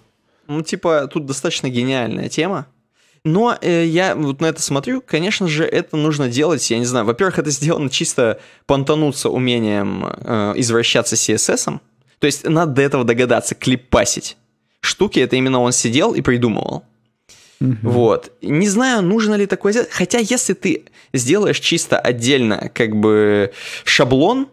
Ну, типа, тут достаточно гениальная тема. Но э, я вот на это смотрю, конечно же, это нужно делать, я не знаю, во-первых, это сделано чисто понтануться умением э, извращаться CSS. То есть надо до этого догадаться, клепасить. Штуки это именно он сидел и придумывал. Угу. Вот. Не знаю, нужно ли такое сделать. Хотя, если ты сделаешь чисто отдельно, как бы, шаблон,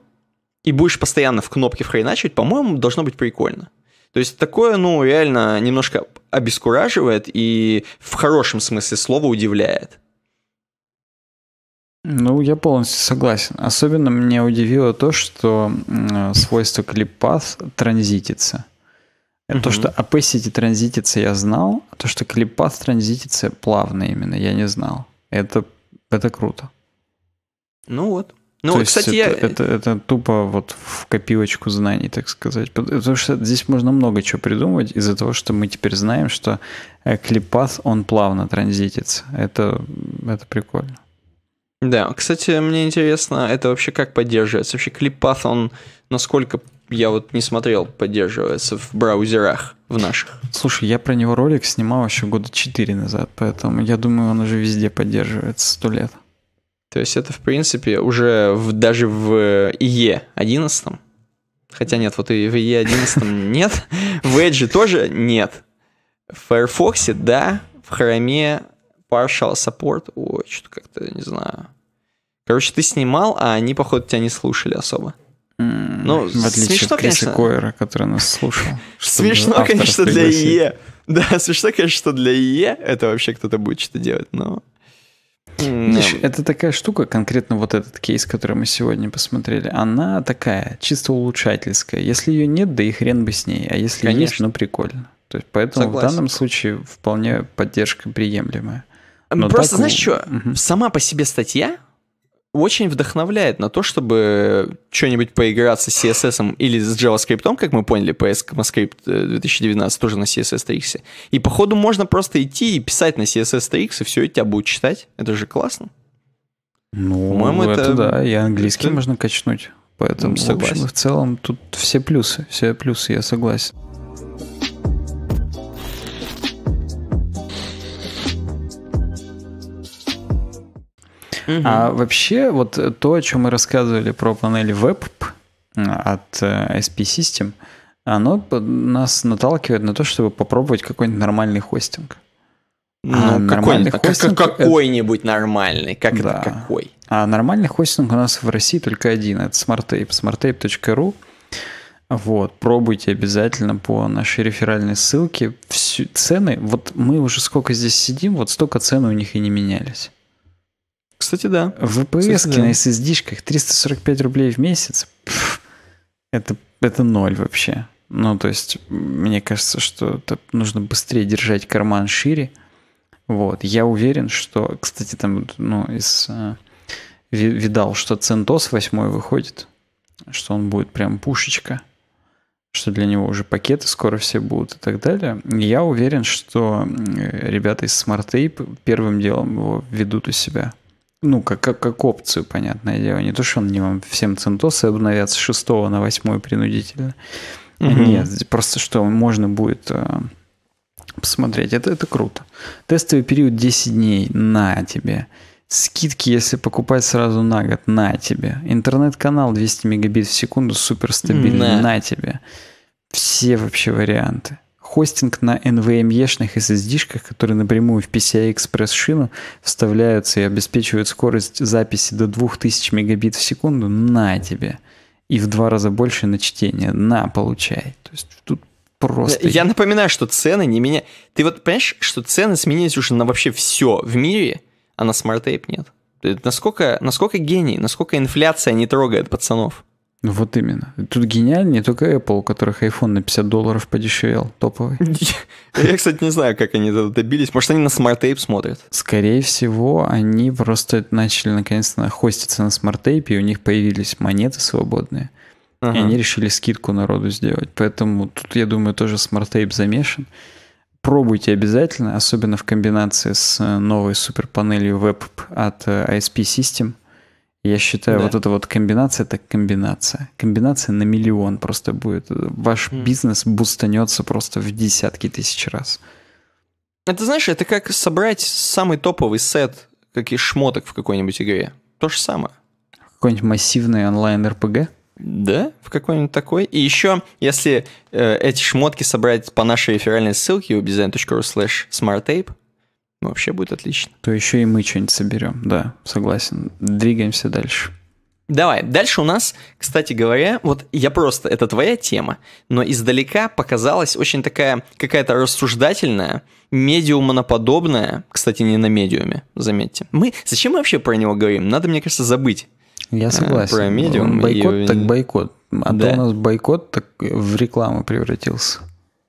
и будешь постоянно в кнопке вхреначивать, по-моему, должно быть прикольно. То есть такое, ну, реально немножко обескураживает и в хорошем смысле слова удивляет.
Ну, я полностью согласен. Особенно меня удивило то, что свойство клиппас транзитится. Это угу. то, что opacity транзитится, я знал, а то, что клипат транзитится плавно именно, я не знал. Это, это круто.
Ну вот. Ну, то кстати, есть это, я...
это, это, это тупо вот в копилочку знаний, так сказать. Потому что здесь можно много чего придумывать из-за того, что мы теперь знаем, что э, клипат, он плавно транзитится. Это, это прикольно.
Да, кстати, мне интересно, это вообще как поддерживается? Вообще клипат, он насколько я вот не смотрел, поддерживается в браузерах
в наших. Слушай, я про него ролик снимал еще года 4 назад, поэтому я думаю, он уже везде поддерживается сто лет.
То есть это, в принципе, уже в, даже в э, ИЕ 11 Хотя нет, вот и в ИЕ 11 нет. В Edge тоже нет. В Firefox, да. В Chrome partial support. Ой, что-то как-то, не знаю. Короче, ты снимал, а они, походу, тебя не слушали особо. Ну, в отличие смешно, от Криса конечно. Койера, который нас слушал. Смешно, конечно, для ИЕ. Да, смешно, конечно, для ИЕ это вообще кто-то будет что-то делать, но...
Знаешь, это такая штука, конкретно вот этот кейс, который мы сегодня посмотрели, она такая, чисто улучшательская. Если ее нет, да и хрен бы с ней. А если Конечно. есть, ну прикольно. То есть поэтому Согласен. в данном случае вполне поддержка приемлемая.
Но Просто так... знаешь что, угу. сама по себе статья, очень вдохновляет на то, чтобы что-нибудь поиграться с CSS или с JavaScript, как мы поняли, по JavaScript 2019 тоже на CSS Tricks. И походу можно просто идти и писать на CSS Tricks, и все, и тебя будут читать. Это же классно. Ну, По-моему, это, это да, и
английский это... можно качнуть. Поэтому, согласен. в общем, в целом тут все плюсы, все плюсы, я согласен. А вообще вот э, то, о чем мы рассказывали про панель Web от э, SP System, оно нас наталкивает на то, чтобы попробовать какой-нибудь нормальный хостинг.
Ну, а какой-нибудь, а хостинг, какой-нибудь нормальный. Как да. это какой?
А нормальный хостинг у нас в России только один. Это SmartTape. smarttape.ru. Вот, пробуйте обязательно по нашей реферальной ссылке. Всю, цены, вот мы уже сколько здесь сидим, вот столько цены у них и не менялись. Кстати, да. VPS Кстати, да. на ssd 345 рублей в месяц. Пфф, это, это ноль вообще. Ну, то есть, мне кажется, что это нужно быстрее держать карман шире. Вот. Я уверен, что, кстати, там, ну, из э, видал, что Центос 8 выходит, что он будет прям пушечка, что для него уже пакеты скоро все будут и так далее. Я уверен, что э, ребята из Smart Tape первым делом его ведут у себя ну, как, как, как опцию, понятное дело. Не то, что они вам всем центосы обновятся с 6 на 8 принудительно. Угу. Нет, просто что можно будет э, посмотреть. Это, это круто. Тестовый период 10 дней на тебе. Скидки, если покупать сразу на год, на тебе. Интернет-канал 200 мегабит в секунду, суперстабильный, на. на тебе. Все вообще варианты хостинг на NVMe-шных эм SSD-шках, которые напрямую в PCI-Express шину вставляются и обеспечивают скорость записи до 2000 мегабит в секунду. На тебе. И в два раза больше на чтение. На, получай. То есть тут просто. Я
напоминаю, что цены не меня. Ты вот понимаешь, что цены сменились уже на вообще все в мире, а на смарт нет. Э, насколько, насколько гений, насколько инфляция не трогает пацанов.
Ну, вот именно. Тут гениальнее только Apple, у которых iPhone на 50 долларов подешевел, топовый.
Я, кстати, не знаю, как они добились. Может, они на Smart тейп смотрят?
Скорее всего, они просто начали наконец-то хоститься на Smart тейпе и у них появились монеты свободные. Ага. И они решили скидку народу сделать. Поэтому тут, я думаю, тоже Smart тейп замешан. Пробуйте обязательно, особенно в комбинации с э, новой суперпанелью веб от э, ISP System – я считаю, да. вот эта вот комбинация это комбинация. Комбинация на миллион просто будет. Ваш mm. бизнес бустанется просто в десятки тысяч раз.
Это знаешь, это как собрать самый топовый сет каких шмоток в какой-нибудь игре. То же самое. Какой-нибудь массивный
онлайн РПГ?
Да, в какой-нибудь такой. И еще, если э, эти шмотки собрать по нашей реферальной ссылке ubdesign.ru slash smarttape, ну, вообще будет
отлично. То еще и мы что-нибудь соберем, да, согласен. Двигаемся дальше.
Давай, дальше у нас, кстати говоря, вот я просто, это твоя тема, но издалека показалась очень такая какая-то рассуждательная, медиумоноподобная, кстати, не на медиуме, заметьте. Мы, зачем мы вообще про него говорим? Надо, мне кажется, забыть. Я э, согласен. Про медиум. Бойкот и... так
бойкот. А да. то у нас бойкот так в рекламу превратился.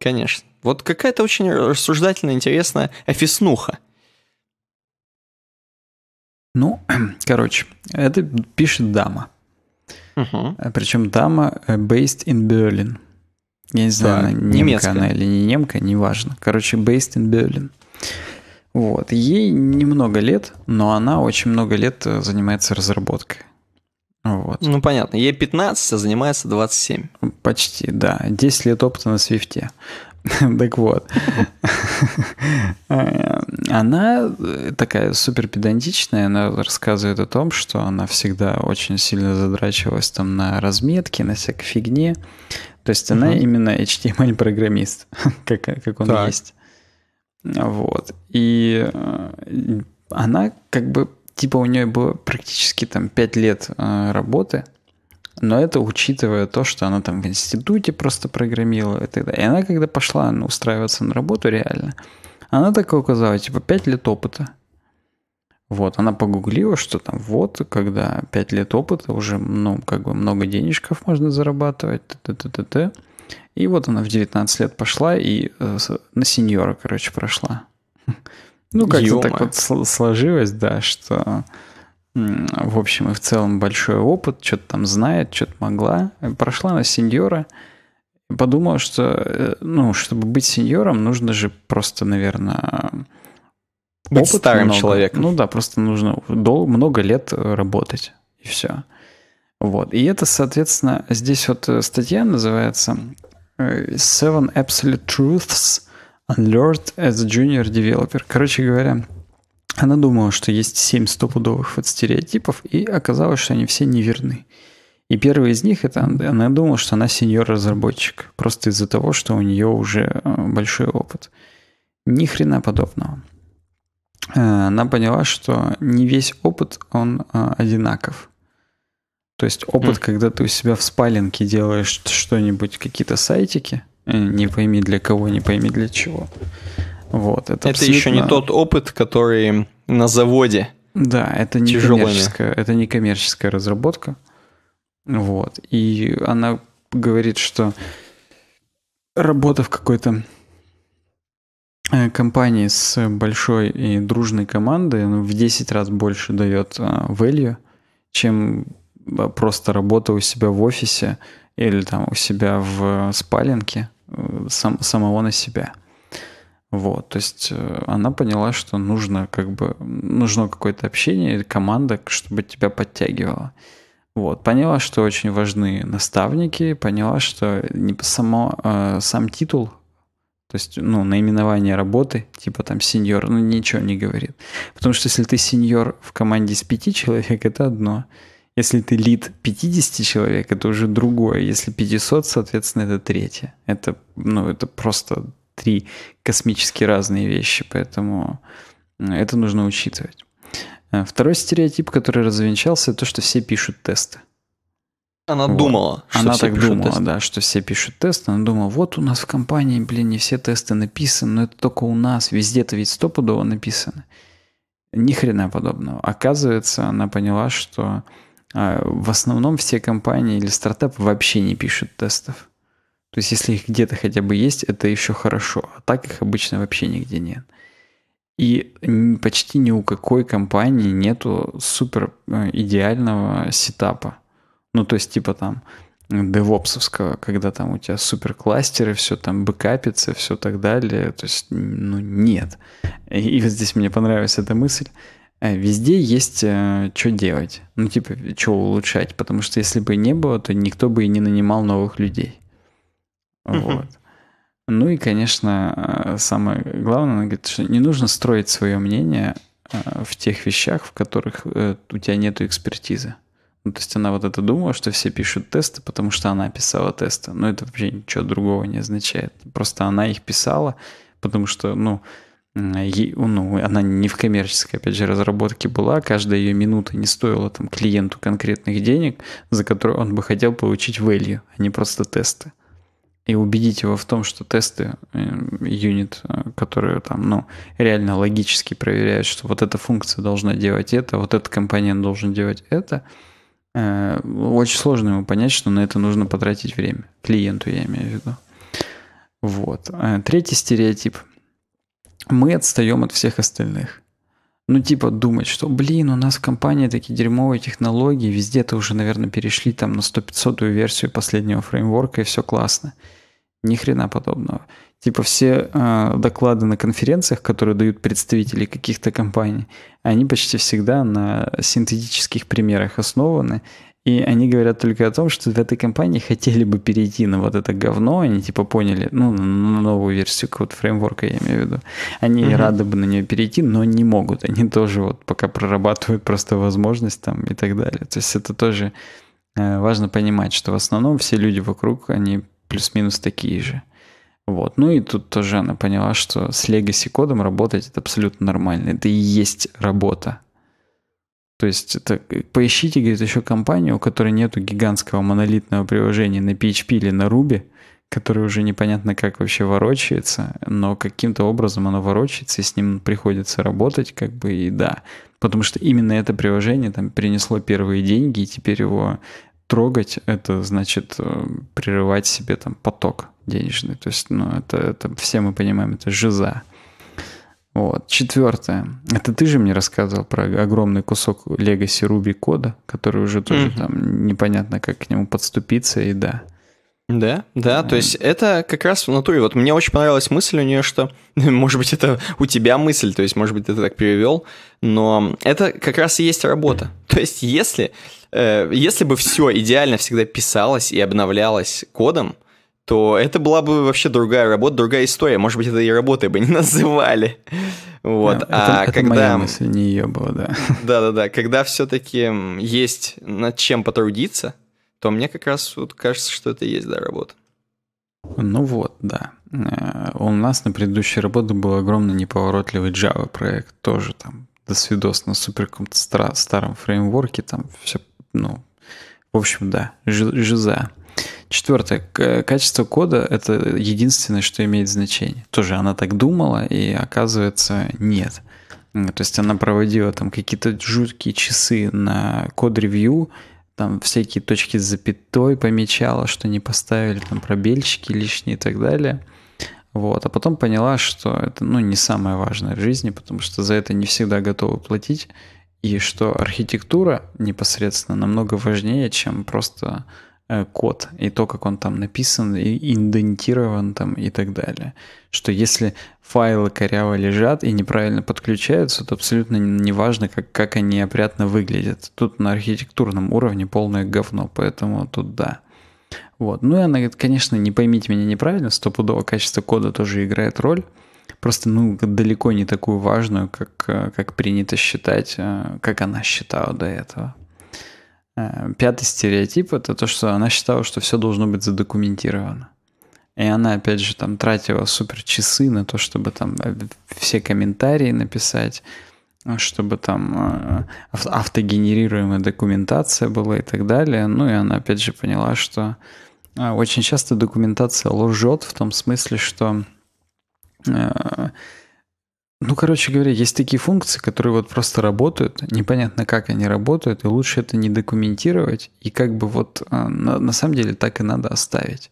Конечно. Вот какая-то очень рассуждательная, интересная офиснуха.
Ну, короче, это пишет дама. Угу. Э, Причем дама э, based in Berlin. Я не знаю, да, она немка немецкая. она или не немка, неважно. Короче, based in Berlin. Вот. Ей немного лет, но она очень много лет э, занимается разработкой. Вот.
Ну, понятно. Ей 15, а занимается 27.
Почти, да. 10 лет опыта на свифте. Так вот. Она такая супер педантичная, она рассказывает о том, что она всегда очень сильно задрачивалась там на разметке, на всякой фигне. То есть она именно HTML-программист, как, как он есть. Вот. И э, она как бы, типа у нее было практически там 5 лет э, работы но это учитывая то, что она там в институте просто программировала и так далее. И она, когда пошла ну, устраиваться на работу реально, она так и указала, типа, 5 лет опыта. Вот, она погуглила, что там вот, когда 5 лет опыта, уже ну, как бы много денежков можно зарабатывать, т -т -т -т -т. И вот она в 19 лет пошла и э, на сеньора, короче, прошла. Ну, как-то так вот сложилось, да, что в общем и в целом большой опыт, что-то там знает, что-то могла. Прошла на сеньора, подумала, что, э, ну, чтобы быть сеньором, нужно же просто, наверное, быть опыт старым много. человеком. Ну да, просто нужно дол- много лет э, работать, и все. Вот. И это, соответственно, здесь вот э, статья называется Seven Absolute Truths Unlearned as a Junior Developer. Короче говоря, она думала, что есть семь стопудовых вот стереотипов, и оказалось, что они все неверны. И первый из них это она думала, что она сеньор-разработчик, просто из-за того, что у нее уже э, большой опыт. Ни хрена подобного. Э, она поняла, что не весь опыт, он э, одинаков. То есть опыт, mm. когда ты у себя в спаленке делаешь что-нибудь, какие-то сайтики, не пойми для кого, не пойми для чего. Вот, это это абсолютно... еще не тот
опыт, который на заводе. Да, это не коммерческая,
это не коммерческая разработка. Вот. И она говорит, что работа в какой-то э, компании с большой и дружной командой в 10 раз больше дает э, value, чем э, просто работа у себя в офисе или там у себя в спаленке сам, самого на себя. Вот, то есть э, она поняла, что нужно как бы, нужно какое-то общение, команда, чтобы тебя подтягивала. Вот, поняла, что очень важны наставники, поняла, что не само, э, сам титул, то есть, ну, наименование работы, типа там сеньор, ну, ничего не говорит. Потому что если ты сеньор в команде из пяти человек, это одно. Если ты лид 50 человек, это уже другое. Если 500, соответственно, это третье. Это, ну, это просто три космически разные вещи, поэтому это нужно учитывать. Э, второй стереотип, который развенчался, это то, что все пишут тесты.
Она вот. думала, что она все так пишут думала, тесты.
да, что все пишут тесты. Она думала, вот у нас в компании, блин, не все тесты написаны, но это только у нас, везде-то ведь стопудово написано. Ни хрена подобного. Оказывается, она поняла, что э, в основном все компании или стартапы вообще не пишут тестов. То есть если их где-то хотя бы есть, это еще хорошо. А так их обычно вообще нигде нет. И почти ни у какой компании нету супер э, идеального сетапа. Ну, то есть типа там девопсовского, когда там у тебя супер кластеры, все там бэкапится, все так далее. То есть, ну, нет. И вот здесь мне понравилась эта мысль. Э, везде есть э, что делать. Ну, типа, что улучшать. Потому что если бы не было, то никто бы и не нанимал новых людей. Вот. Ну и, конечно, э, самое главное, она говорит, что не нужно строить свое мнение э, в тех вещах, в которых э, у тебя нет экспертизы. Ну, то есть она вот это думала, что все пишут тесты, потому что она писала тесты. Но это вообще ничего другого не означает. Просто она их писала, потому что, ну, ей, ну, она не в коммерческой, опять же, разработке была, каждая ее минута не стоила там клиенту конкретных денег, за которые он бы хотел получить value, а не просто тесты и убедить его в том, что тесты э, юнит, э, которые там, ну, реально логически проверяют, что вот эта функция должна делать это, вот этот компонент должен делать это, э, очень сложно ему понять, что на это нужно потратить время. Клиенту я имею в виду. Вот. Третий стереотип. Мы отстаем от всех остальных ну, типа, думать, что, блин, у нас в компании такие дерьмовые технологии, везде-то уже, наверное, перешли там на 100-500 версию последнего фреймворка, и все классно. Ни хрена подобного. Типа все э, доклады на конференциях, которые дают представители каких-то компаний, они почти всегда на синтетических примерах основаны, и они говорят только о том, что в этой компании хотели бы перейти на вот это говно, они типа поняли, ну, на новую версию какого-то фреймворка, я имею в виду. Они угу. рады бы на нее перейти, но не могут. Они тоже вот пока прорабатывают просто возможность там и так далее. То есть это тоже э, важно понимать, что в основном все люди вокруг, они плюс-минус такие же. Вот. Ну и тут тоже она поняла, что с legacy кодом работать это абсолютно нормально. Это и есть работа. То есть это, поищите, говорит, еще компанию, у которой нету гигантского монолитного приложения на PHP или на Ruby, которое уже непонятно как вообще ворочается, но каким-то образом оно ворочается, и с ним приходится работать, как бы, и да. Потому что именно это приложение там принесло первые деньги, и теперь его трогать, это значит э, прерывать себе там поток денежный. То есть, ну, это, это все мы понимаем, это жиза. Вот. Четвертое. Это ты же мне рассказывал про огромный кусок Legacy Ruby кода, который уже тоже mm-hmm. там непонятно, как к нему подступиться, и да.
Да, да, то есть это как раз в натуре. Вот мне очень понравилась мысль у нее, что, может быть, это у тебя мысль, то есть, может быть, ты так перевел, но это как раз и есть работа. То есть, если, э, если бы все идеально всегда писалось и обновлялось кодом, то это была бы вообще другая работа, другая история. Может быть, это и работой бы не называли. Вот. Да, а это когда... моя мысль,
не ее было, да.
Да-да-да. Когда все-таки есть над чем потрудиться, то мне как раз вот кажется, что это и есть, да, работа.
Ну вот, да. Э, у нас на предыдущей работе был огромно неповоротливый Java проект, тоже там досвидос на супер каком-то старом фреймворке, там все, ну, в общем, да, жиза. Четвертое. Качество кода — это единственное, что имеет значение. Тоже она так думала, и оказывается, нет. То есть она проводила там какие-то жуткие часы на код-ревью, там всякие точки с запятой помечала, что не поставили там пробельщики лишние и так далее. Вот. А потом поняла, что это ну, не самое важное в жизни, потому что за это не всегда готовы платить, и что архитектура непосредственно намного важнее, чем просто Э, код и то, как он там написан, и индентирован там и так далее. Что если файлы коряво лежат и неправильно подключаются, то абсолютно неважно, как, как они опрятно выглядят. Тут на архитектурном уровне полное говно, поэтому тут да. Вот. Ну и она, конечно, не поймите меня неправильно, стопудово качество кода тоже играет роль. Просто, ну, далеко не такую важную, как, как принято считать, э, как она считала до этого. Э, пятый стереотип — это то, что она считала, что все должно быть задокументировано. И она, опять же, там тратила супер часы на то, чтобы там э, все комментарии написать, э, чтобы там автогенерируемая документация была и так далее. Ну и она, опять же, поняла, что очень часто документация лжет в том смысле, что ну, короче говоря, есть такие функции, которые вот просто работают, непонятно, как они работают, и лучше это не документировать, и как бы вот а, на, на самом деле так и надо оставить.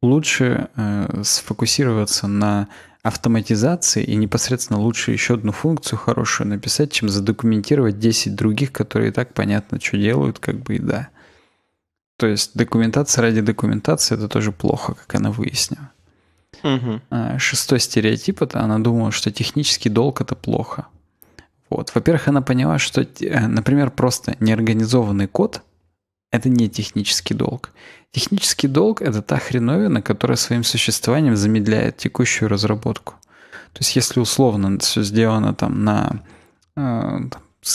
Лучше э, сфокусироваться на автоматизации и непосредственно лучше еще одну функцию хорошую написать, чем задокументировать 10 других, которые и так понятно, что делают, как бы и да. То есть документация ради документации это тоже плохо, как она выяснила. Угу. Шестой стереотип это она думала, что технический долг это плохо. Вот. Во-первых, она поняла, что, э, например, просто неорганизованный код это не технический долг. Технический долг это та хреновина, которая своим существованием замедляет текущую разработку. То есть, если условно все сделано там на, э,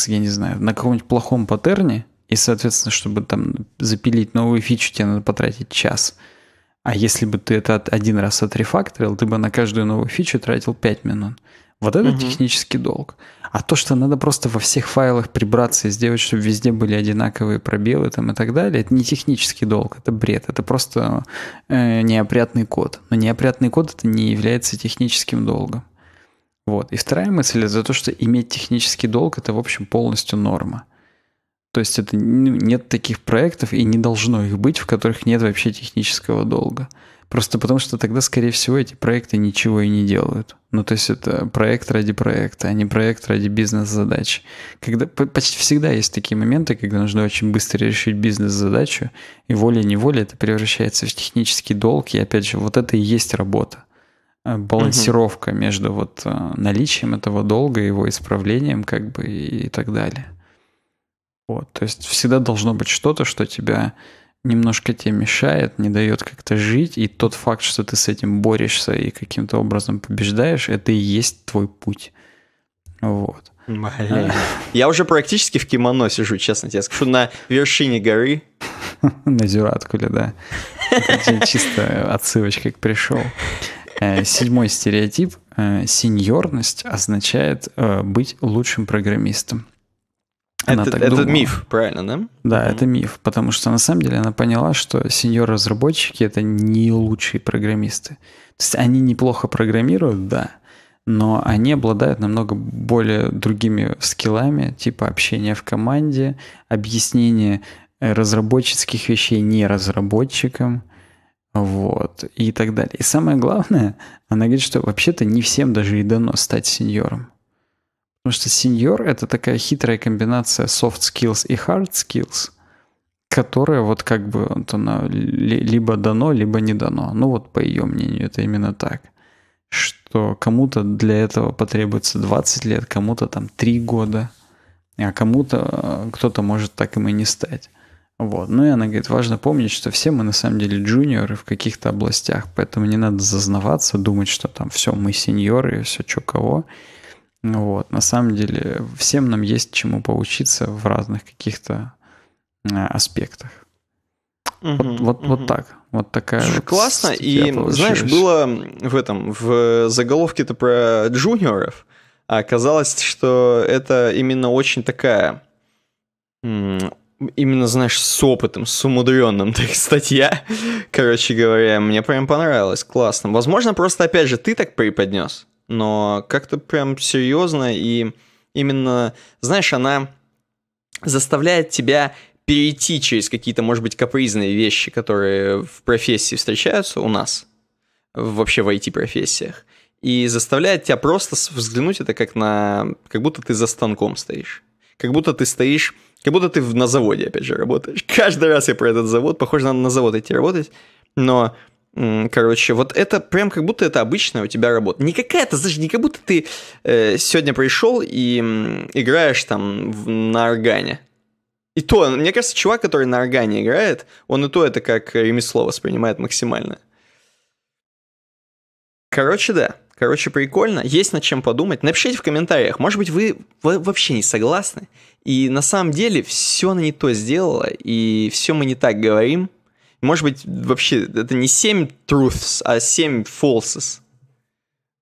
я не знаю, на каком-нибудь плохом паттерне, и, соответственно, чтобы там запилить новую фичу, тебе надо потратить час – а если бы ты это один раз отрефакторил, ты бы на каждую новую фичу тратил 5 минут. Вот это угу. технический долг. А то, что надо просто во всех файлах прибраться и сделать, чтобы везде были одинаковые пробелы там и так далее, это не технический долг, это бред, это просто э, неопрятный код. Но неопрятный код это не является техническим долгом. Вот. И вторая мысль это то, что иметь технический долг это, в общем, полностью норма. То есть это нет таких проектов и не должно их быть, в которых нет вообще технического долга. Просто потому что тогда, скорее всего, эти проекты ничего и не делают. Ну, то есть это проект ради проекта, а не проект ради бизнес-задач. Когда, почти всегда есть такие моменты, когда нужно очень быстро решить бизнес-задачу, и волей-неволей это превращается в технический долг, и опять же, вот это и есть работа э, балансировка угу. между вот э, наличием этого долга, его исправлением, как бы и так далее. Вот, то есть всегда должно быть что-то, что тебя немножко тебе мешает, не дает как-то жить, и тот факт, что ты с этим борешься и каким-то образом побеждаешь, это и есть твой путь. Вот. Блин. А.
Я уже практически в кимоно сижу, честно тебе скажу, на вершине горы.
На Зюраткуле, да. Чисто отсылочка к пришел. Э, седьмой стереотип. Э, сеньорность означает э, быть лучшим программистом. Она это, так это думала. миф, правильно, да? Да, mm-hmm. это миф, потому что на самом деле она поняла, что сеньор-разработчики это не лучшие программисты. То есть они неплохо программируют, да, но они обладают намного более другими скиллами, типа общения в команде, объяснение э, разработческих вещей не разработчикам, вот, и так далее. И самое главное, она говорит, что вообще-то не всем даже и дано стать сеньором. Потому что сеньор — это такая хитрая комбинация soft skills и hard skills, которая вот как бы вот она либо дано, либо не дано. Ну вот по ее мнению это именно так. Что кому-то для этого потребуется 20 лет, кому-то там 3 года, а кому-то э, кто-то может так им и не стать. Вот. Ну и она говорит, важно помнить, что все мы на самом деле джуниоры в каких-то областях, поэтому не надо зазнаваться, думать, что там все, мы сеньоры, все что кого. Ну вот, на самом деле, всем нам есть чему поучиться в разных каких-то э, аспектах.
Угу, вот, вот, угу. вот так.
Вот такая Слушай, вот классно. И получилась. знаешь,
было в этом в заголовке-то про джуниоров. А оказалось, что это именно очень такая именно, знаешь, с опытом, с умудренным так, статья, короче говоря, мне прям понравилось, классно. Возможно, просто, опять же, ты так преподнес но как-то прям серьезно, и именно, знаешь, она заставляет тебя перейти через какие-то, может быть, капризные вещи, которые в профессии встречаются у нас, вообще в IT-профессиях, и заставляет тебя просто взглянуть это как на... как будто ты за станком стоишь. Как будто ты стоишь... Как будто ты на заводе, опять же, работаешь. Каждый раз я про этот завод, похоже, надо на завод идти работать, но Короче, вот это прям как будто это обычная у тебя работа. Не какая-то, знаешь, не как будто ты э, сегодня пришел и м, играешь там в, на органе. И то, мне кажется, чувак, который на органе играет, он и то это как ремесло воспринимает максимально. Короче, да. Короче, прикольно. Есть над чем подумать. Напишите в комментариях. Может быть, вы вообще не согласны. И на самом деле все на не то сделала, и все мы не так говорим. Может быть, вообще это не 7 truths, а 7 falses.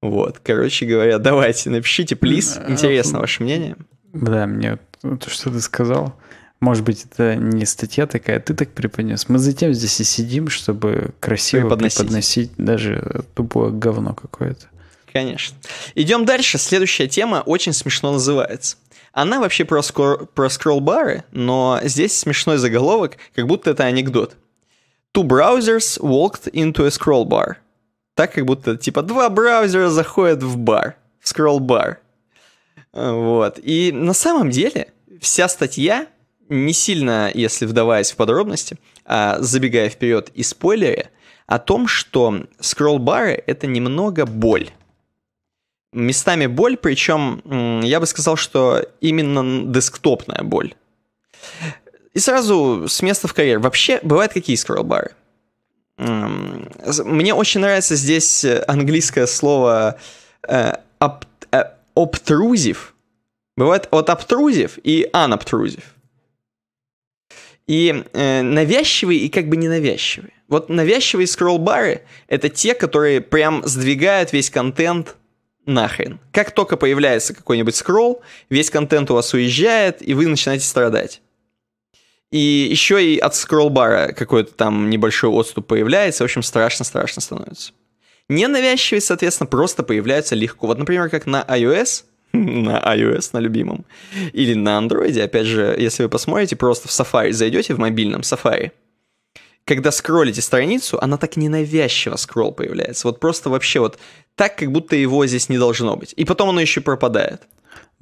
Вот, короче говоря, давайте, напишите, плиз. Интересно а, ваше мнение.
Да, мне то, что ты сказал, может быть, это не статья такая, ты так преподнес. Мы затем здесь и сидим, чтобы красиво преподносить, преподносить даже тупое говно
какое-то. Конечно. Идем дальше. Следующая тема очень смешно называется. Она вообще про, скор... про скролл-бары, но здесь смешной заголовок, как будто это анекдот. Two browsers walked into a scroll bar. Так как будто типа два браузера заходят в бар, в scroll bar, а, Вот. И на самом деле вся статья, не сильно, если вдаваясь в подробности, а забегая вперед и спойлеры, о том, что scroll — это немного боль. Местами боль, причем я бы сказал, что именно десктопная боль. И сразу с места в карьер. Вообще, бывают какие скролл Мне очень нравится здесь э, английское слово э, э, обтрузив. Бывает от обтрузив и анобтрузив. И э, навязчивые и как бы ненавязчивые. Вот навязчивые скроллбары – это те, которые прям сдвигают весь контент нахрен. Как только появляется какой-нибудь скролл, весь контент у вас уезжает, и вы начинаете страдать. И еще и от скроллбара какой-то там небольшой отступ появляется. В общем, страшно-страшно становится. Ненавязчивость, соответственно, просто появляется легко. Вот, например, как на iOS, на iOS, на любимом, или на Android, опять же, если вы посмотрите, просто в Safari зайдете, в мобильном Safari, когда скроллите страницу, она так ненавязчиво скролл появляется. Вот просто вообще вот так, как будто его здесь не должно быть. И потом оно еще пропадает.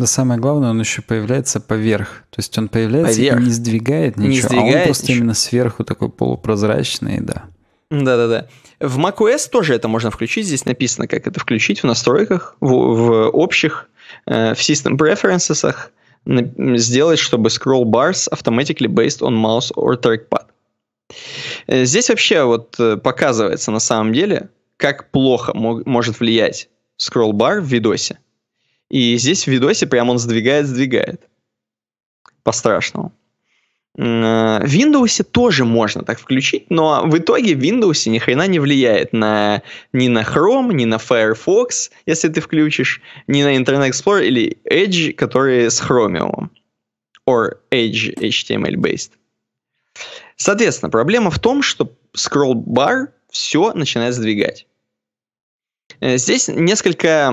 Да самое главное, он еще появляется поверх. То есть он появляется поверх. и не сдвигает ничего, не сдвигает а он просто ничего. именно сверху такой полупрозрачный, да.
Да-да-да. В macOS тоже это можно включить. Здесь написано, как это включить в настройках, в, в общих, э, в System Preferences сделать, чтобы scroll bars automatically based on mouse or trackpad. Э, здесь вообще вот э, показывается на самом деле, как плохо мог, может влиять scroll bar в видосе. И здесь в видосе прям он сдвигает-сдвигает. По-страшному. Э, в Windows тоже можно так включить, но в итоге в Windows ни хрена не влияет на, ни на Chrome, ни на Firefox, если ты включишь, ни на Internet Explorer или Edge, которые с Chromium. Or Edge HTML-based. Соответственно, проблема в том, что scroll bar все начинает сдвигать. Э, здесь несколько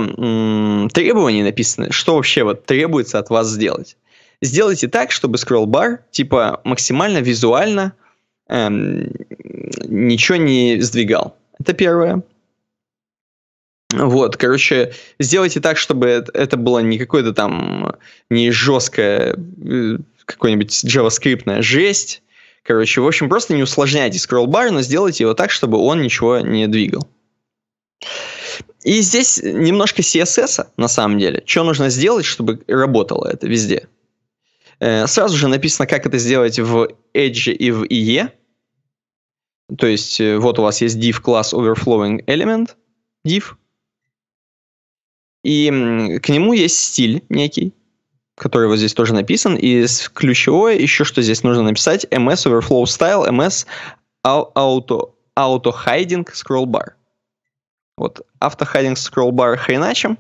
требований написано, что вообще вот требуется от вас сделать. Сделайте так, чтобы скролл-бар, типа, максимально визуально эм, ничего не сдвигал. Это первое. Вот, короче, сделайте так, чтобы это было не какое-то там, не жесткое, э, какой нибудь JavaScript жесть. Короче, в общем, просто не усложняйте скролл-бар, но сделайте его так, чтобы он ничего не двигал. И здесь немножко CSS, на самом деле. Что нужно сделать, чтобы работало это везде? Э, сразу же написано, как это сделать в Edge и в IE. То есть э, вот у вас есть div класс overflowing element, div. И к нему есть стиль некий, который вот здесь тоже написан. И ключевое еще, что здесь нужно написать, ms overflow style, ms auto, auto hiding scroll bar. Вот автохайдинг scrollbar хреначим.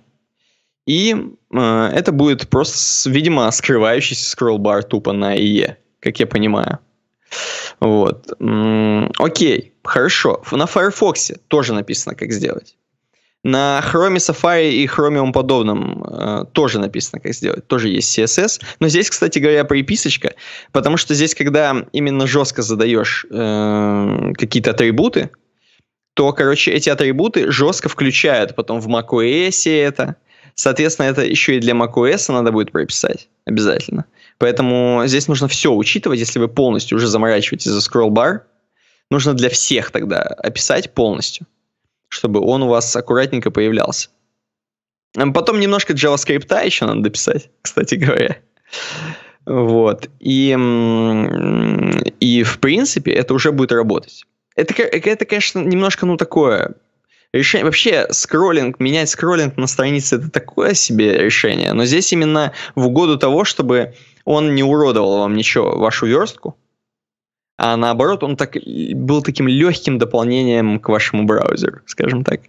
И э, это будет просто, видимо, скрывающийся скроллбар тупо на IE, как я понимаю. Вот. М-м, окей, хорошо. На Firefox тоже написано, как сделать. На Chrome, Safari и Chromium подобном э, тоже написано, как сделать. Тоже есть CSS. Но здесь, кстати говоря, приписочка, потому что здесь, когда именно жестко задаешь э, какие-то атрибуты, то, короче, эти атрибуты жестко включают потом в macOS это. Соответственно, это еще и для macOS надо будет прописать обязательно. Поэтому здесь нужно все учитывать, если вы полностью уже заморачиваетесь за скролл Нужно для всех тогда описать полностью, чтобы он у вас аккуратненько появлялся. Потом немножко JavaScript еще надо дописать, кстати говоря. Вот. И, и в принципе это уже будет работать. Это, э, это, конечно, немножко, ну, такое решение. Вообще, скроллинг, менять скроллинг на странице это такое себе решение, но здесь именно в угоду того, чтобы он не уродовал вам ничего, вашу верстку, а наоборот, он так, был таким легким дополнением к вашему браузеру, скажем так.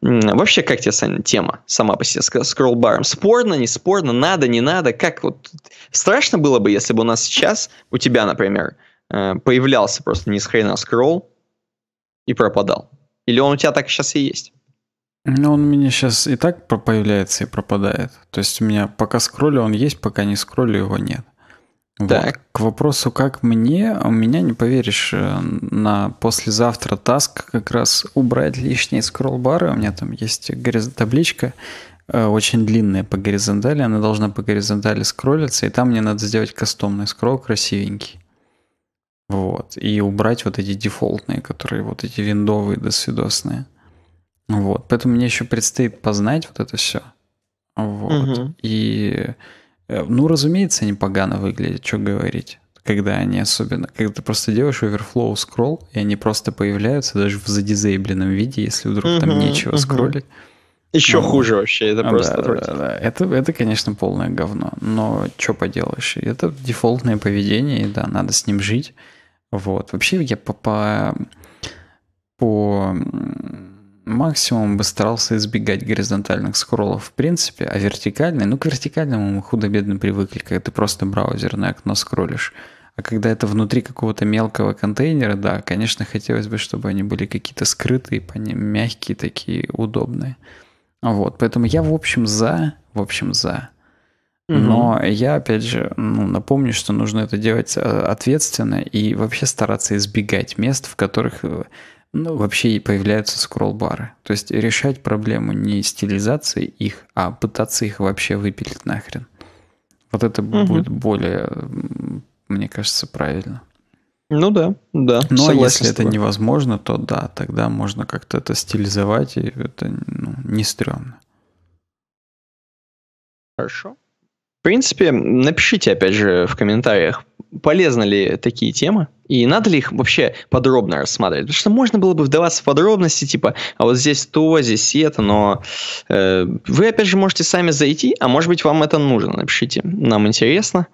Вообще, как тебе, Саня, тема сама по себе с скроллбаром? Спорно, не спорно, надо, не надо? Как вот... Страшно было бы, если бы у нас сейчас, у тебя, например, Э, появлялся просто не с хрена скролл и пропадал? Или он у тебя так сейчас и есть?
Ну, он у меня сейчас и так появляется и пропадает. То есть у меня пока скроллю он есть, пока не скроллю его нет. Так. Вот. К вопросу, как мне, у меня, не поверишь, э, на послезавтра таск как раз убрать лишние скролл-бары. У меня там есть табличка, э, очень длинная по горизонтали, она должна по горизонтали скроллиться, и там мне надо сделать кастомный скролл красивенький. Вот. И убрать вот эти дефолтные, которые вот эти виндовые досвидосные. Вот. Поэтому мне еще предстоит познать вот это все. Вот. Угу. И, э, ну, разумеется, они погано выглядят, что говорить. Когда они особенно... Когда ты просто делаешь overflow scroll, и они просто появляются даже в задизейбленном виде, если вдруг угу, там нечего угу. скроллить. Еще ну, хуже
вообще, это а, просто... да,
да. Это, это, конечно, полное говно, но что поделаешь. Это дефолтное поведение, и да, надо с ним жить. Вот. Вообще я по, по, по максимуму бы старался избегать горизонтальных скроллов в принципе, а вертикальные, ну к вертикальному мы худо-бедно привыкли, когда ты просто браузерное окно скроллишь. А когда это внутри какого-то мелкого контейнера, да, конечно, хотелось бы, чтобы они были какие-то скрытые, по ним мягкие такие, удобные. Вот, поэтому я в общем за, в общем за но я, опять же, ну, напомню, что нужно это делать э, ответственно и вообще стараться избегать мест, в которых э, ну, вообще появляются скролл-бары. То есть решать проблему не стилизации их, а пытаться их вообще выпилить нахрен. Вот это угу. будет более, мне кажется, правильно.
Ну да, да. Но если это
невозможно, то да, тогда можно как-то это стилизовать, и это ну, не стрёмно.
Хорошо принципе, напишите, опять же, в комментариях, полезны ли такие темы, и надо ли их вообще подробно рассматривать? Потому что можно было бы вдаваться в подробности, типа, а вот здесь то, здесь это, но э, вы, опять же, можете сами зайти, а может быть, вам это нужно. Напишите, нам интересно.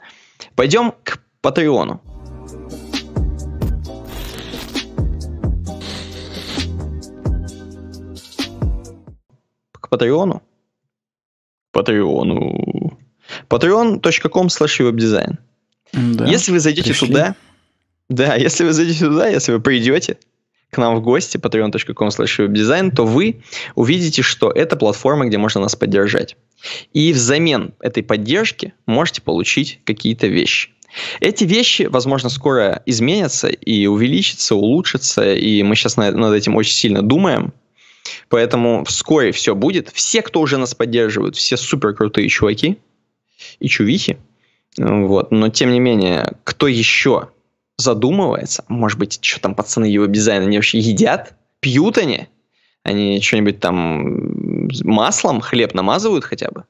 Пойдем к Патреону. К Патреону. Патреону patreon.com slash webdesign.
Да, если вы зайдете пришли. туда,
да, если вы зайдете туда, если вы придете к нам в гости, patreon.com slash webdesign, то вы увидите, что это платформа, где можно нас поддержать. И взамен этой поддержки можете получить какие-то вещи. Эти вещи, возможно, скоро изменятся и увеличатся, улучшатся, и мы сейчас над этим очень сильно думаем. Поэтому вскоре все будет. Все, кто уже нас поддерживают, все супер крутые чуваки – и чувихи. Вот. Но тем не менее, кто еще задумывается, может быть, что там пацаны его дизайна, они вообще едят, пьют они, они что-нибудь там маслом хлеб намазывают хотя бы.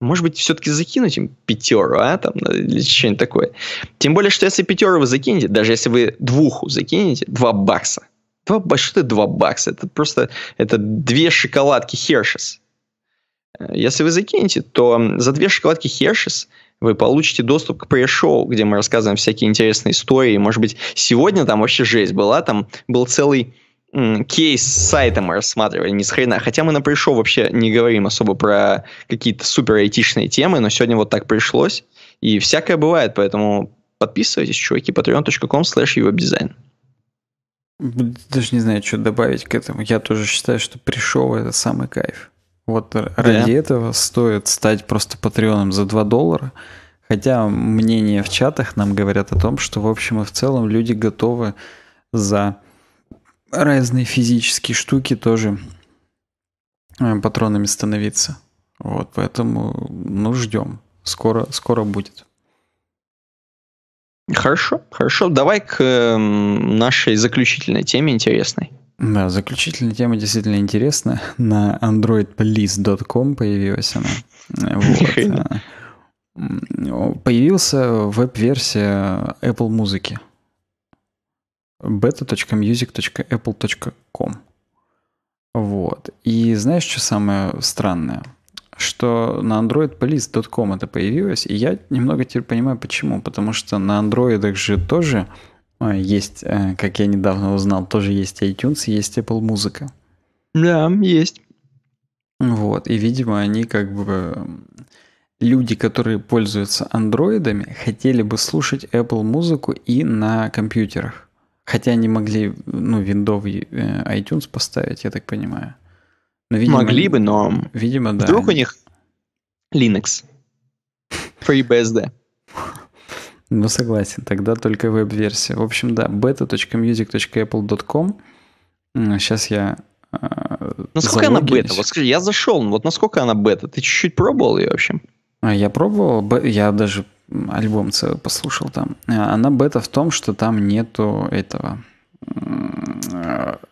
Может быть, все-таки закинуть им пятеру, а, там, или что-нибудь такое. Тем более, что если пятеру вы закинете, даже если вы двуху закинете, два бакса. Два, а что это два бакса? Это просто, это две шоколадки Хершес. Э, если вы закинете, то за две шоколадки Хершис вы получите доступ к пресс-шоу, где мы рассказываем всякие интересные истории. Может быть, сегодня там вообще жесть была, там был целый кейс с сайтом мы рассматривали, ни с хрена. Хотя мы на пришел вообще не говорим особо про какие-то супер айтишные темы, но сегодня вот так пришлось. И всякое бывает, поэтому подписывайтесь, чуваки, patreon.com slash
Даже не знаю, что добавить к этому. Я тоже считаю, что пришел это самый кайф. Вот ради этого стоит стать просто патреоном за 2 доллара. Хотя мнения в чатах нам говорят о том, что в общем и в целом люди готовы за разные физические штуки тоже э, патронами становиться. Вот, поэтому, ну, ждем. Скоро, скоро
будет. Хорошо, хорошо. Давай к эм, нашей заключительной теме интересной.
Да, заключительная тема действительно интересна. На androidpolice.com появилась она. Вот. А, появился веб-версия Apple музыки. beta.music.apple.com Вот. И знаешь, что самое странное? Что на androidpolice.com это появилось, и я немного теперь понимаю, почему. Потому что на андроидах же тоже Э, есть, э, как я недавно узнал, тоже есть iTunes, есть Apple музыка. Да, есть. Вот, и, видимо, они как бы... Эм, люди, которые пользуются андроидами, хотели бы слушать Apple музыку и на компьютерах. Хотя они могли, ну, виндовый э, iTunes поставить, я так понимаю. Но, видимо, могли
бы, но... Видимо, да. Вдруг у них Linux. FreeBSD.
Ну, согласен, тогда только веб-версия. В общем, да, beta.music.apple.com. Сейчас я э, Насколько она бета? Вот
скажи, я зашел, вот насколько она бета? Ты чуть-чуть пробовал ее в общем?
А, я пробовал, я даже альбом целый послушал там. А, она бета в том, что там нету этого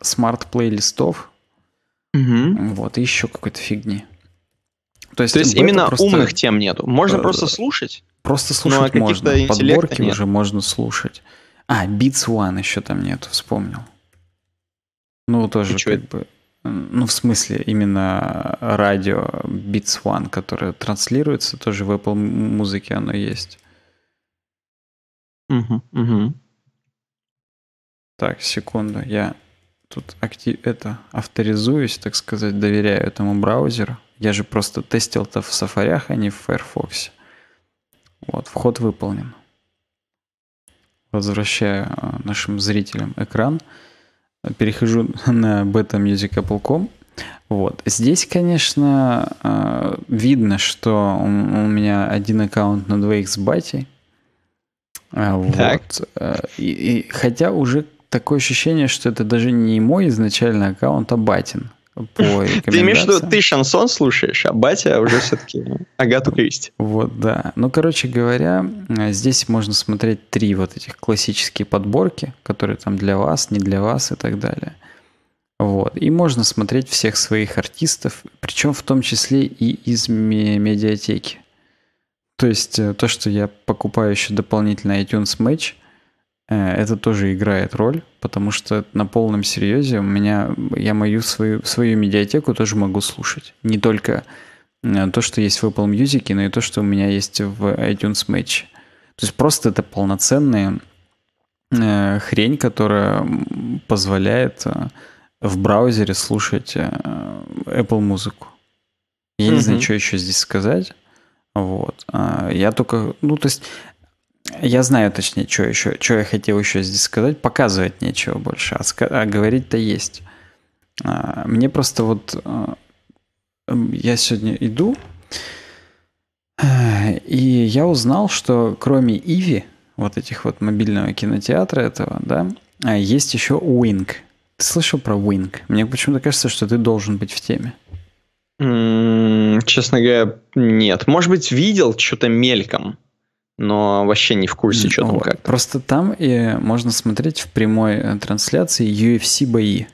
смарт-плейлистов. Угу. Вот, и еще какой-то фигни. То есть, То есть именно просто... умных тем нету. Можно э, просто слушать Просто ну, слушать ну, а можно. Подборки нет. уже можно слушать. А, Beats One еще там нет вспомнил. Ну, тоже как это? бы... Ну, в смысле, именно радио Beats One, которое транслируется, тоже в Apple музыке оно есть. Угу, угу. Так, секунду, я тут актив... это авторизуюсь, так сказать, доверяю этому браузеру. Я же просто тестил-то в Safari, а не в Firefox. Вот, вход выполнен. Возвращаю э, нашим зрителям экран. Перехожу на betamusic.com. Вот. Здесь, конечно, э, видно, что у меня один аккаунт на двоих с батей. Э, так. Вот. И, и, хотя уже такое ощущение, что это даже не мой изначальный аккаунт, а батин по Ты имеешь в виду,
ты шансон слушаешь, а батя уже все-таки Агату Кристи.
Вот, да. Ну, короче говоря, э, здесь можно смотреть три вот этих классические подборки, которые там для вас, не для вас и так далее. Вот. И можно смотреть всех своих артистов, причем в том числе и из медиатеки. То есть э, то, что я покупаю еще дополнительно iTunes Match – Э, это тоже играет роль, потому что на полном серьезе у меня, я мою свою, свою медиатеку тоже могу слушать. Не только э, то, что есть в Apple Music, но и то, что у меня есть в iTunes Match. То есть просто это полноценная э, хрень, которая позволяет в браузере слушать Apple музыку. Я не знаю, что еще здесь сказать. Вот. А, я только, ну, то есть я знаю, точнее, что еще, что я хотел еще здесь сказать. Показывать нечего больше, а, а говорить-то есть. А, мне просто вот а, я сегодня иду, и я узнал, что кроме Иви, вот этих вот мобильного кинотеатра этого, да, а, есть еще Уинг. Ты слышал про Уинг? Мне почему-то кажется, что ты должен быть в теме.
М честно говоря, нет. Может быть, видел что-то мельком но вообще не в курсе, что там как.
-то. Просто там и можно смотреть в прямой э, трансляции UFC бои.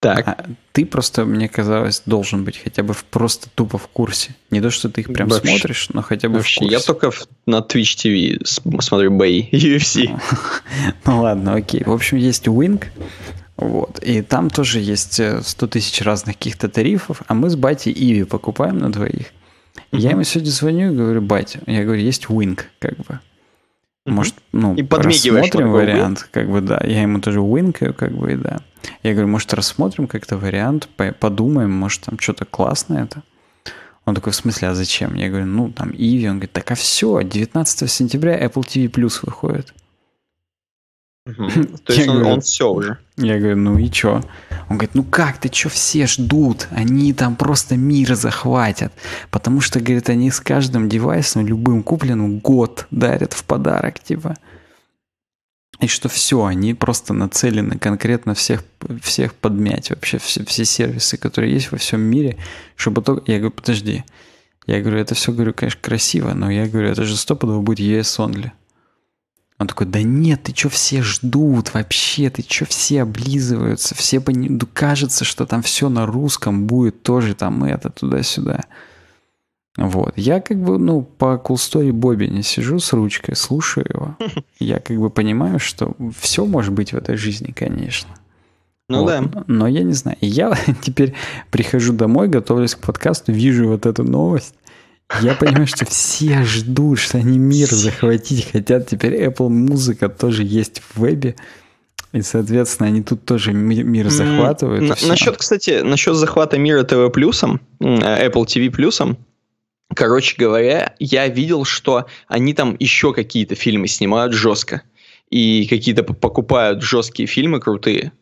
Так. А ты просто, мне казалось, должен быть хотя бы в, просто тупо в курсе. Не то, что ты их прям вообще, смотришь, но хотя бы вообще, в курсе. Я только
в, на Twitch TV смотрю бои UFC. Ну,
ну ладно, окей. В общем, есть Wing, вот. И там тоже есть 100 э, тысяч разных каких-то тарифов, а мы с Бати Иви покупаем на двоих – я ему сегодня звоню и говорю, бать, я говорю, есть Wing, как бы. Может, ну, и рассмотрим вариант, как бы, да. Я ему тоже Wing, как бы, и да. Я говорю, может, рассмотрим как-то вариант, подумаем, может, там что-то классное это. Он такой, в смысле, а зачем? Я говорю, ну, там, Иви. Он говорит, так, а все, 19 сентября Apple TV Plus выходит.
То есть он, говорю, он все уже.
Я говорю, ну и чё? Он говорит, ну как ты, чё все ждут? Они там просто мир захватят. Потому что, говорит, они с каждым девайсом, любым купленным, год дарят в подарок, типа. И что все, они просто нацелены конкретно всех, всех подмять, вообще все, все сервисы, которые есть во всем мире, чтобы только... Я говорю, подожди. Я говорю, это все, говорю, конечно, красиво, но я говорю, это же стопудово будет ES only. Он такой, да нет, ты что все ждут вообще, ты что все облизываются, все пони... кажется, что там все на русском будет тоже там это туда-сюда. Вот. Я как бы, ну, по кулстори cool Бобби не сижу с ручкой, слушаю его. Я как бы понимаю, что все может быть в этой жизни, конечно. Ну вот. да. Но я не знаю. Я теперь прихожу домой, готовлюсь к подкасту, вижу вот эту новость. Я понимаю, что все ждут, что они мир захватить хотят. Теперь Apple музыка тоже есть в вебе. И, соответственно, они тут тоже мир захватывают. Mm, насчет,
кстати, насчет захвата мира ТВ плюсом, э, Apple TV плюсом, короче говоря, я видел, что они там еще какие-то фильмы снимают жестко. И какие-то покупают жесткие фильмы крутые.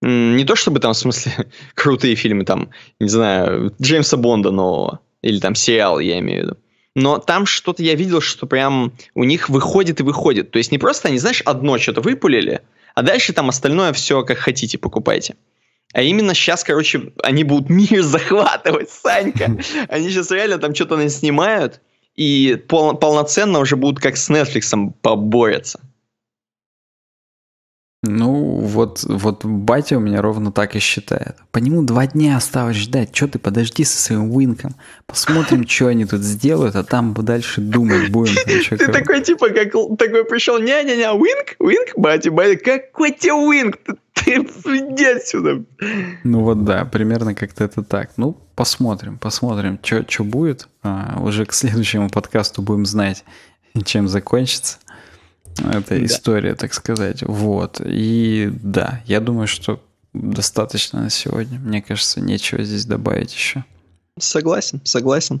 Не то чтобы там, в смысле, крутые фильмы, там, не знаю, Джеймса Бонда нового или там сериал, я имею в виду. Но там что-то я видел, что прям у них выходит и выходит. То есть не просто они, знаешь, одно что-то выпулили, а дальше там остальное все как хотите, покупайте. А именно сейчас, короче, они будут мир захватывать, Санька. Они сейчас реально там что-то снимают и пол полноценно уже будут как с Netflix поборятся.
Ну, вот, вот батя у меня ровно так и считает. По нему два дня осталось ждать. Че ты, подожди со своим Уинком. Посмотрим, что они тут сделают, а там дальше думать будем. Ты такой,
типа, как такой пришел, не-не-не, Уинк, Уинк, батя, батя, какой тебе Уинк? Ты иди отсюда.
Ну вот да, примерно как-то это так. Ну, посмотрим, посмотрим, что будет. А, уже к следующему подкасту будем знать, чем закончится. Это да. история, так сказать. Вот. И да, я думаю, что достаточно на сегодня. Мне кажется, нечего здесь добавить еще.
Согласен, согласен.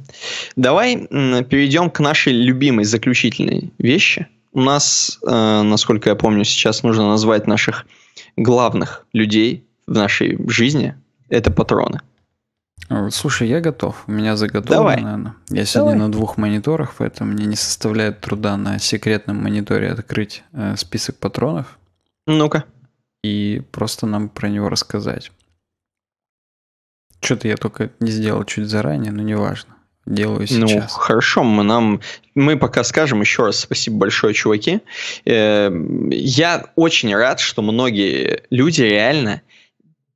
Давай перейдем к нашей любимой заключительной вещи. У нас, э, насколько я помню, сейчас нужно назвать наших главных людей в нашей жизни. Это патроны. Слушай, я готов. У меня заготовлено, Давай. наверное.
Я сегодня Давай. на двух мониторах, поэтому мне не составляет труда на секретном мониторе открыть э, список патронов. Ну-ка. И просто нам про него рассказать. Что-то я
только не сделал чуть заранее, но неважно. Делаю ну, сейчас. Ну, хорошо, мы нам... Мы пока скажем еще раз спасибо большое, чуваки. Э, я очень рад, что многие люди реально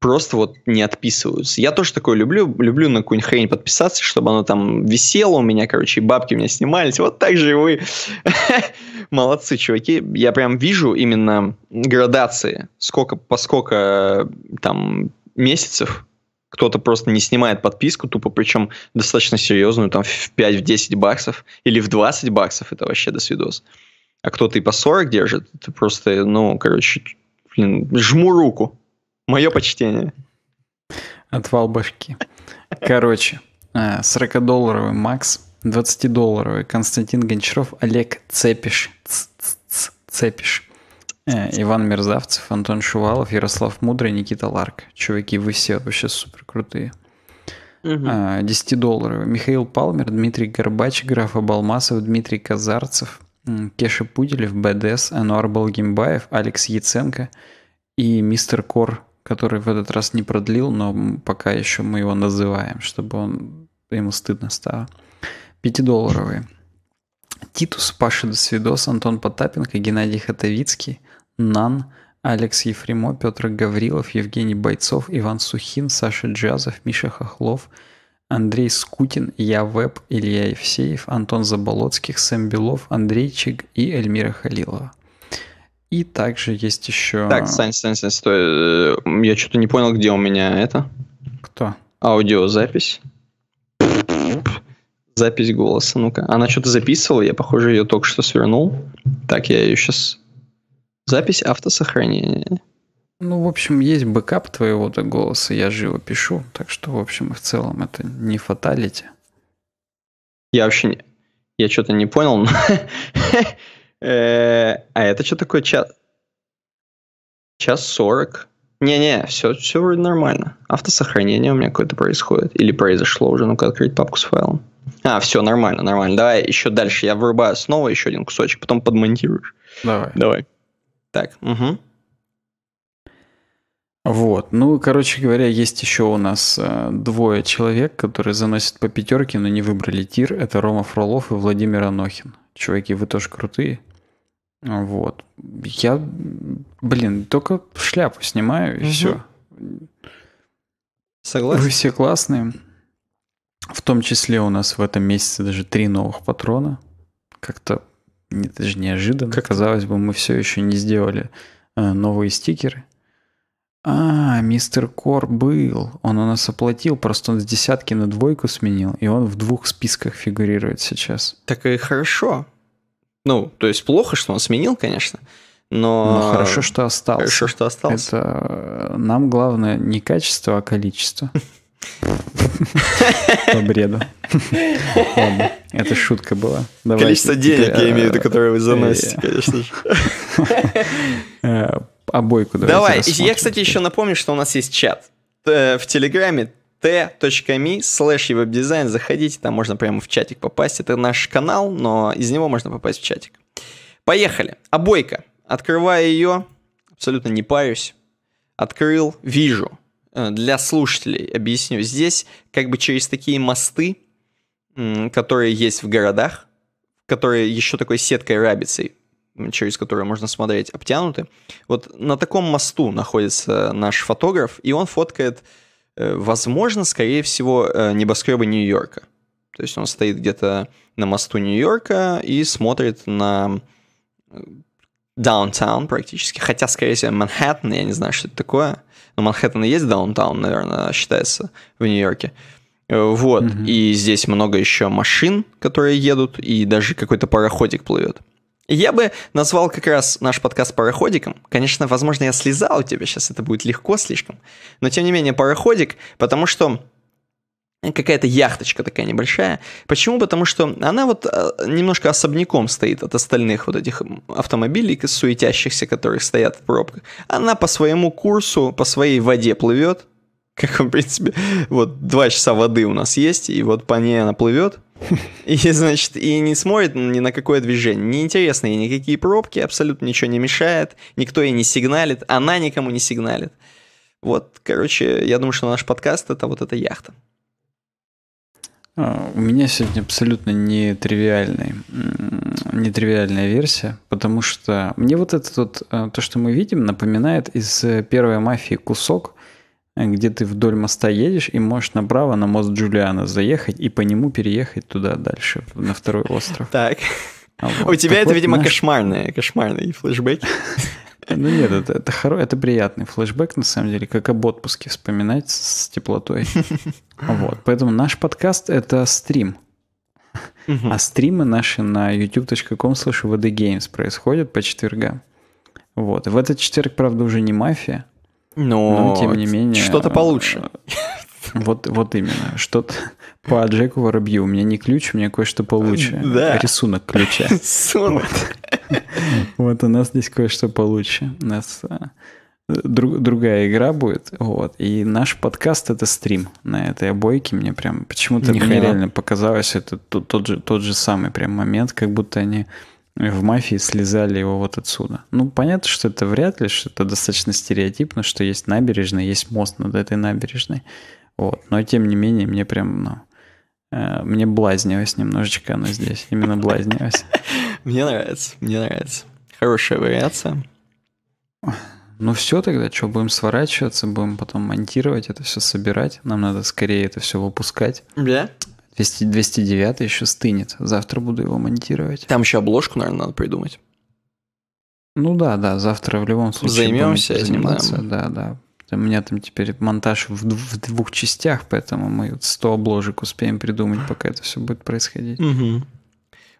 просто вот не отписываются. Я тоже такое люблю, люблю на какую-нибудь хрень подписаться, чтобы оно там висело у меня, короче, и бабки у меня снимались. Вот так же и вы. Молодцы, чуваки. Я прям вижу именно градации, сколько, по сколько э, там месяцев кто-то просто не снимает подписку, тупо причем достаточно серьезную, там в 5-10 в баксов или в 20 баксов, это вообще до свидос. А кто-то и по 40 держит, это просто, ну, короче, блин, жму руку. Мое почтение. Отвал башки.
Короче, 40-долларовый э, Макс, 20-долларовый Константин Гончаров, Олег Цепиш. Цепиш. Э, Иван Мерзавцев, Антон Шувалов, Ярослав Мудрый, Никита Ларк. Чуваки, вы все вообще супер крутые. 10-долларовый. Э, Михаил Палмер, Дмитрий Горбач, Граф Абалмасов, Дмитрий Казарцев, Кеша Пуделев, БДС, Ануар Балгимбаев, Алекс Яценко и Мистер Кор который в этот раз не продлил, но пока еще мы его называем, чтобы он ему стыдно стало. Пятидолларовые. Титус, Паша Досвидос, Антон Потапенко, Геннадий Хатовицкий, Нан, Алекс Ефремо, Петр Гаврилов, Евгений Бойцов, Иван Сухин, Саша Джазов, Миша Хохлов, Андрей Скутин, Я Веб, Илья Евсеев, Антон Заболоцких, Сэм Белов, Андрейчик и Эльмира Халилова. И также есть еще... Так,
Сань, Сань, Сань, стой. Э, я что-то не понял, где у меня это. Кто? Аудиозапись. Запись голоса, ну-ка. Она что-то записывала, я, похоже, ее только что свернул. Так, я ее сейчас... Запись автосохранения.
Ну, в общем, есть бэкап твоего -то голоса, я же его пишу. Так что, в общем, в
целом это не фаталити. Я вообще... Не... Я что-то не понял, но... Э, а это что такое час? сорок. Не-не, все, все вроде нормально. Автосохранение у меня какое-то происходит. Или произошло уже, ну-ка открыть папку с файлом. А, все, нормально, нормально. Давай еще дальше. Я вырубаю снова еще один кусочек, потом подмонтируешь. Давай. Давай. Так, угу.
Вот, ну, короче говоря, есть еще у нас э, двое человек, которые заносят по пятерке, но не выбрали тир. Это Рома Фролов и Владимир Анохин. Чуваки, вы тоже крутые. Вот. Я, блин, только шляпу снимаю и угу. все. Согласен. Вы все классные. В том числе у нас в этом месяце даже три новых патрона. Как-то даже неожиданно. Как казалось бы, мы все еще не сделали э, новые стикеры. А, мистер Кор был. Он у нас оплатил, просто он с десятки на двойку сменил, и он в двух списках фигурирует сейчас.
Так и хорошо. Ну, то есть плохо, что он сменил, конечно. Но... но ну, хорошо, что остался. Хорошо, что остался.
Это э, нам главное не качество, а количество. По бреду. это шутка была. Количество денег, я имею в виду, э, которые вы э, заносите, конечно же. Обойку а давай. Давай. Я,
кстати, еще напомню, что у нас есть чат в Телеграме t.me slash веб Заходите, там можно прямо в чатик попасть. Это наш канал, но из него можно попасть в чатик. Поехали. Обойка. Открываю ее, абсолютно не парюсь. Открыл, вижу. Э, для слушателей объясню. Здесь как бы через такие мосты, которые есть в городах, которые еще такой сеткой рабицей, через которую можно смотреть, обтянуты. Вот на таком мосту находится наш фотограф, и он фоткает Э, возможно, скорее всего, э, небоскребы Нью-Йорка. То есть он стоит где-то на мосту Нью-Йорка и смотрит на э, даунтаун практически. Хотя, скорее всего, Манхэттен, я не знаю, что это такое. Но Манхэттен и есть даунтаун, наверное, считается в Нью-Йорке. Вот. Mm-hmm. И здесь много еще машин, которые едут, и даже какой-то пароходик плывет. Я бы назвал как раз наш подкаст «Пароходиком». Конечно, возможно, я слезал у тебя сейчас, это будет легко слишком. Но, тем не менее, «Пароходик», потому что какая-то яхточка такая небольшая. Почему? Потому что она вот э, немножко особняком стоит от остальных вот этих автомобилей, суетящихся, которые стоят в пробках. Она по своему курсу, по своей воде плывет, как, в принципе, вот два часа воды у нас есть, и вот по ней она плывет – И, значит, и не смотрит ни на какое движение. Неинтересно ей никакие пробки, абсолютно ничего не мешает, никто ей не сигналит, она никому не сигналит. Вот, короче, я думаю, что наш подкаст — это вот эта яхта.
А, у меня сегодня абсолютно нетривиальный, нетривиальная версия, потому что мне вот это вот, э, то, что мы видим, напоминает из э, первой мафии кусок — где ты вдоль моста едешь и можешь направо на мост Джулиана заехать и по нему переехать туда дальше, на второй остров. Так.
А У тебя это, видимо, наш...
кошмарные, кошмарные флешбеки. Ну нет, это, это, хоро... это приятный флешбэк, на самом деле, как об отпуске вспоминать с, теплотой. Вот, поэтому наш подкаст — это стрим. А стримы наши на youtube.com slash Games происходят по четвергам. Вот, в этот четверг, правда, уже не мафия,
но, Но тем не менее... Что-то э, получше.
Вот, вот именно. Что-то по Джеку Воробью. У меня не ключ, у меня кое-что получше. Да. Рисунок ключа. Рисунок. Вот. у нас здесь кое-что получше. У нас э, друг, другая игра будет. Вот. И наш подкаст — это стрим на этой обойке. Мне прям почему-то мне реально показалось, это тот, же, тот же самый прям момент, как будто они в мафии слезали его вот отсюда. Ну, понятно, что это вряд ли, что это достаточно стереотипно, что есть набережная, есть мост над этой набережной. Вот. Но тем не менее, мне прям, ну, э, мне блазнилось немножечко оно здесь. Именно блазнилось. Мне нравится,
мне нравится. Хорошая вариация.
Ну все тогда, что, будем сворачиваться, будем потом монтировать это все, собирать. Нам надо скорее это все выпускать. Да? Yeah. 200, 209 еще стынет. Завтра буду его монтировать. Там еще
обложку, наверное, надо придумать.
Ну да, да, завтра в любом случае займемся этим, заниматься. Этим, да. да, У меня там теперь монтаж в, в двух частях, поэтому мы 100 обложек успеем придумать, пока это все будет происходить.
Угу.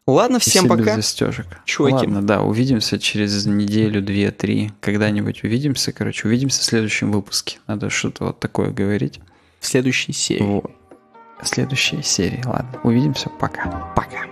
Ладно, всем пока. застежек.
Чуваки. Ладно, да, увидимся через неделю, две, три. Когда-нибудь увидимся, короче, увидимся в следующем выпуске. Надо что-то вот такое говорить. В следующей серии. Вот следующей серии. Ладно, увидимся. Пока. Пока.